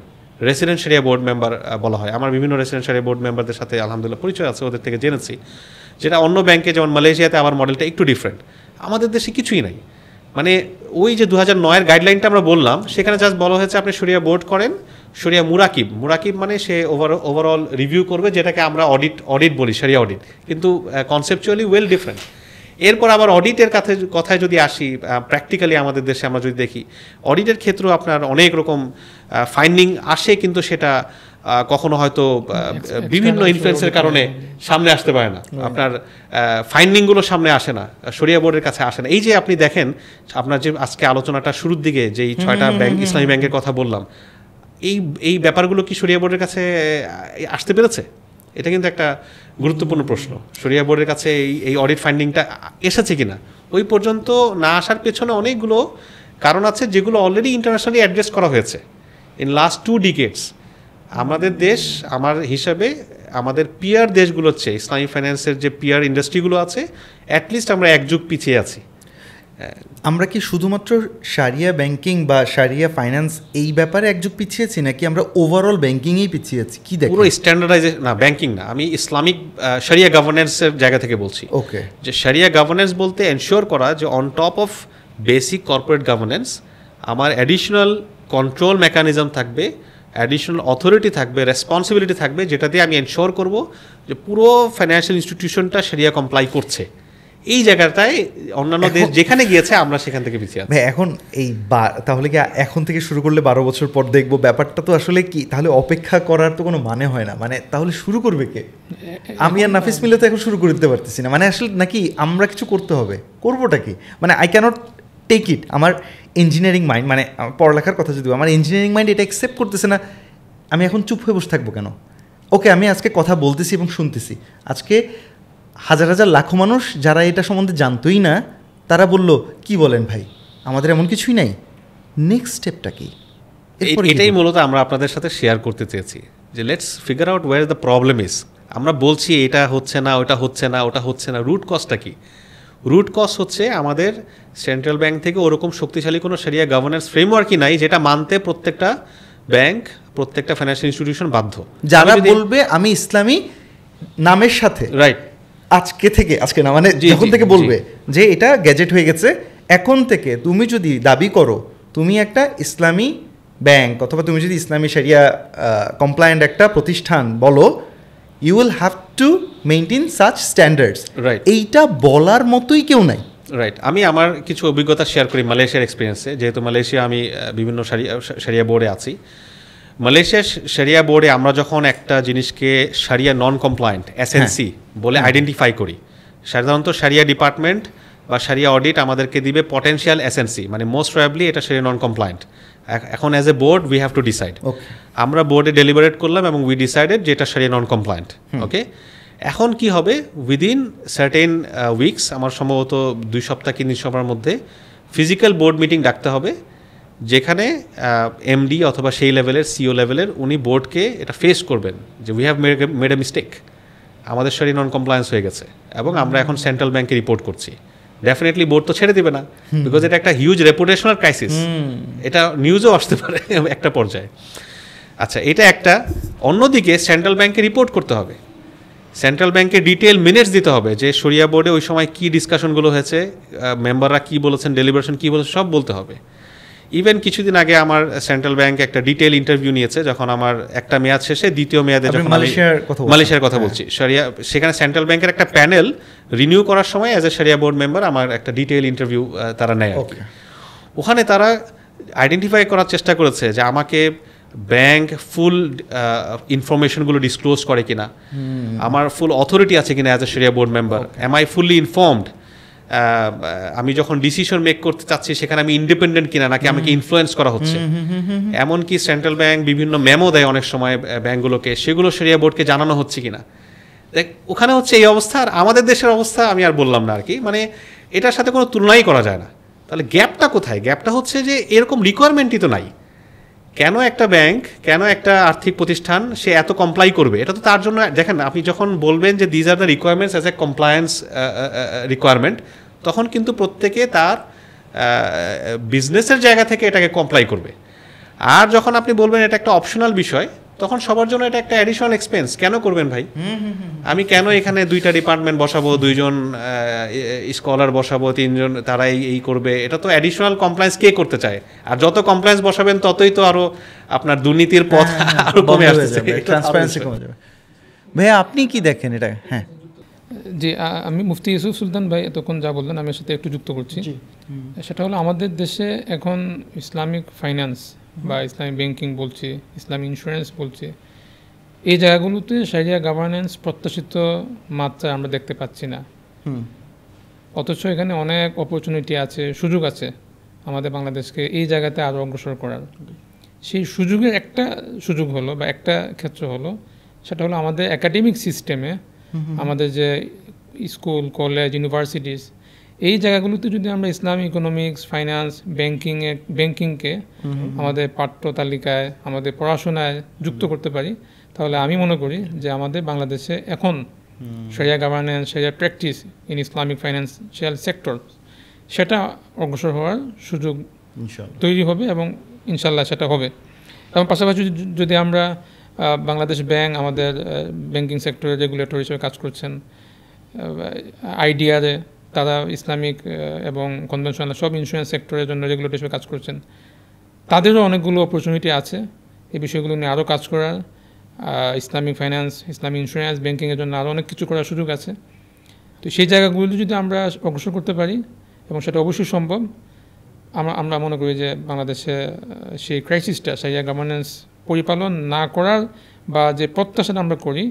রেসিডেন্সিয়ারিয়া বোর্ড মেম্বার বলা হয় আমার বিভিন্ন রেসিডেন্সিয়ারিয়া বোর্ড মেম্বারদের সাথে আলহামদুলিল্লাহ পরিচয় আছে ওদের থেকে জেনেছি যেটা অন্য ব্যাংকে যেমন মালয়েশিয়াতে আমার মডেলটা একটু ডিফারেন্ট আমাদের দেশে কিছুই নাই মানে ওই যে দু হাজার নয়ের গাইডলাইনটা আমরা বললাম সেখানে জাস্ট বলা হয়েছে আপনি সরিয়া বোর্ড করেন সরিয়া মুরাকিব মুরাকিব মানে সে ওভার ওভারঅল রিভিউ করবে যেটাকে আমরা অডিট অডিট বলি সেরিয়া অডিট কিন্তু কনসেপচুয়ালি ওয়েল ডিফারেন্ট এরপর আবার অডিটের কাছে কথায় যদি আসি প্র্যাকটিক্যালি আমাদের দেশে আমরা যদি দেখি অডিটের ক্ষেত্রেও আপনার অনেক রকম ফাইন্ডিং আসে কিন্তু সেটা কখনো হয়তো বিভিন্ন ইনফ্লুয়েন্সের কারণে সামনে আসতে পারে না আপনার ফাইন্ডিংগুলো সামনে আসে না সরিয়া বোর্ডের কাছে আসে না এই যে আপনি দেখেন আপনার যে আজকে আলোচনাটা শুরুর দিকে যেই ছয়টা ব্যাংক ইসলামী ব্যাংকের কথা বললাম এই এই ব্যাপারগুলো কি সরিয়া বোর্ডের কাছে আসতে পেরেছে এটা কিন্তু একটা গুরুত্বপূর্ণ প্রশ্ন সরিয়া বোর্ডের কাছে এই এই অডিট ফাইন্ডিংটা এসেছে কিনা ওই পর্যন্ত না আসার পেছনে অনেকগুলো কারণ আছে যেগুলো অলরেডি ইন্টারন্যাশনালি অ্যাড্রেস করা হয়েছে ইন লাস্ট টু ডিকেটস আমাদের দেশ আমার হিসাবে আমাদের পিয়ার দেশগুলোর চেয়ে ইসলামিক ফাইন্যান্সের যে পিয়ার ইন্ডাস্ট্রিগুলো আছে অ্যাটলিস্ট আমরা একযুগ পিছিয়ে আছি আমরা কি শুধুমাত্র সারিয়া ব্যাংকিং বা সারিয়া ফাইন্যান্স এই ব্যাপারে একযুগ পিছিয়েছি নাকি আমরা ওভারঅল ব্যাংকিংয়েই পিছিয়েছি কি দেখ পুরো স্ট্যান্ডার্ডাইজেশন না ব্যাংকিং না আমি ইসলামিক সারিয়া গভর্নেন্সের জায়গা থেকে বলছি ওকে যে সারিয়া গভর্নেন্স বলতে এনশিওর করা যে on top of basic corporate governance আমার অ্যাডিশনাল কন্ট্রোল মেকানিজম থাকবে অ্যাডিশনাল অথরিটি থাকবে রেসপন্সিবিলিটি থাকবে যেটা দিয়ে আমি এনশিওর করব যে পুরো ফাইন্যান্সিয়াল ইনস্টিটিউশনটা সেরিয়া কমপ্লাই করছে এই জায়গাটায় অন্যান্য দেশ যেখানে গিয়েছে আমরা সেখান থেকে পিছিয়ে আছি এখন এই তাহলে কি এখন থেকে শুরু করলে বারো বছর পর দেখবো ব্যাপারটা তো আসলে কি তাহলে অপেক্ষা করার তো কোনো মানে হয় না মানে তাহলে শুরু করবে কে আমি আর নাফিস মিলে তো এখন শুরু করে দিতে পারতেছি না মানে আসলে নাকি আমরা কিছু করতে হবে করবোটা কি মানে আই ক্যানট টেক ইট আমার ইঞ্জিনিয়ারিং মাইন্ড মানে পড়ালেখার কথা যদি আমার ইঞ্জিনিয়ারিং মাইন্ড এটা অ্যাকসেপ্ট করতেছে না আমি এখন চুপ হয়ে বসে থাকবো কেন ওকে আমি আজকে কথা বলতেছি এবং শুনতেছি আজকে হাজার হাজার লাখো মানুষ যারা এটা সম্বন্ধে জানতোই না তারা বলল কি বলেন ভাই আমাদের এমন কিছুই নাই নেক্সট স্টেপটা কি এটাই মূলত আমরা আপনাদের সাথে শেয়ার করতে চেয়েছি যে let's figure out where the problem is আমরা বলছি এটা হচ্ছে না ওটা হচ্ছে না ওটা হচ্ছে না রুট কজটা কি রুট কজ হচ্ছে আমাদের সেন্ট্রাল ব্যাংক থেকে ওরকম শক্তিশালী কোনো সেরিয়া গভর্নেন্স ফ্রেমওয়ার্কই নাই যেটা মানতে প্রত্যেকটা ব্যাংক প্রত্যেকটা ফাইন্যান্সিয়াল ইনস্টিটিউশন বাধ্য যারা বলবে আমি ইসলামী নামের সাথে রাইট আজকে থেকে আজকে না মানে যখন থেকে বলবে যে এটা গ্যাজেট হয়ে গেছে এখন থেকে তুমি যদি দাবি করো তুমি একটা ইসলামী ব্যাংক অথবা তুমি যদি ইসলামী সেরিয়া কমপ্লায়েন্ট একটা প্রতিষ্ঠান বলো you will have to maintain such standards right এইটা বলার মতোই কেউ নাই রাইট আমি আমার কিছু অভিজ্ঞতা শেয়ার করি মালয়েশিয়ার এক্সপিরিয়েন্সে যেহেতু মালয়েশিয়া আমি বিভিন্ন সারিয়া সারিয়া বোর্ডে আছি মালয়েশিয়া সারিয়া বোর্ডে আমরা যখন একটা জিনিসকে সারিয়া নন কমপ্লায়েন্ট এসএনসি বলে আইডেন্টিফাই করি সাধারণত সারিয়া ডিপার্টমেন্ট বা সারিয়া অডিট আমাদেরকে দিবে পটেন্সিয়াল এসএনসি মানে মোস্ট প্রবলি এটা সেরিয়া নন কমপ্লায়েন্ট এখন as a board we have to decide আমরা বোর্ডে ডেলিভারেট করলাম এবং উই ডিসাইডেড যে এটা সারিয়া নন কমপ্লায়েন্ট ওকে এখন কি হবে উইদিন সার্টেন উইকস আমার সম্ভবত দুই সপ্তাহ কি তিন সপ্তাহের মধ্যে ফিজিক্যাল বোর্ড মিটিং ডাকতে হবে যেখানে এমডি অথবা সেই লেভেলের সিও e লেভেলের উনি বোর্ডকে এটা ফেস করবেন যে we have made a mistake আমাদের শরীর নন কমপ্লায়েন্স হয়ে গেছে এবং আমরা এখন সেন্ট্রাল ব্যাংকে রিপোর্ট করছি ডেফিনেটলি বোর্ড তো ছেড়ে দেবে না বিকজ এটা একটা হিউজ রেপুটেশনাল ক্রাইসিস এটা নিউজও আসতে পারে [laughs] একটা পর্যায়ে আচ্ছা এটা একটা অন্যদিকে সেন্ট্রাল ব্যাংকে রিপোর্ট করতে হবে সেন্ট্রাল ব্যাংকে ডিটেল মিনিটস দিতে হবে যে সরিয়া বোর্ডে ওই সময় কী ডিসকাশনগুলো হয়েছে মেম্বাররা কী বলেছেন ডেলিভারেশন কী বলেছে সব বলতে হবে ইভেন কিছুদিন আগে আমার সেন্ট্রাল ব্যাংক একটা ডিটেল ইন্টারভিউ নিয়েছে যখন আমার একটা মেয়াদ শেষে দ্বিতীয় মেয়াদে যখন মালয়েশিয়ার কথা মালয়েশিয়ার কথা হ্যাঁ। বলছি সারিয়া সেখানে সেন্ট্রাল ব্যাংকের একটা প্যানেল রিনিউ করার সময় অ্যাজ এ সারিয়া বোর্ড মেম্বার আমার একটা ডিটেল ইন্টারভিউ তারা নেয় ওখানে তারা আইডেন্টিফাই করার চেষ্টা করেছে যে আমাকে ব্যাংক ফুল ইনফরমেশনগুলো ডিসক্লোজ করে কিনা আমার ফুল অথরিটি আছে কিনা অ্যাজ এ সেরিয়া board member am I fully informed আমি যখন ডিসিশন মেক করতে চাচ্ছি সেখানে আমি ইন্ডিপেন্ডেন্ট কিনা নাকি আমাকে ইনফ্লুয়েন্স করা হচ্ছে এমনকি সেন্ট্রাল ব্যাংক বিভিন্ন মেমো দেয় অনেক সময় ব্যাঙ্কগুলোকে সেগুলো সেরিয়া বোর্ডকে জানানো হচ্ছে কিনা দেখ ওখানে হচ্ছে এই অবস্থা আর আমাদের দেশের অবস্থা আমি আর বললাম না আর কি মানে এটার সাথে কোনো তুলনাই করা যায় না তাহলে গ্যাপটা কোথায় গ্যাপটা হচ্ছে যে এরকম রিকোয়ারমেন্টই তো নাই কেন একটা ব্যাংক কেন একটা আর্থিক প্রতিষ্ঠান সে এত কমপ্লাই করবে এটা তো তার জন্য দেখেন আপনি যখন বলবেন যে these are the requirements as a compliance requirement তখন কিন্তু প্রত্যেকে তার বিজনেসের জায়গা থেকে এটাকে কমপ্লাই করবে আর যখন আপনি বলবেন এটা একটা অপশনাল বিষয় তখন সবার জন্য এটা একটা অ্যাডিশনাল এক্সপেন্স কেন করবেন ভাই আমি কেন এখানে দুইটা ডিপার্টমেন্ট বসাবো দুইজন স্কলার বসাবো তিনজন তারাই এই করবে এটা তো অ্যাডিশনাল কমপ্লায়েন্স কে করতে চায় আর যত কমপ্লায়েন্স বসাবেন ততই তো আরো আপনার দুর্নীতির পথ হ্যাঁ, হ্যাঁ, আরো কমে আসতে ভাইয়া আপনি কি দেখেন এটা হ্যাঁ যে আমি মুফতি ইউসুফ সুলতান ভাই এতক্ষণ যা বললেন আমি সাথে একটু যুক্ত করছি সেটা হলো আমাদের দেশে এখন ইসলামিক ফাইন্যান্স বা ইসলামিক ব্যাংকিং বলছে ইসলামিক ইন্স্যুরেন্স বলছে এই জায়গাগুলোতে সাইরিয়া গভর্নেন্স প্রত্যাশিত মাত্রা আমরা দেখতে পাচ্ছি না অথচ এখানে অনেক অপরচুনিটি আছে সুযোগ আছে আমাদের বাংলাদেশকে এই জায়গাতে আরও অগ্রসর করার সেই সুযোগের একটা সুযোগ হলো বা একটা ক্ষেত্র হলো সেটা হলো আমাদের একাডেমিক সিস্টেমে আমাদের যে স্কুল কলেজ ইউনিভার্সিটিস এই জায়গাগুলোতে যদি আমরা ইসলাম ইকোনমিক্স ফাইন্যান্স ব্যাংকিংয়ে ব্যাংকিংকে আমাদের পাঠ্য তালিকায় আমাদের পড়াশোনায় যুক্ত করতে পারি তাহলে আমি মনে করি যে আমাদের বাংলাদেশে এখন সেরিয়া গভর্নেন্স সেরিয়া practice in Islamic financial sector সেটা অগ্রসর হওয়ার সুযোগ তৈরি হবে এবং ইনশাল্লাহ সেটা হবে এবং পাশাপাশি যদি আমরা বাংলাদেশ ব্যাংক আমাদের ব্যাংকিং সেক্টরে রেগুলেটর হিসেবে কাজ করছেন যে তারা ইসলামিক এবং কনভেনশনাল সব ইন্স্যুরেন্স সেক্টরের জন্য রেগুলেটর হিসেবে কাজ করছেন তাদেরও অনেকগুলো অপরচুনিটি আছে এই বিষয়গুলো নিয়ে আরও কাজ করার ইসলামিক ফাইন্যান্স ইসলামিক ইন্স্যুরেন্স ব্যাঙ্কিংয়ের জন্য আরও অনেক কিছু করার সুযোগ আছে তো সেই জায়গাগুলো যদি আমরা অগ্রসর করতে পারি এবং সেটা অবশ্যই সম্ভব আমরা আমরা মনে করি যে বাংলাদেশে সেই ক্রাইসিসটা সেই গভর্নেন্স পরিপালন না করার বা যে প্রত্যাশাটা আমরা করি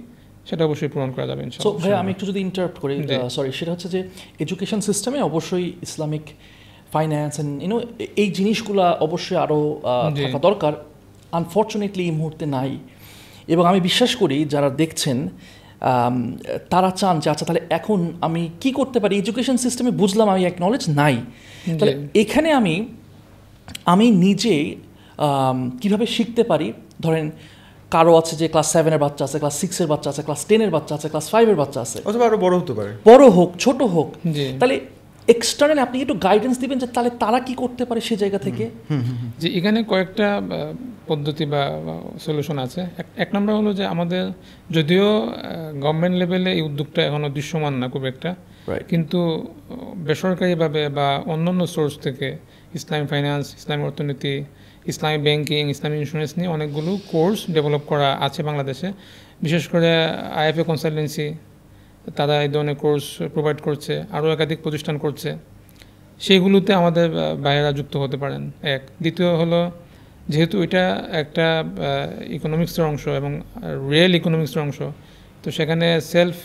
সেটা অবশ্যই পূরণ করা যাবে সো ভাই আমি একটু যদি ইন্টারাপ্ট করি সরি সেটা হচ্ছে যে এডুকেশন সিস্টেমে অবশ্যই ইসলামিক ফাইন্যান্স অ্যান্ড ইউনো এই জিনিসগুলো অবশ্যই আরও থাকা দরকার আনফর্চুনেটলি এই মুহূর্তে নাই এবং আমি বিশ্বাস করি যারা দেখছেন তারা চান যে আচ্ছা তাহলে এখন আমি কি করতে পারি এডুকেশন সিস্টেমে বুঝলাম আমি এক নলেজ নাই তাহলে এখানে আমি আমি নিজে কিভাবে শিখতে পারি ধরেন কারো আছে যে ক্লাস সেভেনের বাচ্চা আছে ক্লাস সিক্সের বাচ্চা আছে ক্লাস টেনের বাচ্চা আছে ক্লাস ফাইভের বাচ্চা আছে অথবা আরো বড় হতে পারে বড় হোক ছোট হোক তাহলে এক্সটার্নাল আপনি একটু গাইডেন্স দিবেন যে তাহলে তারা কি করতে পারে সেই জায়গা থেকে যে এখানে কয়েকটা পদ্ধতি বা সলিউশন আছে এক নম্বর হলো যে আমাদের যদিও গভর্নমেন্ট লেভেলে এই উদ্যোগটা এখনও দৃশ্যমান না খুব একটা কিন্তু বেসরকারিভাবে বা অন্যান্য সোর্স থেকে ইসলাম ফাইন্যান্স ইসলাম অর্থনীতি ইসলামী ব্যাংকিং ইসলামী ইন্স্যুরেন্স নিয়ে অনেকগুলো কোর্স ডেভেলপ করা আছে বাংলাদেশে বিশেষ করে আইএফএ কনসালটেন্সি তারা এই ধরনের কোর্স প্রোভাইড করছে আরও একাধিক প্রতিষ্ঠান করছে সেইগুলোতে আমাদের বাইরা যুক্ত হতে পারেন এক দ্বিতীয় হলো যেহেতু এটা একটা ইকোনমিক্সের অংশ এবং রিয়েল ইকোনমিক্সের অংশ তো সেখানে সেলফ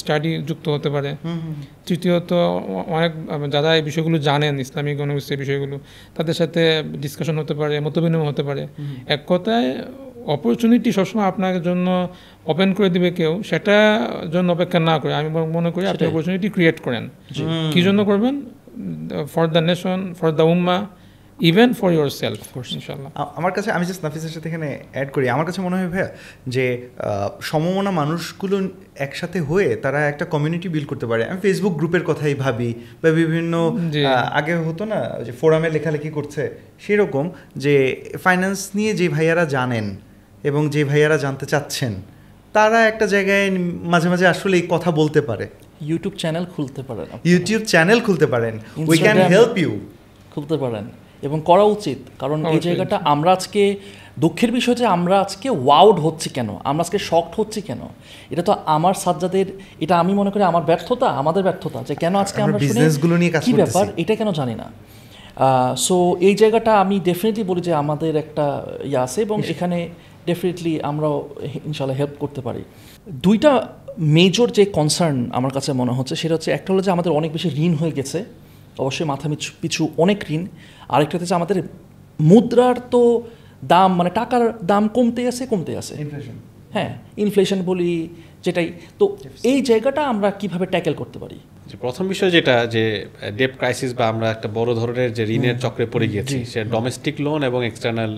স্টাডি যুক্ত হতে পারে তৃতীয়ত অনেক যারা এই বিষয়গুলো জানেন ইসলামিক গণগোষ্ঠীর বিষয়গুলো তাদের সাথে ডিসকাশন হতে পারে মতবিনিময় হতে পারে এক কথায় অপরচুনিটি সবসময় আপনার জন্য ওপেন করে দিবে কেউ সেটা জন্য অপেক্ষা না করে আমি মনে করি আপনি অপরচুনিটি ক্রিয়েট করেন কি জন্য করবেন for the nation for the উম্মা ইভেন ফর ইউর সেলফ ইনশাল্লাহ আমার কাছে আমি জাস্ট নাফিসের সাথে এখানে অ্যাড করি আমার কাছে মনে হয় ভাইয়া যে সমমনা মানুষগুলো একসাথে হয়ে তারা একটা কমিউনিটি বিল্ড করতে পারে আমি ফেসবুক গ্রুপের কথাই ভাবি বা বিভিন্ন আগে হতো না যে ফোরামে লেখালেখি করছে সেরকম যে ফাইন্যান্স নিয়ে যে ভাইয়ারা জানেন এবং যে ভাইয়ারা জানতে চাচ্ছেন তারা একটা জায়গায় মাঝে মাঝে আসলে এই কথা বলতে পারে ইউটিউব চ্যানেল খুলতে পারেন ইউটিউব চ্যানেল খুলতে পারেন উই ক্যান হেল্প ইউ খুলতে পারেন এবং করা উচিত কারণ এই জায়গাটা আমরা আজকে দুঃখের বিষয় যে আমরা আজকে ওয়াউড হচ্ছি কেন আমরা আজকে শক্ট হচ্ছি কেন এটা তো আমার সাজ্জাদের এটা আমি মনে করি আমার ব্যর্থতা আমাদের ব্যর্থতা যে কেন আজকে আমরা বিজনেসগুলো নিয়ে কি ব্যাপার এটা কেন জানি না সো এই জায়গাটা আমি ডেফিনেটলি বলি যে আমাদের একটা ইয়ে আছে এবং এখানে ডেফিনেটলি আমরাও ইনশাল্লাহ হেল্প করতে পারি দুইটা মেজর যে কনসার্ন আমার কাছে মনে হচ্ছে সেটা হচ্ছে একটা হলো যে আমাদের অনেক বেশি ঋণ হয়ে গেছে অবশ্যই মাথা পিছু অনেক ঋণ আরেকটা হচ্ছে আমাদের মুদ্রার তো দাম মানে টাকার দাম কমতে আছে কমতে আছে হ্যাঁ ইনফ্লেশন বলি যেটাই তো এই জায়গাটা আমরা কিভাবে ট্যাকেল করতে পারি যে প্রথম বিষয় যেটা যে ডেপ ক্রাইসিস বা আমরা একটা বড় ধরনের যে ঋণের চক্রে পড়ে গিয়েছি সে ডোমেস্টিক লোন এবং এক্সটার্নাল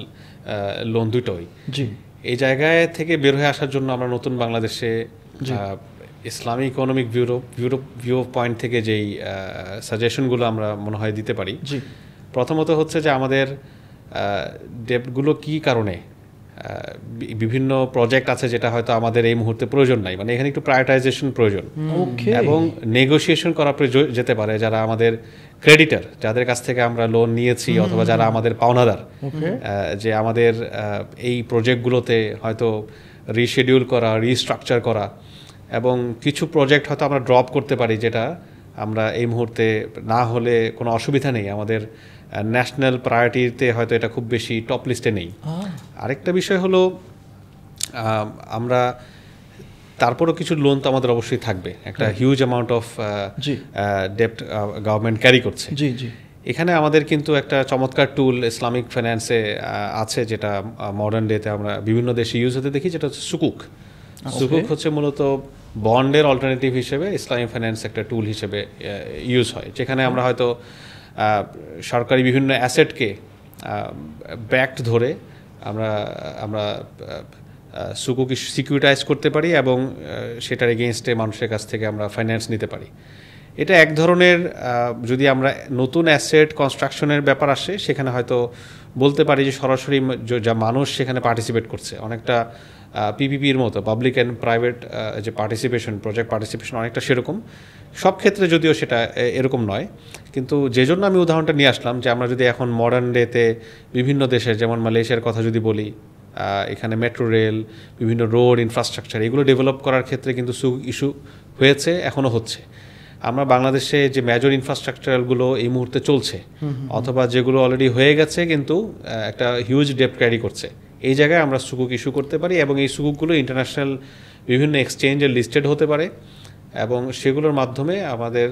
লোন দুটোই জি এই জায়গায় থেকে বের হয়ে আসার জন্য আমরা নতুন বাংলাদেশে ইসলামী economic bureau bureau view point থেকে যেই সাজেশনগুলো আমরা মনে হয় দিতে পারি প্রথমত হচ্ছে যে আমাদের ডেপগুলো কি কারণে বিভিন্ন প্রজেক্ট আছে যেটা হয়তো আমাদের এই মুহূর্তে প্রয়োজন নাই মানে এখানে একটু প্রায়োরিটাইজেশন প্রয়োজন এবং নেগোসিয়েশন করা যেতে পারে যারা আমাদের ক্রেডিটার যাদের কাছ থেকে আমরা লোন নিয়েছি অথবা যারা আমাদের পাওনাদার যে আমাদের এই প্রজেক্টগুলোতে হয়তো রিশেডিউল করা রিস্ট্রাকচার করা এবং কিছু প্রজেক্ট হয়তো আমরা ড্রপ করতে পারি যেটা আমরা এই মুহূর্তে না হলে কোনো অসুবিধা নেই আমাদের ন্যাশনাল প্রায়োরিটিতে হয়তো এটা খুব বেশি টপ লিস্টে নেই আরেকটা বিষয় হলো আমরা তারপরও কিছু লোন তো আমাদের অবশ্যই থাকবে একটা হিউজ অ্যামাউন্ট অফ ডেপ্ট গভর্নমেন্ট ক্যারি করছে জি জি এখানে আমাদের কিন্তু একটা চমৎকার টুল ইসলামিক ফিন্যান্সে আছে যেটা মডার্ন ডেতে আমরা বিভিন্ন দেশে ইউজ হতে দেখি যেটা হচ্ছে সুকুক সুকুক আচ্ছা। হচ্ছে মূলত বন্ডের অল্টারনেটিভ হিসেবে ইসলামী ফাইন্যান্স একটা টুল হিসেবে ইউজ হয় যেখানে আমরা হয়তো সরকারি বিভিন্ন অ্যাসেটকে ব্যাকড ধরে আমরা আমরা সুকুকে সিকিউরিটাইজ করতে পারি এবং সেটার এগেনস্টে মানুষের কাছ থেকে আমরা ফাইন্যান্স নিতে পারি এটা এক ধরনের যদি আমরা নতুন অ্যাসেট কনস্ট্রাকশনের ব্যাপার আসে সেখানে হয়তো বলতে পারি যে সরাসরি যা মানুষ সেখানে পার্টিসিপেট করছে অনেকটা পিপিপির মতো পাবলিক অ্যান্ড প্রাইভেট যে পার্টিসিপেশন প্রজেক্ট পার্টিসিপেশন অনেকটা সেরকম সব ক্ষেত্রে যদিও সেটা এরকম নয় কিন্তু যে জন্য আমি উদাহরণটা নিয়ে আসলাম যে আমরা যদি এখন মডার্ন ডেতে বিভিন্ন দেশের যেমন মালয়েশিয়ার কথা যদি বলি এখানে মেট্রো রেল বিভিন্ন রোড ইনফ্রাস্ট্রাকচার এগুলো ডেভেলপ করার ক্ষেত্রে কিন্তু সু ইস্যু হয়েছে এখনও হচ্ছে আমরা বাংলাদেশে যে মেজর ইনফ্রাস্ট্রাকচারগুলো এই মুহূর্তে চলছে অথবা যেগুলো অলরেডি হয়ে গেছে কিন্তু একটা হিউজ ডেপ ক্যারি করছে এই জায়গায় আমরা সুকুক ইস্যু করতে পারি এবং এই সুকুকগুলো ইন্টারন্যাশনাল বিভিন্ন এক্সচেঞ্জে লিস্টেড হতে পারে এবং সেগুলোর মাধ্যমে আমাদের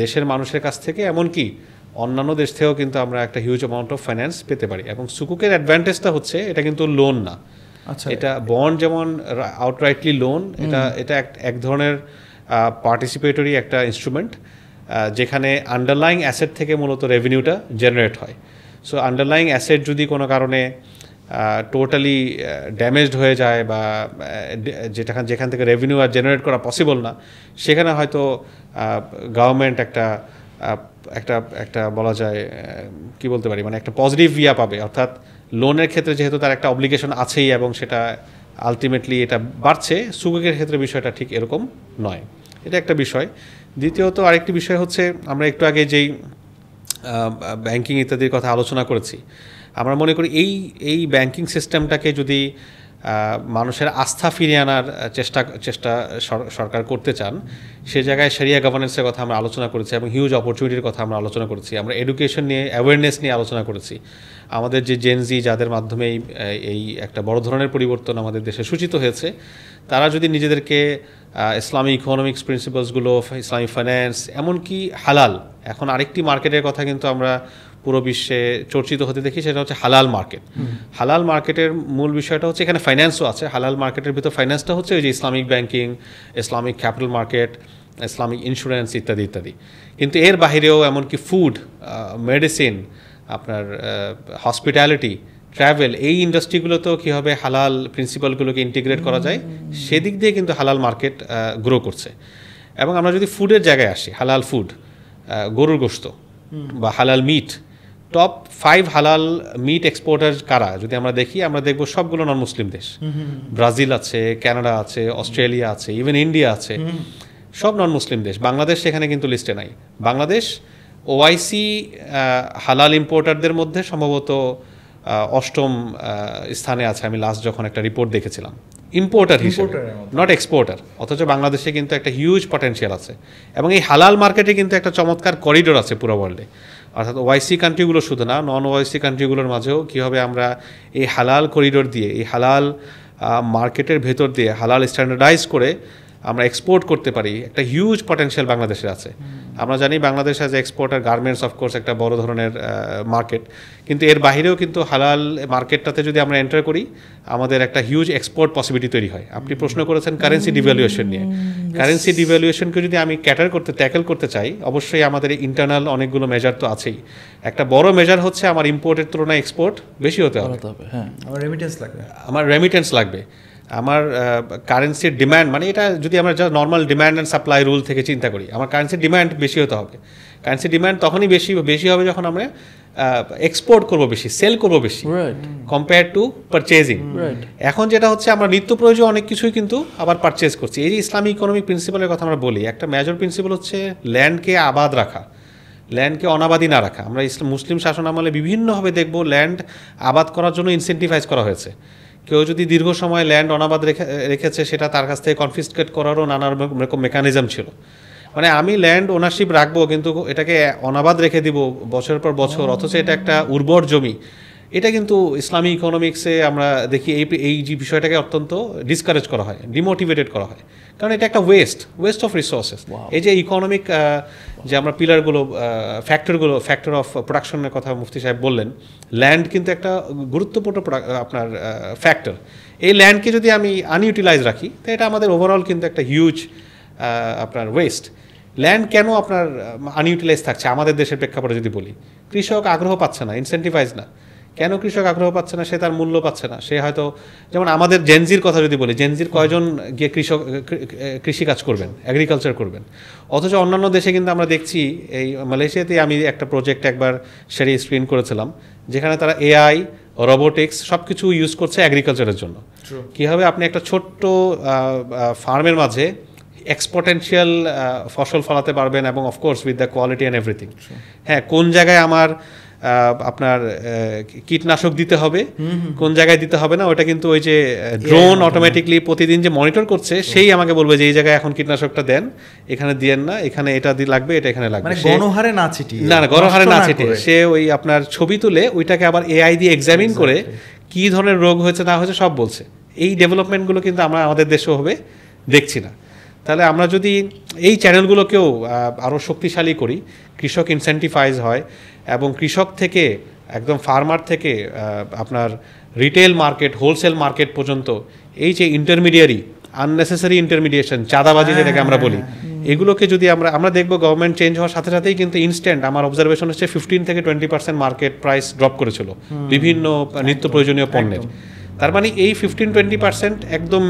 দেশের মানুষের কাছ থেকে এমনকি অন্যান্য দেশ থেকেও কিন্তু আমরা একটা হিউজ অ্যামাউন্ট অফ ফাইন্যান্স পেতে পারি এবং সুকুকের অ্যাডভান্টেজটা হচ্ছে এটা কিন্তু লোন না আচ্ছা এটা বন্ড যেমন আউটরাইটলি লোন এটা এটা এক ধরনের পার্টিসিপেটরি একটা ইনস্ট্রুমেন্ট যেখানে আন্ডারলাইং অ্যাসেট থেকে মূলত রেভিনিউটা জেনারেট হয় সো আন্ডারলাইং অ্যাসেট যদি কোনো কারণে টোটালি ড্যামেজড হয়ে যায় বা যেটা যেখান থেকে রেভিনিউ আর জেনারেট করা পসিবল না সেখানে হয়তো গভর্নমেন্ট একটা একটা একটা বলা যায় কি বলতে পারি মানে একটা পজিটিভ ইয়া পাবে অর্থাৎ লোনের ক্ষেত্রে যেহেতু তার একটা অব্লিকেশন আছেই এবং সেটা আলটিমেটলি এটা বাড়ছে সুযোগের ক্ষেত্রে বিষয়টা ঠিক এরকম নয় এটা একটা বিষয় দ্বিতীয়ত আরেকটি বিষয় হচ্ছে আমরা একটু আগে যেই ব্যাংকিং ইত্যাদির কথা আলোচনা করেছি আমরা মনে করি এই এই ব্যাংকিং সিস্টেমটাকে যদি মানুষের আস্থা ফিরিয়ে আনার চেষ্টা চেষ্টা সরকার করতে চান সে জায়গায় সেরিয়া গভর্নেন্সের কথা আমরা আলোচনা করেছি এবং হিউজ অপরচুনিটির কথা আমরা আলোচনা করেছি আমরা এডুকেশন নিয়ে অ্যাওয়ারনেস নিয়ে আলোচনা করেছি আমাদের যে জেনজি যাদের মাধ্যমে এই একটা বড় ধরনের পরিবর্তন আমাদের দেশে সূচিত হয়েছে তারা যদি নিজেদেরকে ইসলামী ইকোনমিক্স প্রিন্সিপালসগুলো ইসলামী ফাইন্যান্স এমনকি হালাল এখন আরেকটি মার্কেটের কথা কিন্তু আমরা পুরো বিশ্বে চর্চিত হতে দেখি সেটা হচ্ছে হালাল মার্কেট হালাল মার্কেটের মূল বিষয়টা হচ্ছে এখানে ফাইন্যান্সও আছে হালাল মার্কেটের ভিতর ফাইন্যান্সটা হচ্ছে ওই যে Islamic banking Islamic capital market Islamic insurance ইত্যাদি ইত্যাদি কিন্তু এর বাহিরেও এমনকি ফুড মেডিসিন আপনার হসপিটালিটি ট্রাভেল এই ইন্ডাস্ট্রিগুলোতেও কীভাবে হালাল প্রিন্সিপালগুলোকে ইন্টিগ্রেট করা যায় সেদিক দিয়ে কিন্তু হালাল মার্কেট গ্রো করছে এবং আমরা যদি ফুডের জায়গায় আসি হালাল ফুড গরুর গোস্ত বা হালাল মিট টপ ফাইভ হালাল মিট এক্সপোর্টার কারা যদি আমরা দেখি আমরা দেখব সবগুলো নন মুসলিম দেশ ব্রাজিল আছে কানাডা আছে অস্ট্রেলিয়া আছে ইভেন ইন্ডিয়া আছে সব নন মুসলিম দেশ বাংলাদেশ সেখানে কিন্তু লিস্টে নাই বাংলাদেশ ওআইসি হালাল ইম্পোর্টারদের মধ্যে সম্ভবত অষ্টম স্থানে আছে আমি লাস্ট যখন একটা রিপোর্ট দেখেছিলাম ইম্পোর্টার হিসেবে নট এক্সপোর্টার অথচ বাংলাদেশে কিন্তু একটা হিউজ পটেন্সিয়াল আছে এবং এই হালাল মার্কেটে কিন্তু একটা চমৎকার করিডোর আছে পুরো ওয়ার্ল্ডে অর্থাৎ ওয়াইসি কান্ট্রিগুলো শুধু না নন ওয়াইসি কান্ট্রিগুলোর মাঝেও কীভাবে আমরা এই হালাল করিডোর দিয়ে এই হালাল মার্কেটের ভেতর দিয়ে হালাল স্ট্যান্ডার্ডাইজ করে আমরা এক্সপোর্ট করতে পারি একটা হিউজ পটেনশিয়াল বাংলাদেশের আছে আমরা জানি বাংলাদেশ আজ এক্সপোর্ট আর গার্মেন্টস অফকোর্স একটা বড় ধরনের মার্কেট কিন্তু এর বাইরেও কিন্তু হালাল মার্কেটটাতে যদি আমরা এন্টার করি আমাদের একটা হিউজ এক্সপোর্ট পসিবিলিটি তৈরি হয় আপনি প্রশ্ন করেছেন কারেন্সি ডিভ্যালুয়েশন mm, নিয়ে কারেন্সি ডিভ্যালুয়েশনকে যদি আমি ক্যাটার করতে ট্যাকেল করতে চাই অবশ্যই আমাদের ইন্টারনাল অনেকগুলো মেজার তো আছেই একটা বড় মেজার হচ্ছে আমার ইম্পোর্টের তুলনায় এক্সপোর্ট বেশি হতে হবে হ্যাঁ। আমার রেমিটেন্স লাগবে আমার কারেন্সির ডিম্যান্ড মানে এটা যদি আমরা যা normal demand and supply rule থেকে চিন্তা করি আমার কারেন্সির ডিম্যান্ড বেশি হতে হবে কারেন্সি ডিম্যান্ড তখনই বেশি বেশি হবে যখন আমরা এক্সপোর্ট করব বেশি সেল করব বেশি কম্পেয়ার টু পারচেজিং এখন যেটা হচ্ছে আমরা নিত্য প্রয়োজন অনেক কিছুই কিন্তু আবার পারচেজ করছি এই যে ইসলামিক ইকোনমিক প্রিন্সিপালের কথা আমরা বলি একটা মেজর প্রিন্সিপাল হচ্ছে ল্যান্ডকে আবাদ রাখা ল্যান্ডকে অনাবাদি না রাখা আমরা ইসলাম মুসলিম শাসন আমলে বিভিন্নভাবে দেখবো ল্যান্ড আবাদ করার জন্য ইনসেন্টিভাইজ করা হয়েছে কেউ যদি দীর্ঘ সময় ল্যান্ড অনাবাদ রেখে রেখেছে সেটা তার কাছ থেকে কনফিসকেট করারও নানা রকম মেকানিজম ছিল মানে আমি ল্যান্ড ওনারশিপ রাখবো কিন্তু এটাকে অনাবাদ রেখে দিব বছরের পর বছর অথচ এটা একটা উর্বর জমি এটা কিন্তু ইসলামী ইকোনমিক্সে আমরা দেখি এই এই যে বিষয়টাকে অত্যন্ত ডিসকারেজ করা হয় ডিমোটিভেটেড করা হয় কারণ এটা একটা ওয়েস্ট ওয়েস্ট অফ রিসোর্সেস এই যে ইকোনমিক যে আমরা পিলারগুলো ফ্যাক্টরগুলো ফ্যাক্টর অফ প্রোডাকশনের কথা মুফতি সাহেব বললেন ল্যান্ড কিন্তু একটা গুরুত্বপূর্ণ আপনার ফ্যাক্টর এই ল্যান্ডকে যদি আমি আনইউটিলাইজ রাখি তো এটা আমাদের ওভারঅল কিন্তু একটা হিউজ আপনার ওয়েস্ট ল্যান্ড কেন আপনার আনইউটিলাইজ থাকছে আমাদের দেশের প্রেক্ষাপটে যদি বলি কৃষক আগ্রহ পাচ্ছে না ইনসেন্টিভাইজ না কেন কৃষক আগ্রহ পাচ্ছে না সে তার মূল্য পাচ্ছে না সে হয়তো যেমন আমাদের জেনজির কথা যদি বলি জেনজির কয়জন গিয়ে কৃষক কৃষিকাজ করবেন অ্যাগ্রিকালচার করবেন অথচ অন্যান্য দেশে কিন্তু আমরা দেখছি এই মালয়েশিয়াতে আমি একটা প্রজেক্ট একবার সেরে স্ক্রিন করেছিলাম যেখানে তারা এআই রোবোটিক্স সব কিছু ইউজ করছে অ্যাগ্রিকালচারের জন্য কীভাবে আপনি একটা ছোট্ট ফার্মের মাঝে এক্সপোটেন্সিয়াল ফসল ফলাতে পারবেন এবং of course with the quality and everything হ্যাঁ কোন জায়গায় আমার আপনার কীটনাশক দিতে হবে কোন জায়গায় দিতে হবে না ওটা কিন্তু ওই যে ড্রোন অটোমেটিকলি প্রতিদিন যে মনিটর করছে সেই আমাকে বলবে যে এই জায়গায় এখন কীটনাশকটা দেন এখানে দিয়ে না এখানে এটা লাগবে এটা এখানে লাগবে মানে গণহারে না ছিটি না গণহারে না ছিটি সে ওই আপনার ছবি তুলে ওইটাকে আবার এআই দিয়ে এক্সামিন করে কি ধরনের রোগ হয়েছে না হয়েছে সব বলছে এই ডেভেলপমেন্টগুলো কিন্তু আমরা আমাদের দেশেও হবে দেখছি না তাহলে আমরা যদি এই চ্যানেলগুলোকেও আরও শক্তিশালী করি কৃষক ইনসেন্টিফাইজ হয় এবং কৃষক থেকে একদম ফার্মার থেকে আপনার রিটেল মার্কেট হোলসেল মার্কেট পর্যন্ত এই যে ইন্টারমিডিয়ারি আননেসেসারি ইন্টারমিডিয়েশন চাঁদাবাজি হ্যাঁ, যেটাকে আমরা হ্যাঁ, বলি হ্যাঁ, এগুলোকে যদি আমরা আমরা দেখবো গভর্নমেন্ট চেঞ্জ হওয়ার সাথে সাথেই কিন্তু ইনস্ট্যান্ট আমার অবজারভেশন হচ্ছে ফিফটিন থেকে twenty percent market price drop করেছিল বিভিন্ন নিত্য প্রয়োজনীয় পণ্যের তার মানে এই ফিফটিন টোয়েন্টি পার্সেন্ট একদম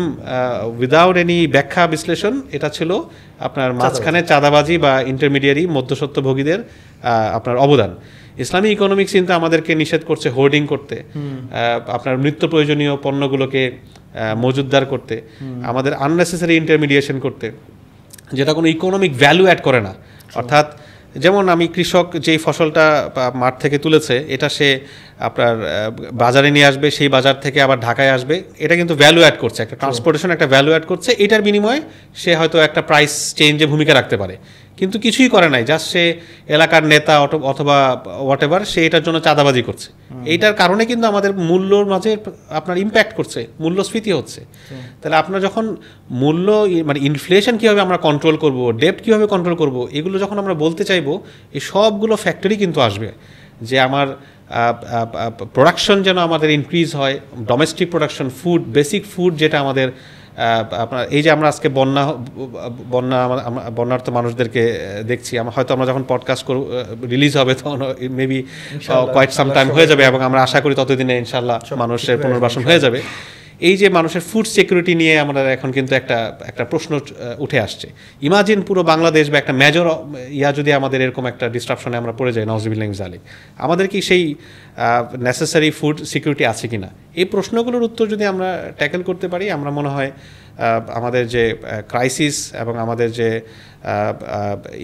উইদাউট এনি ব্যাখ্যা বিশ্লেষণ এটা ছিল আপনার মাঝখানে চাঁদাবাজি বা ইন্টারমিডিয়ারি মধ্যস্বত্বভোগীদের আপনার অবদান ইসলামী ইকোনমিক চিন্তা আমাদেরকে নিষেধ করছে হোর্ডিং করতে আপনার নিত্য প্রয়োজনীয় পণ্যগুলোকে মজুদ্দার করতে আমাদের আননেসেসারি ইন্টারমিডিয়েশন করতে যেটা কোনো ইকোনমিক ভ্যালু অ্যাড করে না অর্থাৎ যেমন আমি কৃষক যেই ফসলটা মাঠ থেকে তুলেছে এটা সে আপনার বাজারে নিয়ে আসবে সেই বাজার থেকে আবার ঢাকায় আসবে এটা কিন্তু ভ্যালু অ্যাড করছে একটা ট্রান্সপোর্টেশন একটা ভ্যালু অ্যাড করছে এটার বিনিময়ে সে হয়তো একটা প্রাইস চেঞ্জে ভূমিকা রাখতে পারে কিন্তু কিছুই করে নাই জাস্ট সে এলাকার নেতা অথবা হোয়াট এভার সে এটার জন্য চাঁদাবাজি করছে এইটার কারণে কিন্তু আমাদের মূল্যর মাঝে আপনার ইম্প্যাক্ট করছে মূল্যস্ফীতি হচ্ছে তাহলে আপনার যখন মূল্য মানে ইনফ্লেশন কীভাবে আমরা কন্ট্রোল করব ডেপ্ট কীভাবে কন্ট্রোল করব এগুলো যখন আমরা বলতে চাইবো এই সবগুলো ফ্যাক্টরি কিন্তু আসবে যে আমার প্রোডাকশন যেন আমাদের ইনক্রিজ হয় domestic production food basic food যেটা আমাদের আপনার এই যে আমরা আজকে বন্যা বন্যা বন্যার্থ মানুষদেরকে দেখছি আমরা হয়তো আমরা যখন পডকাস্ট করব রিলিজ হবে তখন মেবি কোয়াইট সাম টাইম হয়ে যাবে এবং আমরা আশা করি ততদিনে ইনশাল্লাহ মানুষের পুনর্বাসন হয়ে যাবে এই যে মানুষের ফুড সিকিউরিটি নিয়ে আমাদের এখন কিন্তু একটা একটা প্রশ্ন উঠে আসছে ইমাজিন পুরো বাংলাদেশ বা একটা মেজর ইয়া যদি আমাদের এরকম একটা ডিস্ট্রাপশনে আমরা পড়ে যাই নজরুলিং ইমজালি আমাদের কি সেই নেসেসারি ফুড সিকিউরিটি আছে কি না এই প্রশ্নগুলোর উত্তর যদি আমরা ট্যাকেল করতে পারি আমরা মনে হয় আমাদের যে ক্রাইসিস এবং আমাদের যে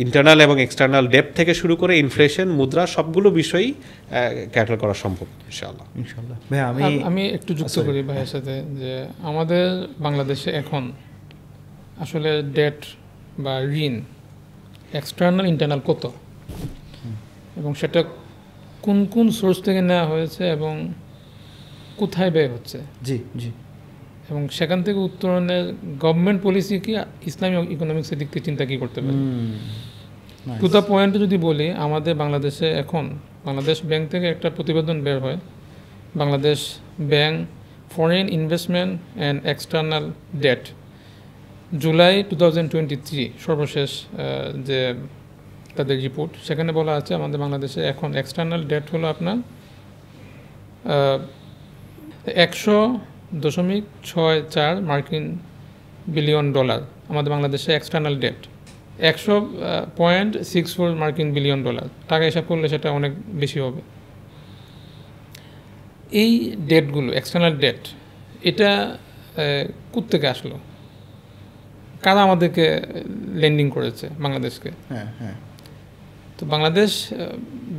ইন্টারনাল এবং এক্সটার্নাল ডেপ থেকে শুরু করে ইনফ্লেশন মুদ্রা সবগুলো বিষয়ই ক্যাটেল করা সম্ভব ইনশাল্লাহ ইনশাল্লাহ ভাই আমি আমি একটু যুক্ত করি ভাইয়ের সাথে যে আমাদের বাংলাদেশে এখন আসলে ডেট বা ঋণ এক্সটার্নাল ইন্টারনাল কত এবং সেটা কোন কোন সোর্স থেকে নেওয়া হয়েছে এবং কোথায় ব্যয় হচ্ছে জি জি এবং সেখান থেকে উত্তরণের গভর্নমেন্ট পলিসি কি ইসলামী ইকোনমিক্সের দিক থেকে চিন্তা কী করতে পারে টু দ্য পয়েন্ট যদি বলি আমাদের বাংলাদেশে এখন বাংলাদেশ ব্যাংক থেকে একটা প্রতিবেদন বের হয় Bangladesh bank foreign investment and external debt July two thousand twenty three সর্বশেষ যে তাদের রিপোর্ট সেখানে বলা আছে আমাদের বাংলাদেশে এখন এক্সটার্নাল ডেট হলো আপনার একশো দশমিক ছয় চার মার্কিন বিলিয়ন ডলার আমাদের বাংলাদেশে এক্সটার্নাল ডেট একশো পয়েন্ট সিক্স ফোর মার্কিন বিলিয়ন ডলার টাকা হিসাব করলে সেটা অনেক বেশি হবে এই ডেটগুলো এক্সটার্নাল ডেট এটা কোত্থেকে আসলো কারা আমাদেরকে লেন্ডিং করেছে বাংলাদেশকে হ্যাঁ হ্যাঁ তো বাংলাদেশ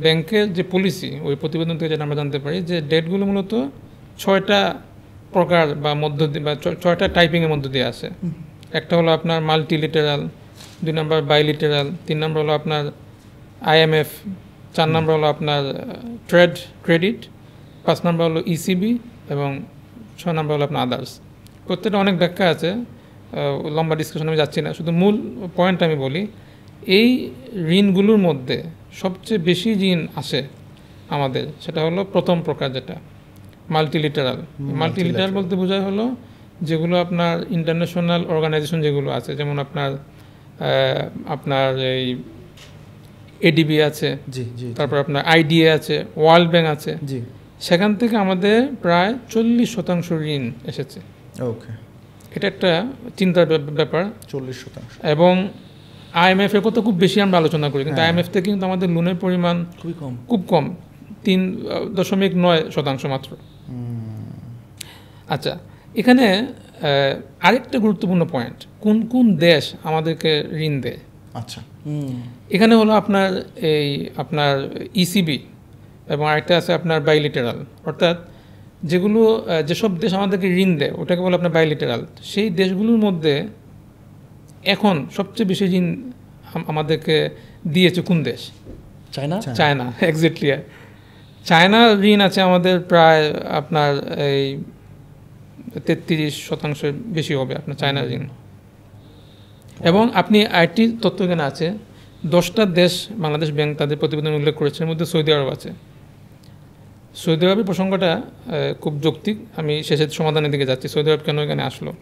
ব্যাংকের যে পলিসি ওই প্রতিবেদন থেকে যেটা আমরা জানতে পারি যে ডেটগুলো মূলত ছয়টা প্রকার বা মধ্য দিয়ে বা ছয়টা টাইপিংয়ের মধ্য দিয়ে আছে একটা হলো আপনার মাল্টি লিটারাল দুই নম্বর বাইলিটারাল তিন নম্বর হলো আপনার আইএমএফ চার নম্বর হলো আপনার ট্রেড ক্রেডিট পাঁচ নম্বর হলো ইসিবি e এবং ছয় নম্বর হলো আপনার আদার্স প্রত্যেকটা অনেক ব্যাখ্যা আছে লম্বা ডিসকাশন আমি যাচ্ছি না শুধু মূল পয়েন্ট আমি বলি এই ঋণগুলোর মধ্যে সবচেয়ে বেশি ঋণ আসে আমাদের সেটা হলো প্রথম প্রকার যেটা মাল্টিলিটারাল মাল্টিলিটারাল বলতে বোঝায় হলো যেগুলো আপনার ইন্টারন্যাশনাল অর্গানাইজেশন যেগুলো আছে যেমন আপনার আপনার এই এডিবি আছে তারপর আপনার আইডিএ আছে ওয়ার্ল্ড ব্যাংক আছে সেখান থেকে আমাদের প্রায় চল্লিশ শতাংশ ঋণ এসেছে ওকে এটা একটা চিন্তার ব্যাপার চল্লিশ শতাংশ এবং আইএমএফ এর কথা খুব বেশি আমরা আলোচনা করি কিন্তু আইএমএফ হ্যাঁ। থেকে কিন্তু আমাদের লোনের পরিমাণ খুবই কম খুব কম তিন দশমিক নয় শতাংশ মাত্র আচ্ছা এখানে আরেকটা গুরুত্বপূর্ণ পয়েন্ট কোন কোন দেশ আমাদেরকে ঋণ দেয় আচ্ছা এখানে হলো আপনার এই আপনার ইসিবি e এবং আরেকটা আছে আপনার বাইলিটারাল অর্থাৎ যেগুলো যেসব দেশ আমাদেরকে ঋণ দেয় ওটাকে বলে আপনার বাইলিটারাল সেই দেশগুলোর মধ্যে এখন সবচেয়ে বেশি ঋণ আমাদেরকে দিয়েছে কোন দেশ চায়না চায়না এক্স্যাক্টলি চায়না [laughs] হ্যাঁ। ঋণ আছে আমাদের প্রায় আপনার এই তেত্রিশ শতাংশ বেশি হবে আপনার চায়না জন্য এবং আপনি আইটি তথ্য এখানে আছে দশটা দেশ বাংলাদেশ ব্যাংক তাদের প্রতিবেদন উল্লেখ করেছে এর মধ্যে সৌদি আরব আছে সৌদি আরবের প্রসঙ্গটা খুব যৌক্তিক আমি শেষে সমাধানের দিকে যাচ্ছি সৌদি আরব কেন এখানে আসলো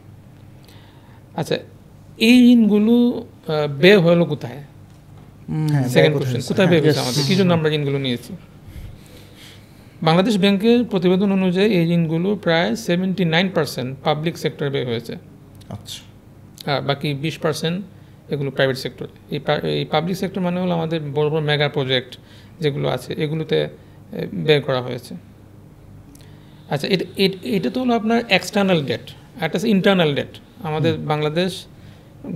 আচ্ছা এই ঋণগুলো বে হলো কোথায় সেকেন্ড হ্যাঁ, কোশ্চেন কোথায় ব্যয় হয়েছে আমাদের কী জন্য আমরা ঋণগুলো নিয়েছি বাংলাদেশ ব্যাংকের প্রতিবেদন অনুযায়ী এই ঋণগুলো প্রায় seventy nine percent public sector ব্যয় হয়েছে আচ্ছা আর হ্যাঁ, বাকি বিশ পার্সেন্ট এগুলো প্রাইভেট সেক্টর এই এই পাবলিক সেক্টর মানে হলো আমাদের বড় বড় মেগা প্রজেক্ট যেগুলো আছে এগুলোতে ব্যয় করা হয়েছে আচ্ছা এটা তো হলো আপনার এক্সটার্নাল ডেট একটা আছে ইন্টারনাল ডেট আমাদের বাংলাদেশ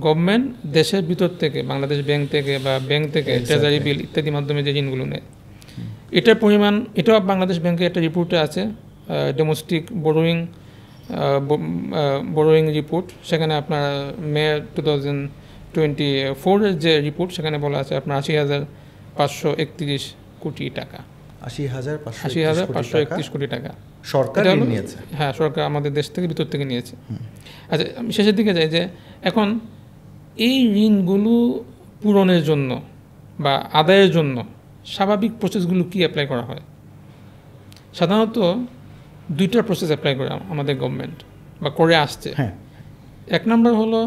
গভর্নমেন্ট দেশের ভিতর থেকে বাংলাদেশ ব্যাংক থেকে বা ব্যাংক থেকে ট্রেজারি বিল ইত্যাদি মাধ্যমে যে ঋণগুলো নেয় এটার পরিমাণ এটাও বাংলাদেশ ব্যাংকের একটা রিপোর্টে আছে ডোমেস্টিক বোরোয়িং বোরোয়িং রিপোর্ট সেখানে আপনার মে টু থাউজেন্ড টোয়েন্টি ফোরের যে রিপোর্ট সেখানে বলা আছে আপনার আশি হাজার পাঁচশো একত্রিশ কোটি টাকা আশি হাজার আশি হাজার পাঁচশো একত্রিশ কোটি টাকা সরকার নিয়েছে হ্যাঁ সরকার আমাদের দেশ থেকে ভিতর থেকে নিয়েছে আচ্ছা শেষের দিকে যাই যে এখন এই ঋণগুলো পূরণের জন্য বা আদায়ের জন্য স্বাভাবিক প্রসেসগুলো কি অ্যাপ্লাই করা হয় সাধারণত দুইটা প্রসেস অ্যাপ্লাই করে আমাদের গভর্নমেন্ট বা করে আসছে হ্যাঁ। এক নম্বর হলো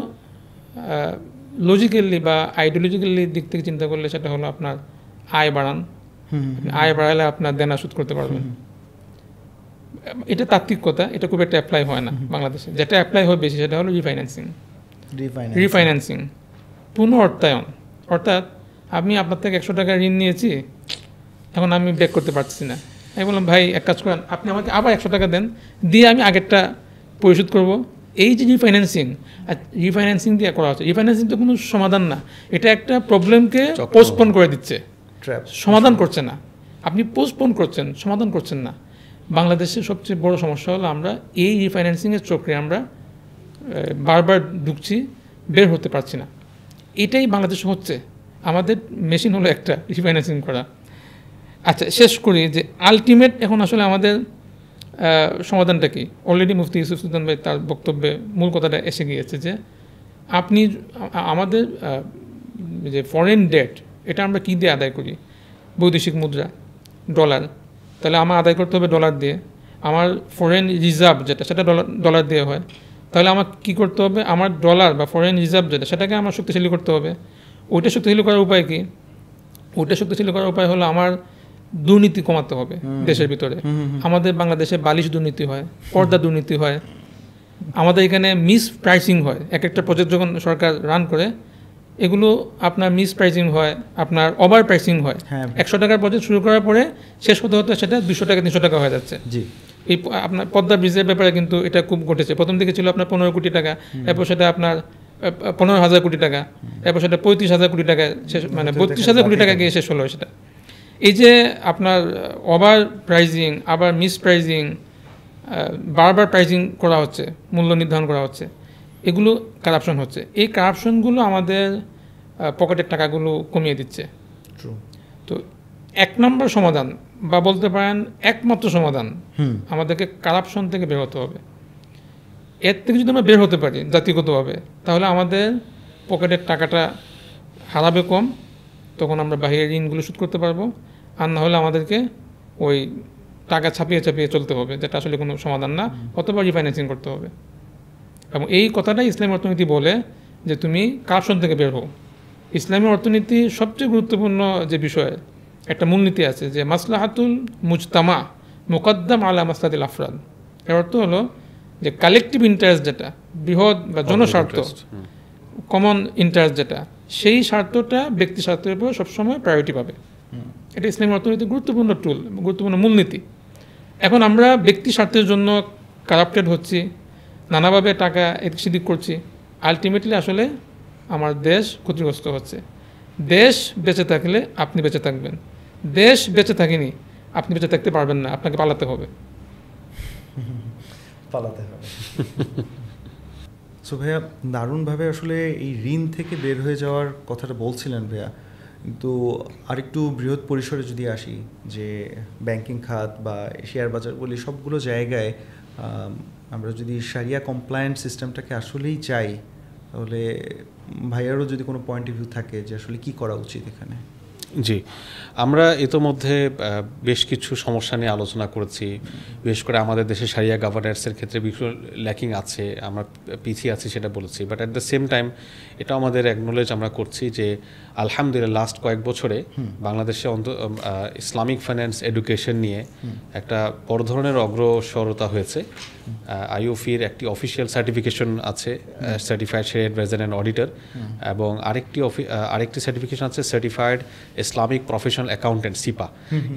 লজিক্যালি বা আইডিওলজিক্যালি দিক থেকে চিন্তা করলে সেটা হলো আপনার আয় বাড়ান আয় বাড়ালে আপনার দেনা শোধ করতে পারবেন এটা তাত্ত্বিকতা এটা খুব একটা অ্যাপ্লাই হয় না বাংলাদেশে যেটা অ্যাপ্লাই হয় বেশি সেটা হলো রিফাইন্যান্সিং রিফাইন্যান্সিং পুনঃ অর্থায়ন অর্থাৎ আমি আপনার থেকে একশো টাকা ঋণ নিয়েছি এখন আমি ব্যাক করতে পারছি না আমি বললাম ভাই এক কাজ করেন আপনি আমাকে আবার একশো টাকা দেন দিয়ে আমি আগেরটা পরিশোধ করব এই যে রিফাইন্যান্সিং আর রিফাইন্যান্সিং দিয়ে করা হচ্ছে রিফাইন্যান্সিং তো কোনো সমাধান না এটা একটা প্রবলেমকে পোস্টপোন করে দিচ্ছে সমাধান করছে না আপনি পোস্টপোন করছেন সমাধান করছেন না বাংলাদেশের সবচেয়ে বড় সমস্যা হলো আমরা এই রিফাইন্যান্সিংয়ের চক্রে আমরা বারবার ঢুকছি বের হতে পারছি না এটাই বাংলাদেশে হচ্ছে আমাদের মেশিন হলো একটা রিফাইন্যান্সিং করা আচ্ছা শেষ করি যে আলটিমেট এখন আসলে আমাদের সমাধানটা কি অলরেডি মুফতি ইউসুফ সুলতান ভাই তার বক্তব্যে মূল কথাটা এসে গিয়েছে যে আপনি আমাদের যে ফরেন ডেট এটা আমরা কী দিয়ে আদায় করি বৈদেশিক মুদ্রা ডলার তাহলে আমার আদায় করতে হবে ডলার দিয়ে আমার ফরেন রিজার্ভ যেটা সেটা ডলার ডলার দিয়ে হয় তাহলে আমার কি করতে হবে আমার ডলার বা ফরেন রিজার্ভ যেটা সেটাকে আমার শক্তিশালী করতে হবে ওইটা শক্তিশালী করার উপায় কি ওইটা শক্তিশালী করার উপায় হলো আমার দুর্নীতি কমাতে হবে দেশের ভিতরে আমাদের বাংলাদেশে বালিশ দুর্নীতি হয় পর্দা দুর্নীতি হয় আমাদের এখানে মিস প্রাইসিং হয় এক একটা প্রজেক্ট যখন সরকার রান করে এগুলো আপনার মিস প্রাইসিং হয় আপনার ওভার প্রাইসিং হয় হ্যাঁ, হ্যাঁ। একশো টাকার প্রজেক্ট শুরু করার পরে শেষ হতে হতে সেটা দুশো টাকা তিনশো টাকা হয়ে যাচ্ছে জি এই আপনার পদ্মা ব্রিজের ব্যাপারে কিন্তু এটা খুব ঘটেছে প্রথম দিকে ছিল আপনার পনেরো কোটি টাকা এরপর সেটা আপনার পনেরো হাজার কোটি টাকা এরপর সেটা পঁয়ত্রিশ হাজার কোটি টাকা শেষ মানে বত্রিশ হাজার কোটি টাকা গিয়ে শেষ হলো সেটা এই যে আপনার ওভার প্রাইজিং আবার মিস প্রাইজিং বারবার প্রাইজিং করা হচ্ছে মূল্য নির্ধারণ করা হচ্ছে এগুলো কারাপশন হচ্ছে এই কারাপশনগুলো আমাদের পকেটের টাকাগুলো কমিয়ে দিচ্ছে তো এক নম্বর সমাধান বা বলতে পারেন একমাত্র সমাধান আমাদেরকে কারাপশন থেকে বেরোতে হবে এর থেকে যদি আমরা বের হতে পারি জাতিগতভাবে তাহলে আমাদের পকেটের টাকাটা হারাবে কম তখন আমরা বাহিরের ঋণগুলো শোধ করতে পারবো আর না হলে আমাদেরকে ওই টাকা ছাপিয়ে ছাপিয়ে চলতে হবে যেটা আসলে কোনো সমাধান না অথবা রিফাইন্যান্সিং করতে হবে এবং এই কথাটাই ইসলামী অর্থনীতি বলে যে তুমি কারশন থেকে বের হো ইসলামী অর্থনীতি সবচেয়ে গুরুত্বপূর্ণ যে বিষয় একটা মূলনীতি আছে যে মাসলাহাতুল মুজতামা মোকদ্দম আলা মাসলাতুল আফরাদ এর অর্থ হলো যে কালেকটিভ ইন্টারেস্ট যেটা বৃহৎ বা জনস্বার্থ কমন ইন্টারেস্ট যেটা সেই স্বার্থটা ব্যক্তি স্বার্থের উপর সবসময় প্রায়োরিটি পাবে এটা ইসলামী অর্থনীতি গুরুত্বপূর্ণ টুল গুরুত্বপূর্ণ মূলনীতি এখন আমরা ব্যক্তি স্বার্থের জন্য কারাপ্টেড হচ্ছি নানাভাবে টাকা এদিক করছি আলটিমেটলি আসলে আমার দেশ ক্ষতিগ্রস্ত হচ্ছে দেশ বেঁচে থাকলে আপনি বেঁচে থাকবেন দেশ বেঁচে থাকেনি আপনি বেঁচে থাকতে পারবেন না আপনাকে পালাতে হবে পালাতে হবে সো [laughs] ভাইয়া দারুণভাবে আসলে এই ঋণ থেকে বের হয়ে যাওয়ার কথাটা বলছিলেন ভাইয়া কিন্তু আরেকটু বৃহৎ পরিসরে যদি আসি যে ব্যাংকিং খাত বা শেয়ার বাজার বলি সবগুলো জায়গায় আমরা যদি সারিয়া কমপ্লায়েন্ট সিস্টেমটাকে আসলেই চাই তাহলে ভাইয়ারও যদি কোনো পয়েন্ট অফ ভিউ থাকে যে আসলে কি করা উচিত এখানে জি আমরা ইতোমধ্যে বেশ কিছু সমস্যা নিয়ে আলোচনা করেছি বিশেষ করে আমাদের দেশে সারিয়া গভর্নেন্সের ক্ষেত্রে বিপুল ল্যাকিং আছে আমরা পিছিয়ে আছি সেটা বলেছি but at the same time এটা আমাদের অ্যাকনোলেজ আমরা করছি যে আলহামদুলিল্লাহ লাস্ট কয়েক বছরে বাংলাদেশে অন্ত ইসলামিক ফাইন্যান্স এডুকেশন নিয়ে একটা বড় ধরনের অগ্রসরতা হয়েছে আইওফির একটি অফিসিয়াল সার্টিফিকেশন আছে সার্টিফাইড শেয়ার অ্যাডভাইজার অডিটর এবং আরেকটি আরেকটি সার্টিফিকেশন আছে certified Islamic professional accountant CIPA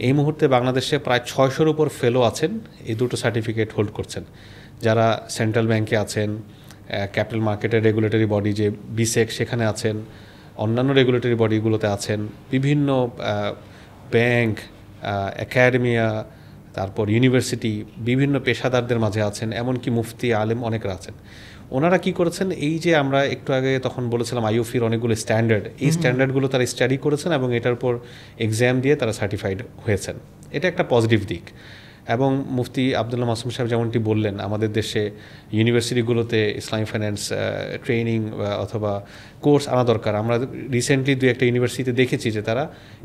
এই মুহূর্তে বাংলাদেশে প্রায় ছয়শোর উপর ফেলো আছেন এই দুটো সার্টিফিকেট হোল্ড করছেন যারা সেন্ট্রাল ব্যাংকে আছেন ক্যাপিটাল মার্কেটের রেগুলেটরি বডি যে বিসেক e সেখানে আছেন অন্যান্য রেগুলেটরি বডিগুলোতে আছেন বিভিন্ন ব্যাংক অ্যাকাডেমিয়া তারপর ইউনিভার্সিটি বিভিন্ন পেশাদারদের মাঝে আছেন এমনকি মুফতি আলেম অনেকরা আছেন ওনারা কি করেছেন এই যে আমরা একটু আগে তখন বলেছিলাম আইওফির অনেকগুলো স্ট্যান্ডার্ড এই স্ট্যান্ডার্ডগুলো তারা স্টাডি করেছেন এবং এটার উপর এক্সাম দিয়ে তারা সার্টিফাইড হয়েছেন এটা একটা পজিটিভ দিক এবং মুফতি আবদুল্লাহ মাসুম সাহেব যেমনটি বললেন আমাদের দেশে ইউনিভার্সিটিগুলোতে ইসলামী ফাইন্যান্স ট্রেনিং অথবা কোর্স আনা দরকার আমরা রিসেন্টলি দু একটা ইউনিভার্সিটিতে দেখেছি যে তারা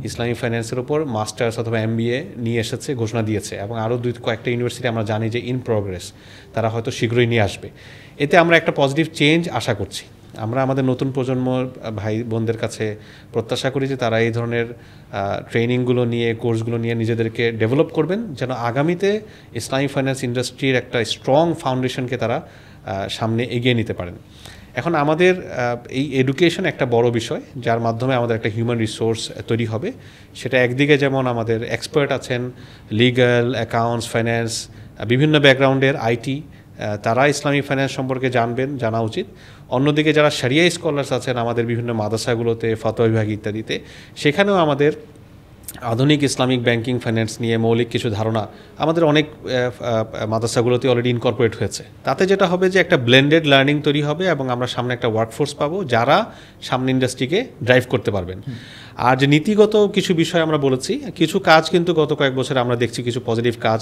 ইসলামী ফাইন্যান্সের ওপর মাস্টার্স অথবা এম নিয়ে এসেছে ঘোষণা দিয়েছে এবং আরও দুই কয়েকটা ইউনিভার্সিটি আমরা জানি যে ইন প্রোগ্রেস তারা হয়তো শীঘ্রই নিয়ে আসবে এতে আমরা একটা পজিটিভ চেঞ্জ আশা করছি আমরা আমাদের নতুন প্রজন্ম ভাই বোনদের কাছে প্রত্যাশা করি যে তারা এই ধরনের ট্রেনিংগুলো নিয়ে কোর্সগুলো নিয়ে নিজেদেরকে ডেভেলপ করবেন যেন আগামীতে ইসলামিক ফাইন্যান্স ইন্ডাস্ট্রির একটা স্ট্রং ফাউন্ডেশনকে তারা সামনে এগিয়ে নিতে পারেন এখন আমাদের এই এডুকেশন একটা বড় বিষয় যার মাধ্যমে আমাদের একটা হিউম্যান রিসোর্স তৈরি হবে সেটা একদিকে যেমন আমাদের এক্সপার্ট আছেন লিগ্যাল অ্যাকাউন্টস ফাইন্যান্স বিভিন্ন ব্যাকগ্রাউন্ডের আইটি তারা ইসলামিক ফাইন্যান্স সম্পর্কে জানবেন জানা উচিত অন্যদিকে যারা সারিয়া স্কলার্স আছেন আমাদের বিভিন্ন মাদ্রাসাগুলোতে ফতোয়া বিভাগ ইত্যাদিতে সেখানেও আমাদের আধুনিক ইসলামিক ব্যাংকিং ফাইন্যান্স নিয়ে মৌলিক কিছু ধারণা আমাদের অনেক মাদ্রাসাগুলোতে অলরেডি ইনকর্পোরেট হয়েছে তাতে যেটা হবে যে একটা ব্লেন্ডেড লার্নিং তৈরি হবে এবং আমরা সামনে একটা ওয়ার্কফোর্স পাবো যারা সামনে ইন্ডাস্ট্রিকে ড্রাইভ করতে পারবেন আর যে নীতিগত কিছু বিষয় আমরা বলেছি কিছু কাজ কিন্তু গত কয়েক বছরে আমরা দেখছি কিছু পজিটিভ কাজ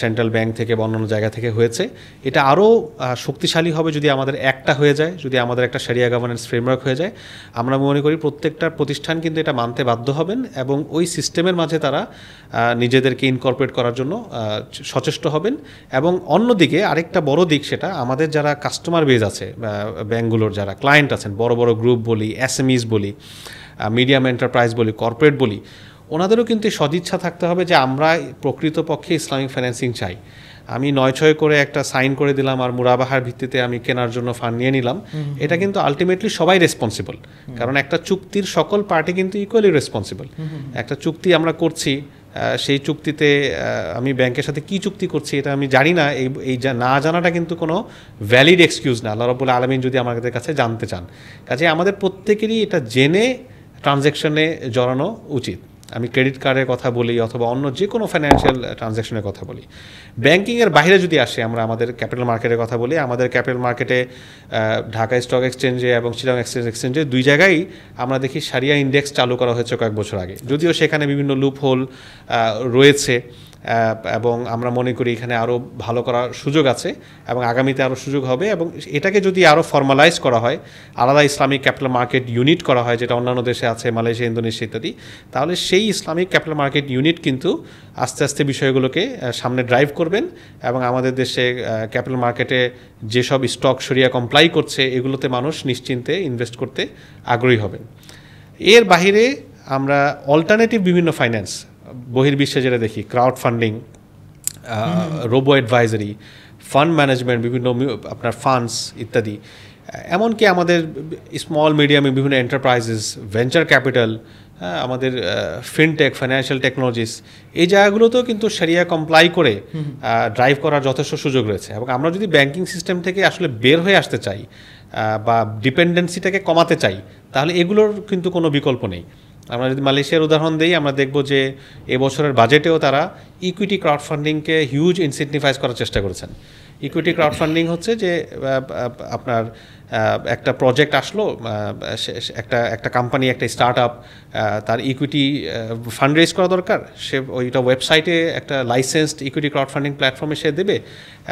সেন্ট্রাল ব্যাংক থেকে বা অন্যান্য জায়গা থেকে হয়েছে এটা আরও শক্তিশালী হবে যদি আমাদের একটা হয়ে যায় যদি আমাদের একটা সেরিয়া গভর্নেন্স ফ্রেমওয়ার্ক হয়ে যায় আমরা মনে করি প্রত্যেকটা প্রতিষ্ঠান কিন্তু এটা মানতে বাধ্য হবেন এবং ওই সিস্টেমের মাঝে তারা নিজেদেরকে ইনকর্পোরেট করার জন্য সচেষ্ট হবেন এবং অন্যদিকে আরেকটা বড় দিক সেটা আমাদের যারা কাস্টমার বেজ আছে ব্যাঙ্কগুলোর যারা ক্লায়েন্ট আছেন বড় বড় গ্রুপ বলি এস বলি মিডিয়াম এন্টারপ্রাইজ বলি কর্পোরেট বলি ওনাদেরও কিন্তু সদিচ্ছা থাকতে হবে যে আমরা প্রকৃতপক্ষে ইসলামিক ফিন্যান্সিং চাই আমি নয় ছয় করে একটা সাইন করে দিলাম আর মুরাবাহার ভিত্তিতে আমি কেনার জন্য ফান্ড নিয়ে নিলাম এটা কিন্তু আলটিমেটলি সবাই রেসপন্সিবল কারণ একটা চুক্তির সকল পার্টি কিন্তু ইকুয়ালি রেসপন্সিবল একটা চুক্তি আমরা করছি সেই চুক্তিতে আমি ব্যাংকের সাথে কি চুক্তি করছি এটা আমি জানি না এই এই না জানাটা কিন্তু কোনো ভ্যালিড এক্সকিউজ না আল্লাহ রবুল্লা আলমিন যদি আমাদের কাছে জানতে চান কাজে আমাদের প্রত্যেকেরই এটা জেনে ট্রানজ্যাকশনে জড়ানো উচিত আমি ক্রেডিট কার্ডের কথা বলি অথবা অন্য যে কোনো ফাইন্যান্সিয়াল ট্রানজ্যাকশনের কথা বলি ব্যাংকিংয়ের বাইরে যদি আসে আমরা আমাদের ক্যাপিটাল মার্কেটের কথা বলি আমাদের ক্যাপিটাল মার্কেটে ঢাকা স্টক এক্সচেঞ্জে এবং চিরাং এক্সচেঞ্জ এক্সচেঞ্জে দুই জায়গায় আমরা দেখি সারিয়া ইন্ডেক্স চালু করা হয়েছে কয়েক বছর আগে যদিও সেখানে বিভিন্ন লুপ হোল রয়েছে এবং আমরা মনে করি এখানে আরও ভালো করার সুযোগ আছে এবং আগামীতে আরও সুযোগ হবে এবং এটাকে যদি আরও ফর্মালাইজ করা হয় আলাদা ইসলামিক ক্যাপিটাল মার্কেট ইউনিট করা হয় যেটা অন্যান্য দেশে আছে মালয়েশিয়া ইন্দোনেশিয়া ইত্যাদি তাহলে সেই ইসলামিক ক্যাপিটাল মার্কেট ইউনিট কিন্তু আস্তে আস্তে বিষয়গুলোকে সামনে ড্রাইভ করবেন এবং আমাদের দেশে ক্যাপিটাল মার্কেটে যেসব স্টক সরিয়া কমপ্লাই করছে এগুলোতে মানুষ নিশ্চিন্তে ইনভেস্ট করতে আগ্রহী হবেন এর বাহিরে আমরা অল্টারনেটিভ বিভিন্ন ফাইন্যান্স বহির্বিশ্বে যেটা দেখি crowd funding robo advisory fund management বিভিন্ন আপনার ফান্ডস ইত্যাদি এমনকি আমাদের স্মল মিডিয়ামে বিভিন্ন এন্টারপ্রাইজেস ভেঞ্চার ক্যাপিটাল হ্যাঁ আমাদের ফিনটেক ফাইন্যান্সিয়াল টেকনোলজিস এই জায়গাগুলোতেও কিন্তু সেরিয়া কমপ্লাই করে ড্রাইভ করার যথেষ্ট সুযোগ রয়েছে এবং আমরা যদি ব্যাংকিং সিস্টেম থেকে আসলে বের হয়ে আসতে চাই বা ডিপেন্ডেন্সিটাকে কমাতে চাই তাহলে এগুলোর কিন্তু কোনো বিকল্প নেই আমরা যদি মালয়েশিয়ার উদাহরণ দিই আমরা দেখব যে এবছরের বাজেটেও তারা ইকুইটি ক্রাউড ফান্ডিংকে হিউজ ইনসেন্টিভাইজ করার চেষ্টা করেছেন ইকুইটি ক্রাউড ফান্ডিং হচ্ছে যে আপনার একটা প্রজেক্ট আসলো একটা একটা কোম্পানি একটা স্টার্ট আপ তার ইকুইটি ফান্ড রেজ করা দরকার সে ওইটা ওয়েবসাইটে একটা লাইসেন্সড ইকুইটি ক্রাউড ফান্ডিং প্ল্যাটফর্মে সে দেবে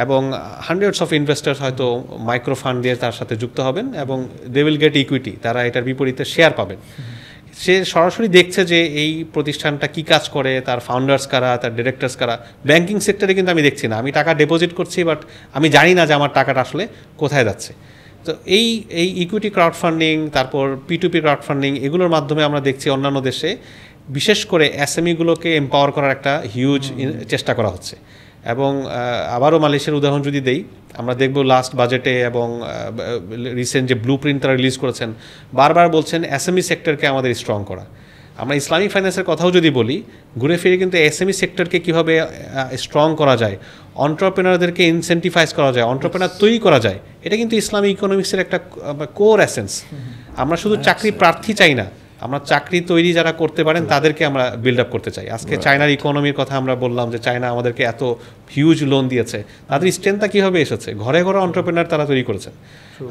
এবং হান্ড্রেডস অফ ইনভেস্টার্স হয়তো মাইক্রো ফান্ড দিয়ে তার সাথে যুক্ত হবেন এবং দে উইল গেট ইকুইটি তারা এটার বিপরীতে শেয়ার পাবেন সে সরাসরি দেখছে যে এই প্রতিষ্ঠানটা কি কাজ করে তার ফাউন্ডার্স কারা তার ডিরেক্টার্স কারা ব্যাংকিং সেক্টরে কিন্তু আমি দেখছি না আমি টাকা ডিপোজিট করছি বাট আমি জানি না যে আমার টাকাটা আসলে কোথায় যাচ্ছে তো এই এই ইকুইটি ক্রাউড ফান্ডিং তারপর পিটুপি ক্রাউড ফান্ডিং এগুলোর মাধ্যমে আমরা দেখছি অন্যান্য দেশে বিশেষ করে এসএমইগুলোকে e এম্পাওয়ার করার একটা হিউজ চেষ্টা করা হচ্ছে এবং আবারও মালয়েশিয়ার উদাহরণ যদি দেই আমরা দেখব লাস্ট বাজেটে এবং রিসেন্ট যে ব্লু প্রিন্ট তারা রিলিজ করেছেন বারবার বলছেন এসএমই সেক্টরকে e আমাদের স্ট্রং করা আমরা ইসলামিক ফাইন্যান্সের কথাও যদি বলি ঘুরে ফিরে কিন্তু এসএমই সেক্টরকে কীভাবে স্ট্রং করা যায় অন্টারপ্রেনারদেরকে ইনসেন্টিফাইজ করা যায় অন্টারপ্রেনার তৈরি করা যায় এটা কিন্তু ইসলামিক ইকোনমিক্সের একটা কোর অ্যাসেন্স আমরা শুধু চাকরি প্রার্থী চাই না আমরা চাকরি তৈরি যারা করতে পারেন তাদেরকে আমরা বিল্ড আপ করতে চাই আজকে চায়নার ইকোনমির কথা আমরা বললাম যে চায়না আমাদেরকে এত হিউজ লোন দিয়েছে তাদের স্ট্রেংথটা কীভাবে এসেছে ঘরে ঘরে অন্টারপ্রেনার তারা তৈরি করেছেন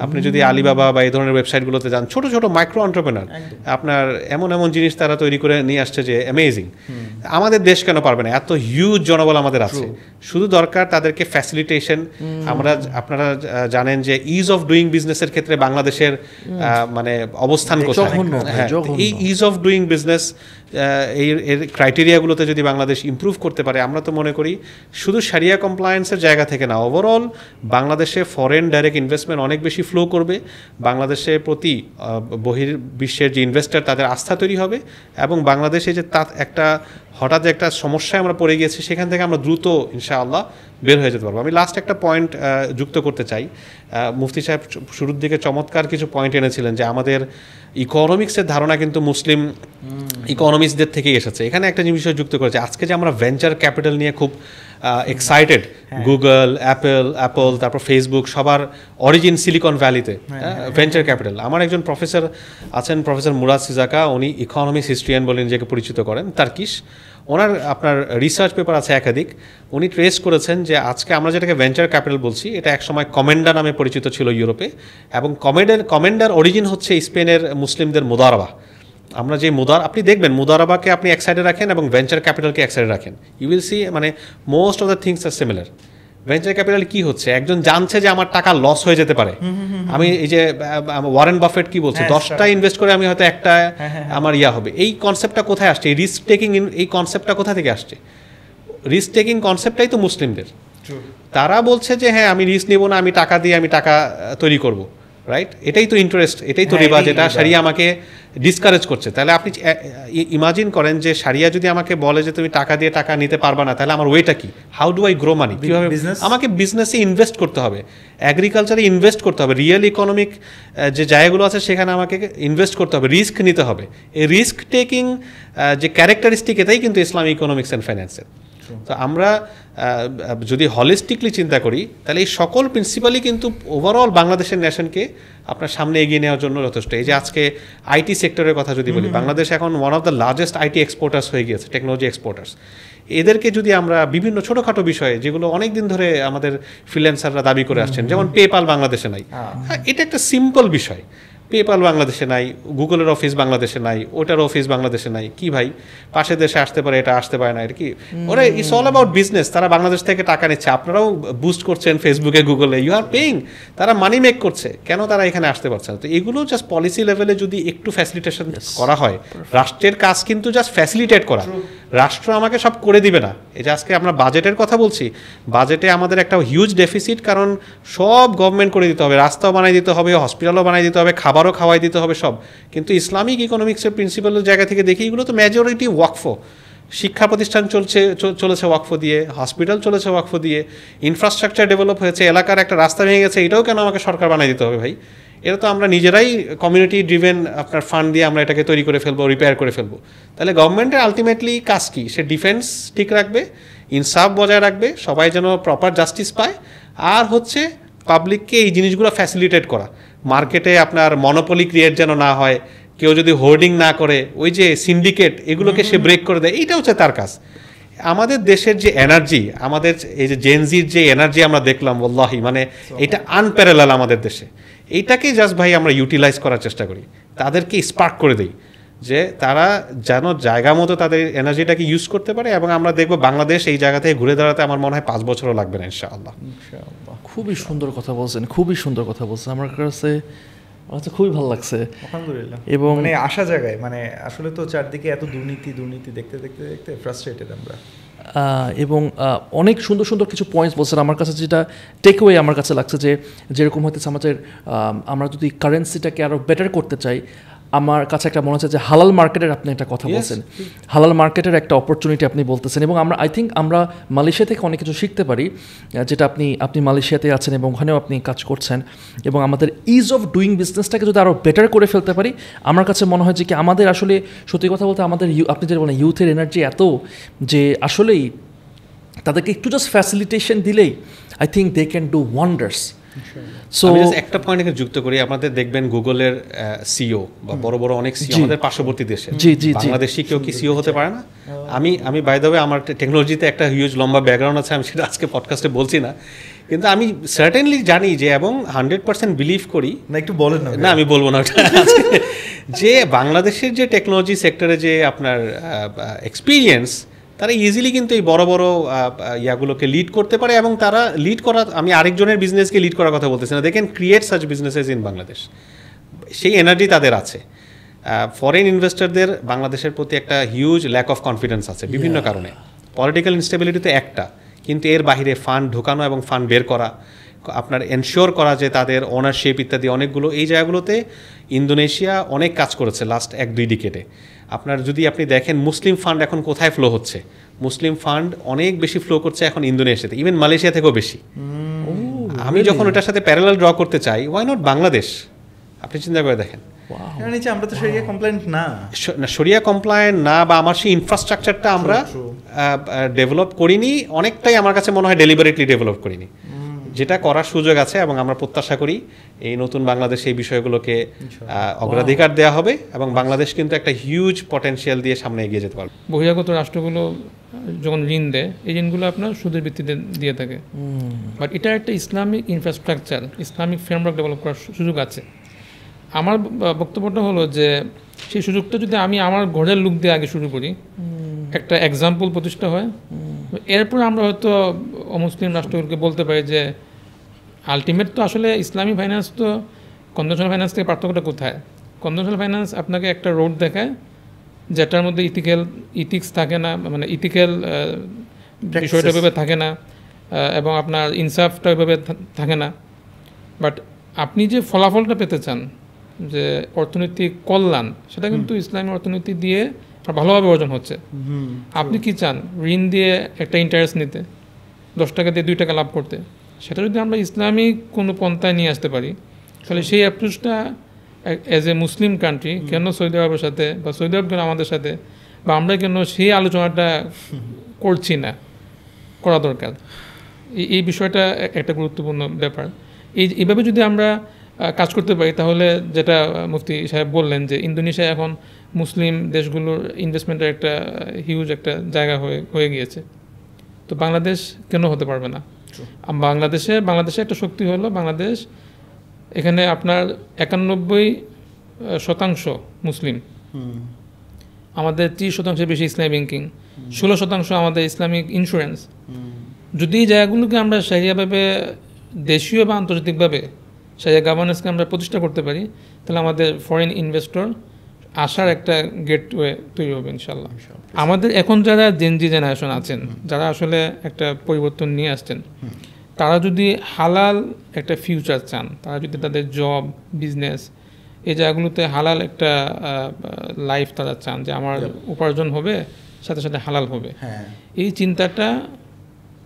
আপনি যদি আলিবাবা বা এই ধরনের ওয়েবসাইটগুলোতে যান ছোট ছোট মাইক্রো অন্টারপ্রেনার আপনার এমন এমন জিনিস তারা তৈরি করে নিয়ে আসছে যে অ্যামেজিং আমাদের দেশ কেন পারবে না এত হিউজ জনবল আমাদের আছে শুধু দরকার তাদেরকে ফ্যাসিলিটেশন আমরা আপনারা জানেন যে ইজ অফ ডুইং বিজনেসের ক্ষেত্রে বাংলাদেশের মানে অবস্থান কোথায় হ্যাঁ, এই ইজ অফ ডুইং বিজনেস এই এর ক্রাইটেরিয়াগুলোতে যদি বাংলাদেশ ইম্প্রুভ করতে পারে আমরা তো মনে করি শুধু সারিয়া কমপ্লায়েন্সের জায়গা থেকে না ওভারঅল বাংলাদেশে ফরেন ডাইরেক্ট ইনভেস্টমেন্ট অনেক বেশি ফ্লো করবে বাংলাদেশে প্রতি বহির্বিশ্বের যে ইনভেস্টার তাদের আস্থা তৈরি হবে এবং বাংলাদেশে যে তা একটা হঠাৎ একটা সমস্যায় আমরা পড়ে গিয়েছি সেখান থেকে আমরা দ্রুত ইনশাআল্লাহ বের হয়ে যেতে পারবো আমি লাস্ট একটা পয়েন্ট যুক্ত করতে চাই মুফতি সাহেব শুরুর দিকে চমৎকার কিছু পয়েন্ট এনেছিলেন যে আমাদের ইকোনমিক্সের ধারণা কিন্তু মুসলিম ইকোনমিক্সদের থেকেই এসেছে এখানে একটা জিনিস যুক্ত করেছে আজকে যে আমরা ভেঞ্চার ক্যাপিটাল নিয়ে খুব এক্সাইটেড গুগল অ্যাপেল অ্যাপল তারপর ফেসবুক সবার অরিজিন সিলিকন ভ্যালিতে ভেঞ্চার ক্যাপিটাল আমার একজন প্রফেসর আছেন প্রফেসর মুরাদ সিজাকা উনি ইকোনমিক্স হিস্ট্রিয়ান বলে নিজেকে পরিচিত করেন তার্কিশ ওনার আপনার রিসার্চ পেপার আছে একাধিক উনি ট্রেস করেছেন যে আজকে আমরা যেটাকে ভেঞ্চার ক্যাপিটাল বলছি এটা একসময় কমেন্ডা নামে পরিচিত ছিল ইউরোপে এবং কমেন্ডার কমেন্ডার অরিজিন হচ্ছে স্পেনের মুসলিমদের মোদারবা আমরা যে মুদার আপনি দেখবেন মুদারাবাকে আপনি এক সাইডে রাখেন এবং ভেঞ্চার ক্যাপিটালকে এক সাইডে রাখেন ইউ উইল সি মানে মোস্ট অফ দ্য থিংস আর সিমিলার ভেঞ্চার ক্যাপিটাল কি হচ্ছে একজন জানছে যে আমার টাকা লস হয়ে যেতে পারে আমি এই যে ওয়ারেন বাফেট কি বলছে হ্যাঁ, দশটা ইনভেস্ট করে আমি হয়তো একটা হ্যাঁ, হ্যাঁ, আমার ইয়া হবে এই কনসেপ্টটা কোথায় আসছে এই রিস্ক টেকিং এই কনসেপ্টটা কোথা থেকে আসছে রিস্ক টেকিং কনসেপ্টটাই তো মুসলিমদের তারা বলছে যে হ্যাঁ আমি রিস্ক নেবো না আমি টাকা দিয়ে আমি টাকা তৈরি করবো রাইট এটাই তো ইন্টারেস্ট এটাই তো হ্যাঁ, রিবাজ এটা সারিয়া আমাকে ডিসকারেজ করছে তাহলে আপনি ইমাজিন করেন যে সারিয়া যদি আমাকে বলে যে তুমি টাকা দিয়ে টাকা নিতে পারবা না তাহলে আমার ওয়েটা কি how do I grow money কীভাবে আমাকে বিজনেসে ইনভেস্ট করতে হবে অ্যাগ্রিকালচারে ইনভেস্ট করতে হবে রিয়েল ইকোনমিক যে জায়গাগুলো আছে সেখানে আমাকে ইনভেস্ট করতে হবে রিস্ক নিতে হবে এই রিস্ক টেকিং যে ক্যারেক্টারিস্টিক এটাই কিন্তু ইসলামিক ইকোনমিক্স অ্যান্ড ফাইন্যান্সের তো আমরা যদি হলিস্টিকলি চিন্তা করি তাহলে এই সকল প্রিন্সিপালই কিন্তু ওভারঅল বাংলাদেশের ন্যাশনকে আপনার সামনে এগিয়ে নেওয়ার জন্য যথেষ্ট এই যে আজকে আইটি সেক্টরের কথা যদি বলি বাংলাদেশ এখন one of the largest IT exporters হয়ে গিয়েছে টেকনোলজি এক্সপোর্টার্স এদেরকে যদি আমরা বিভিন্ন ছোটোখাটো বিষয়ে যেগুলো অনেক দিন ধরে আমাদের ফ্রিল্যান্সাররা দাবি করে আসছেন যেমন পেপাল বাংলাদেশে নাই হ্যাঁ, এটা একটা সিম্পল বিষয় পেপাল বাংলাদেশে নাই গুগলের অফিস বাংলাদেশে নাই ওটার অফিস বাংলাদেশে নাই কি ভাই পাশে দেশে আসতে পারে এটা আসতে পারে না আর কি ওরা ইটস অল অ্যাবাউট বিজনেস তারা বাংলাদেশ থেকে টাকা নিচ্ছে আপনারাও বুস্ট করছেন ফেসবুকে গুগলে ইউ আর পেইং তারা মানি মেক করছে কেন তারা এখানে আসতে পারছে না তো এগুলো জাস্ট পলিসি লেভেলে যদি একটু ফ্যাসিলিটেশন করা হয় রাষ্ট্রের কাজ কিন্তু জাস্ট ফ্যাসিলিটেট করা রাষ্ট্র আমাকে সব করে দিবে না এই যে আজকে আমরা বাজেটের কথা বলছি বাজেটে আমাদের একটা হিউজ ডেফিসিট কারণ সব গভর্নমেন্ট করে দিতে হবে রাস্তাও বানিয়ে দিতে হবে হসপিটালও বানিয়ে দিতে হবে খাবার ঘরও খাওয়াই দিতে হবে সব কিন্তু ইসলামিক ইকোনমিক্সের প্রিন্সিপালের জায়গা থেকে দেখি এগুলো তো মেজরিটি ওয়াকফ শিক্ষা প্রতিষ্ঠান চলছে চলেছে ওয়াকফ দিয়ে হসপিটাল চলেছে ওয়াকফ দিয়ে ইনফ্রাস্ট্রাকচার ডেভেলপ হয়েছে এলাকার একটা রাস্তা ভেঙে গেছে এটাও কেন আমাকে সরকার বানিয়ে দিতে হবে ভাই এটা তো আমরা নিজেরাই কমিউনিটি ড্রিভেন আপনার ফান্ড দিয়ে আমরা এটাকে তৈরি করে ফেলবো রিপেয়ার করে ফেলবো তাহলে গভর্নমেন্টের আলটিমেটলি কাজ কী সে ডিফেন্স ঠিক রাখবে ইনসাফ বজায় রাখবে সবাই যেন প্রপার জাস্টিস পায় আর হচ্ছে পাবলিককে এই জিনিসগুলো ফ্যাসিলিটেট করা মার্কেটে আপনার মনোপলি ক্রিয়েট যেন না হয় কেউ যদি হোর্ডিং না করে ওই যে সিন্ডিকেট এগুলোকে সে ব্রেক করে দেয় এইটা হচ্ছে তার কাজ আমাদের দেশের যে এনার্জি আমাদের এই যে জেনজির যে এনার্জি আমরা দেখলাম বল্লাহি মানে এটা আনপ্যারালাল আমাদের দেশে এইটাকে জাস্ট ভাই আমরা ইউটিলাইজ করার চেষ্টা করি তাদেরকে স্পার্ক করে দিই যে তারা যেন জায়গা মতো তাদের এনার্জিটাকে ইউজ করতে পারে এবং আমরা দেখব বাংলাদেশ এই জায়গা থেকে ঘুরে দাঁড়াতে আমার মনে হয় পাঁচ বছরও লাগবে না ইনশাআল্লাহ খুবই সুন্দর কথা বলছেন খুবই সুন্দর কথা বলছেন আমার কাছে আমার খুবই ভালো লাগছে এবং মানে আসা জায়গায় মানে আসলে তো চারদিকে এত দুর্নীতি দুর্নীতি দেখতে দেখতে দেখতে ফ্রাস্ট্রেটেড আমরা এবং অনেক সুন্দর সুন্দর কিছু পয়েন্টস বলছেন আমার কাছে যেটা টেকওয়ে আমার কাছে লাগছে যে যেরকম হয়তো আমাদের আমরা যদি কারেন্সিটাকে আরও বেটার করতে চাই আমার কাছে একটা মনে হচ্ছে যে হালাল মার্কেটের আপনি একটা কথা বলছেন হালাল মার্কেটের একটা অপরচুনিটি আপনি বলতেছেন এবং আমরা আই থিঙ্ক আমরা মালয়েশিয়া থেকে অনেক কিছু শিখতে পারি যেটা আপনি আপনি মালয়েশিয়াতে আছেন এবং ওখানেও আপনি কাজ করছেন এবং আমাদের ইজ অফ ডুইং বিজনেসটাকে যদি আরও বেটার করে ফেলতে পারি আমার কাছে মনে হয় যে কি আমাদের আসলে সত্যি কথা বলতে আমাদের আপনি যেটা বলেন ইউথের এনার্জি এত যে আসলেই তাদেরকে একটু জাস্ট ফ্যাসিলিটেশন দিলেই I think they can do wonders so একটা পয়েন্ট এখানে যুক্ত করি আমাদের দেখবেন গুগলের সিও e বা বড় বড় অনেক সিও e আমাদের পার্শ্ববর্তী দেশে জি জি বাংলাদেশি কেউ কি সিও e হতে পারে না আমি আমি বাই দ্য আমার টেকনোলজিতে একটা হিউজ লম্বা ব্যাকগ্রাউন্ড আছে আমি সেটা আজকে পডকাস্টে বলছি না কিন্তু আমি সার্টেনলি জানি যে এবং হান্ড্রেড পার্সেন্ট বিলিভ করি না একটু বলেন না আমি বলবো না যে বাংলাদেশের যে টেকনোলজি সেক্টরে যে আপনার এক্সপিরিয়েন্স তারা ইজিলি কিন্তু এই বড় বড় ইয়াগুলোকে লিড করতে পারে এবং তারা লিড করা আমি আরেকজনের বিজনেসকে লিড করার কথা বলতেছি না দেখেন create such businesses in Bangladesh সেই এনার্জি তাদের আছে ফরেন ইনভেস্টরদের বাংলাদেশের প্রতি একটা হিউজ ল্যাক অফ কনফিডেন্স আছে বিভিন্ন কারণে পলিটিক্যাল ইনস্টেবিলিটি তো একটা কিন্তু এর বাহিরে ফান্ড ঢোকানো এবং ফান্ড বের করা আপনার এনশিওর করা যে তাদের ওনারশিপ ইত্যাদি অনেকগুলো এই জায়গাগুলোতে ইন্দোনেশিয়া অনেক কাজ করেছে লাস্ট এক দুই ডিকেটে আপনার যদি আপনি দেখেন মুসলিম ফান্ড এখন কোথায় ফ্লো হচ্ছে মুসলিম ফান্ড অনেক বেশি ফ্লো করছে এখন ইন্দোনেশিয়াতে ইভেন মালয়েশিয়া থেকেও বেশি আমি যখন ওটার সাথে প্যারালাল ড্র করতে চাই ওয়াই নট বাংলাদেশ আপনি চিন্তা করে দেখেন নিচে না কমপ্লায়েন্ট না বা আমার সেই ইনফ্রাস্ট্রাকচারটা আমরা ডেভেলপ করিনি অনেকটাই আমার কাছে মনে হয় ডেলিভারেটলি ডেভেলপ করিনি যেটা করার সুযোগ আছে এবং আমরা প্রত্যাশা করি এই নতুন বাংলাদেশ এই বিষয়গুলোকে অগ্রাধিকার দেওয়া হবে এবং বাংলাদেশ কিন্তু একটা হিউজ পটেনশিয়াল দিয়ে সামনে এগিয়ে যেতে পারবে বহিরাগত রাষ্ট্রগুলো যখন ঋণ দেয় এই ঋণগুলো আপনার সুদের ভিত্তিতে দিয়ে থাকে বাট এটা একটা Islamic infrastructure Islamic framework develop করার সুযোগ আছে আমার বক্তব্যটা হলো যে সেই সুযোগটা যদি আমি আমার ঘরের লুক দিয়ে আগে শুরু করি একটা এক্সাম্পল প্রতিষ্ঠা হয় এরপর আমরা হয়তো অমুসলিম রাষ্ট্রগুলোকে বলতে পারি যে আলটিমেট তো আসলে ইসলামী ফাইন্যান্স তো কনভেনশনাল ফাইন্যান্স থেকে পার্থক্যটা কোথায় কনভেনশনাল ফাইন্যান্স আপনাকে একটা রোড দেখায় যেটার মধ্যে ইথিক্যাল ইথিক্স থাকে না মানে ইথিক্যাল বিষয়টা ওইভাবে থাকে না এবং আপনার ইনসাফটা ওইভাবে থাকে না বাট আপনি যে ফলাফলটা পেতে চান যে অর্থনৈতিক কল্যাণ সেটা কিন্তু ইসলামী অর্থনীতি দিয়ে ভালোভাবে অর্জন হচ্ছে আপনি কি চান ঋণ দিয়ে একটা ইন্টারেস্ট নিতে দশ টাকা দিয়ে দুই টাকা লাভ করতে সেটা যদি আমরা ইসলামিক কোনো পন্থায় নিয়ে আসতে পারি তাহলে সেই অ্যাপ্রোচটা অ্যাজ এ মুসলিম কান্ট্রি কেন সৌদি আরবের সাথে বা সৌদি আরব কেন আমাদের সাথে বা আমরা কেন সেই আলোচনাটা করছি না করা দরকার এই বিষয়টা একটা গুরুত্বপূর্ণ ব্যাপার এই এভাবে যদি আমরা কাজ করতে পারি তাহলে যেটা মুফতি সাহেব বললেন যে ইন্দোনেশিয়া এখন মুসলিম দেশগুলোর ইনভেস্টমেন্টের একটা হিউজ একটা জায়গা হয়ে হয়ে গিয়েছে তো বাংলাদেশ কেন হতে পারবে না বাংলাদেশে বাংলাদেশে একটা শক্তি হলো বাংলাদেশ এখানে আপনার একানব্বই শতাংশ মুসলিম আমাদের ত্রিশ শতাংশের বেশি ইসলামী ব্যাংকিং ষোলো শতাংশ আমাদের ইসলামিক ইন্স্যুরেন্স যদি এই জায়গাগুলোকে আমরা সারিয়াভাবে দেশীয় বা আন্তর্জাতিকভাবে সেই গভর্নেন্সকে আমরা প্রতিষ্ঠা করতে পারি তাহলে আমাদের ফরেন ইনভেস্টর আসার একটা গেটওয়ে তৈরি হবে ইনশাল্লাহ আমাদের এখন যারা জেনজি জেনারেশন আছেন যারা আসলে একটা পরিবর্তন নিয়ে আসছেন তারা যদি হালাল একটা ফিউচার চান তারা যদি তাদের জব বিজনেস এই জায়গাগুলোতে হালাল একটা লাইফ তারা চান যে আমার উপার্জন হবে সাথে সাথে হালাল হবে হ্যাঁ। এই চিন্তাটা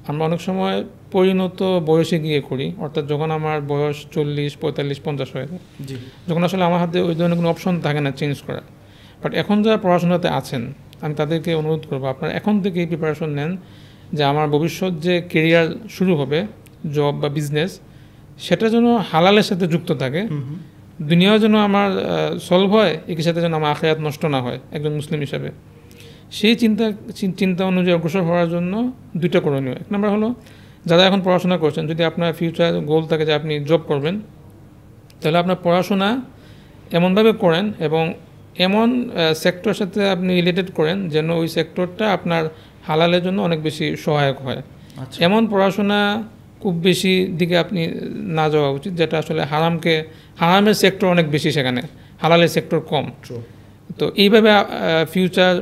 আমরা অনেক সময় পরিণত বয়সে গিয়ে করি অর্থাৎ যখন আমার বয়স চল্লিশ পঁয়তাল্লিশ পঞ্চাশ হয়ে যায় যখন আসলে আমার হাতে ওই ধরনের কোনো অপশন থাকে না চেঞ্জ করার বাট এখন যারা পড়াশোনাতে আছেন আমি তাদেরকে অনুরোধ করবো আপনারা এখন থেকেই প্রিপারেশন নেন যে আমার ভবিষ্যৎ যে কেরিয়ার শুরু হবে জব বা বিজনেস সেটা যেন হালালের সাথে যুক্ত থাকে দুনিয়াও যেন আমার সলভ হয় একই সাথে যেন আমার আখেরাত নষ্ট না হয় একজন মুসলিম হিসাবে সেই চিন্তা চিন্তা অনুযায়ী অগ্রসর হওয়ার জন্য দুইটা করণীয় এক নম্বর হলো যারা এখন পড়াশোনা করছেন যদি আপনার ফিউচার গোল থাকে যে আপনি জব করবেন তাহলে আপনার পড়াশোনা এমনভাবে করেন এবং এমন সেক্টরের সাথে আপনি রিলেটেড করেন যেন ওই সেক্টরটা আপনার হালালের জন্য অনেক বেশি সহায়ক হয় আচ্ছা। এমন পড়াশোনা খুব বেশি দিকে আপনি না যাওয়া উচিত যেটা আসলে হারামকে হারামের সেক্টর অনেক বেশি সেখানে হালালের সেক্টর কম তো এইভাবে ফিউচার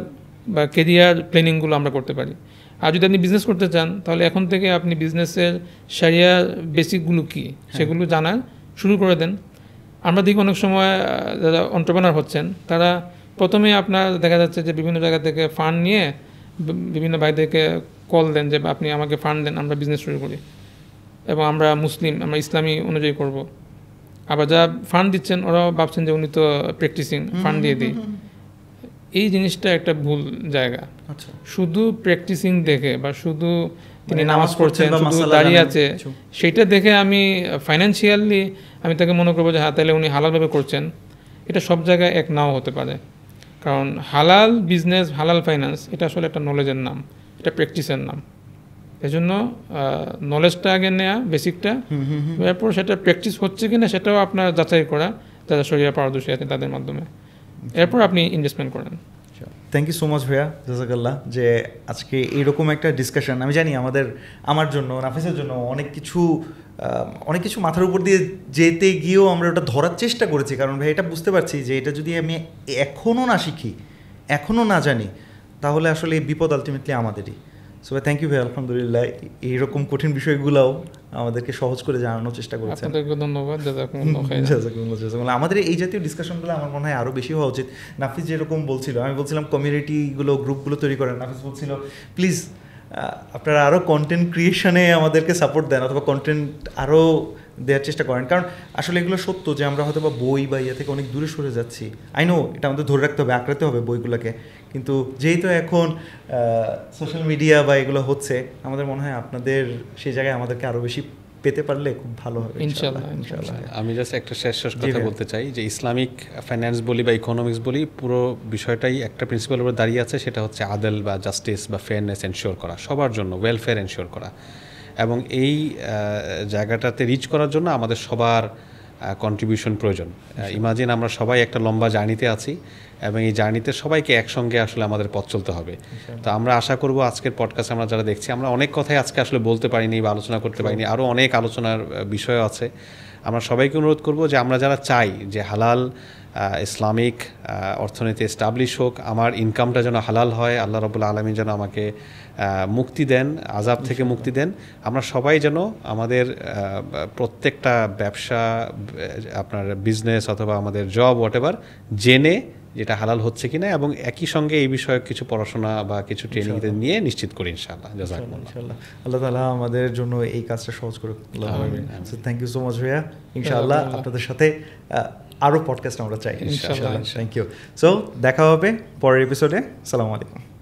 বা কেরিয়ার প্ল্যানিংগুলো আমরা করতে পারি আর যদি আপনি বিজনেস করতে চান তাহলে এখন থেকে আপনি বিজনেসের সারিয়া বেসিকগুলো কী সেগুলো জানার শুরু করে দেন আমরা দেখি অনেক সময় যারা অন্টারপ্রেনার হচ্ছেন তারা প্রথমে আপনার দেখা যাচ্ছে যে বিভিন্ন জায়গা থেকে ফান্ড নিয়ে বিভিন্ন ভাইদেরকে কল দেন যে আপনি আমাকে ফান্ড দেন আমরা বিজনেস শুরু করি এবং আমরা মুসলিম আমরা ইসলামী অনুযায়ী করব আবার যা ফান্ড দিচ্ছেন ওরাও ভাবছেন যে উনি তো প্র্যাকটিসিং ফান্ড দিয়ে দিই এই জিনিসটা একটা ভুল জায়গা আচ্ছা। শুধু প্র্যাকটিসিং দেখে বা শুধু তিনি মানে নামাজ পড়ছেন শুধু দাঁড়িয়ে আছে সেটা দেখে আমি ফাইন্যান্সিয়ালি আমি তাকে মনে করবো যে হ্যাঁ তাহলে উনি হালালভাবে করছেন এটা সব জায়গায় এক নাও হতে পারে কারণ হালাল বিজনেস হালাল ফাইন্যান্স এটা আসলে একটা নলেজের নাম এটা প্র্যাকটিসের নাম এজন্য নলেজটা আগে নেওয়া বেসিকটা এরপর সেটা প্র্যাকটিস হচ্ছে কিনা সেটাও আপনার যাচাই করা যারা শরীরে পারদর্শী আছে তাদের মাধ্যমে এরপর আপনি ইনভেস্টমেন্ট করেন থ্যাংক ইউ সো মাচ ভাইয়া জাজাকাল্লাহ যে আজকে এইরকম একটা ডিসকাশন আমি জানি আমাদের আমার জন্য রাফিসের জন্য অনেক কিছু অনেক কিছু মাথার উপর দিয়ে যেতে গিয়েও আমরা ওটা ধরার চেষ্টা করেছি কারণ ভাই এটা বুঝতে পারছি যে এটা যদি আমি এখনও না শিখি এখনও না জানি তাহলে আসলে এই বিপদ আলটিমেটলি আমাদেরই সো থ্যাংক ইউ ভাই আলহামদুলিল্লাহ এইরকম কঠিন বিষয়গুলোও আমাদেরকে সহজ করে জানানোর চেষ্টা করেছেন আপনাদেরকে ধন্যবাদ আমাদের এই জাতীয় ডিসকাশনগুলো আমার মনে হয় আরও বেশি হওয়া উচিত নাফিস যেরকম বলছিল আমি বলছিলাম কমিউনিটিগুলো গ্রুপগুলো তৈরি করেন নাফিস বলছিল প্লিজ আপনারা আরও কন্টেন্ট ক্রিয়েশনে আমাদেরকে সাপোর্ট দেন অথবা কন্টেন্ট আরও দেওয়ার চেষ্টা করেন কারণ আসলে এগুলো সত্য যে আমরা হয়তো বা বই বা ইয়ে থেকে অনেক দূরে সরে যাচ্ছি আই নো এটা আমাদের ধরে রাখতে হবে আঁকড়াতে হবে বইগুলোকে কিন্তু যেহেতু এখন সোশ্যাল মিডিয়া বা এগুলো হচ্ছে আমাদের মনে হয় আপনাদের সেই জায়গায় আমাদেরকে আরও বেশি পেতে পারলে খুব ভালো হবে ইনশাআল্লাহ আমি জাস্ট একটা শেষ শেষ কথা বলতে চাই যে ইসলামিক ফাইন্যান্স বলি বা ইকোনমিক্স বলি পুরো বিষয়টাই একটা প্রিন্সিপাল উপর দাঁড়িয়ে আছে সেটা হচ্ছে আদেল বা জাস্টিস বা ফেয়ারনেস এনশিওর করা সবার জন্য ওয়েলফেয়ার এনশিওর করা এবং এই জায়গাটাতে রিচ করার জন্য আমাদের সবার কন্ট্রিবিউশন প্রয়োজন ইমাজিন আমরা সবাই একটা লম্বা জার্নিতে আছি এবং এই জার্নিতে সবাইকে একসঙ্গে আসলে আমাদের পথ চলতে হবে তো আমরা আশা করব আজকের পডকাস্ট আমরা যারা দেখছি আমরা অনেক কথাই আজকে আসলে বলতে পারিনি বা আলোচনা করতে পারিনি আরও অনেক আলোচনার বিষয় আছে আমরা সবাইকে অনুরোধ করব যে আমরা যারা চাই যে হালাল ইসলামিক অর্থনীতি এস্টাবলিশ হোক আমার ইনকামটা যেন হালাল হয় আল্লাহ রবুল্লা আলমী যেন আমাকে মুক্তি দেন আজাব থেকে মুক্তি দেন আমরা সবাই যেন আমাদের প্রত্যেকটা ব্যবসা আপনার বিজনেস অথবা আমাদের জব হোয়াট জেনে যেটা হালাল হচ্ছে কিনা এবং একই সঙ্গে এই বিষয়ে কিছু পড়াশোনা বা কিছু ট্রেনিং নিয়ে নিশ্চিত করি ইনশাআল্লাহ আল্লাহ তালা আমাদের জন্য এই কাজটা সহজ করে থ্যাংক ইউ সো মাচ ভাইয়া ইনশাআল্লাহ আপনাদের সাথে আরও পডকাস্ট আমরা চাই থ্যাংক ইউ সো দেখা হবে পরের এপিসোডে সালাম আলাইকুম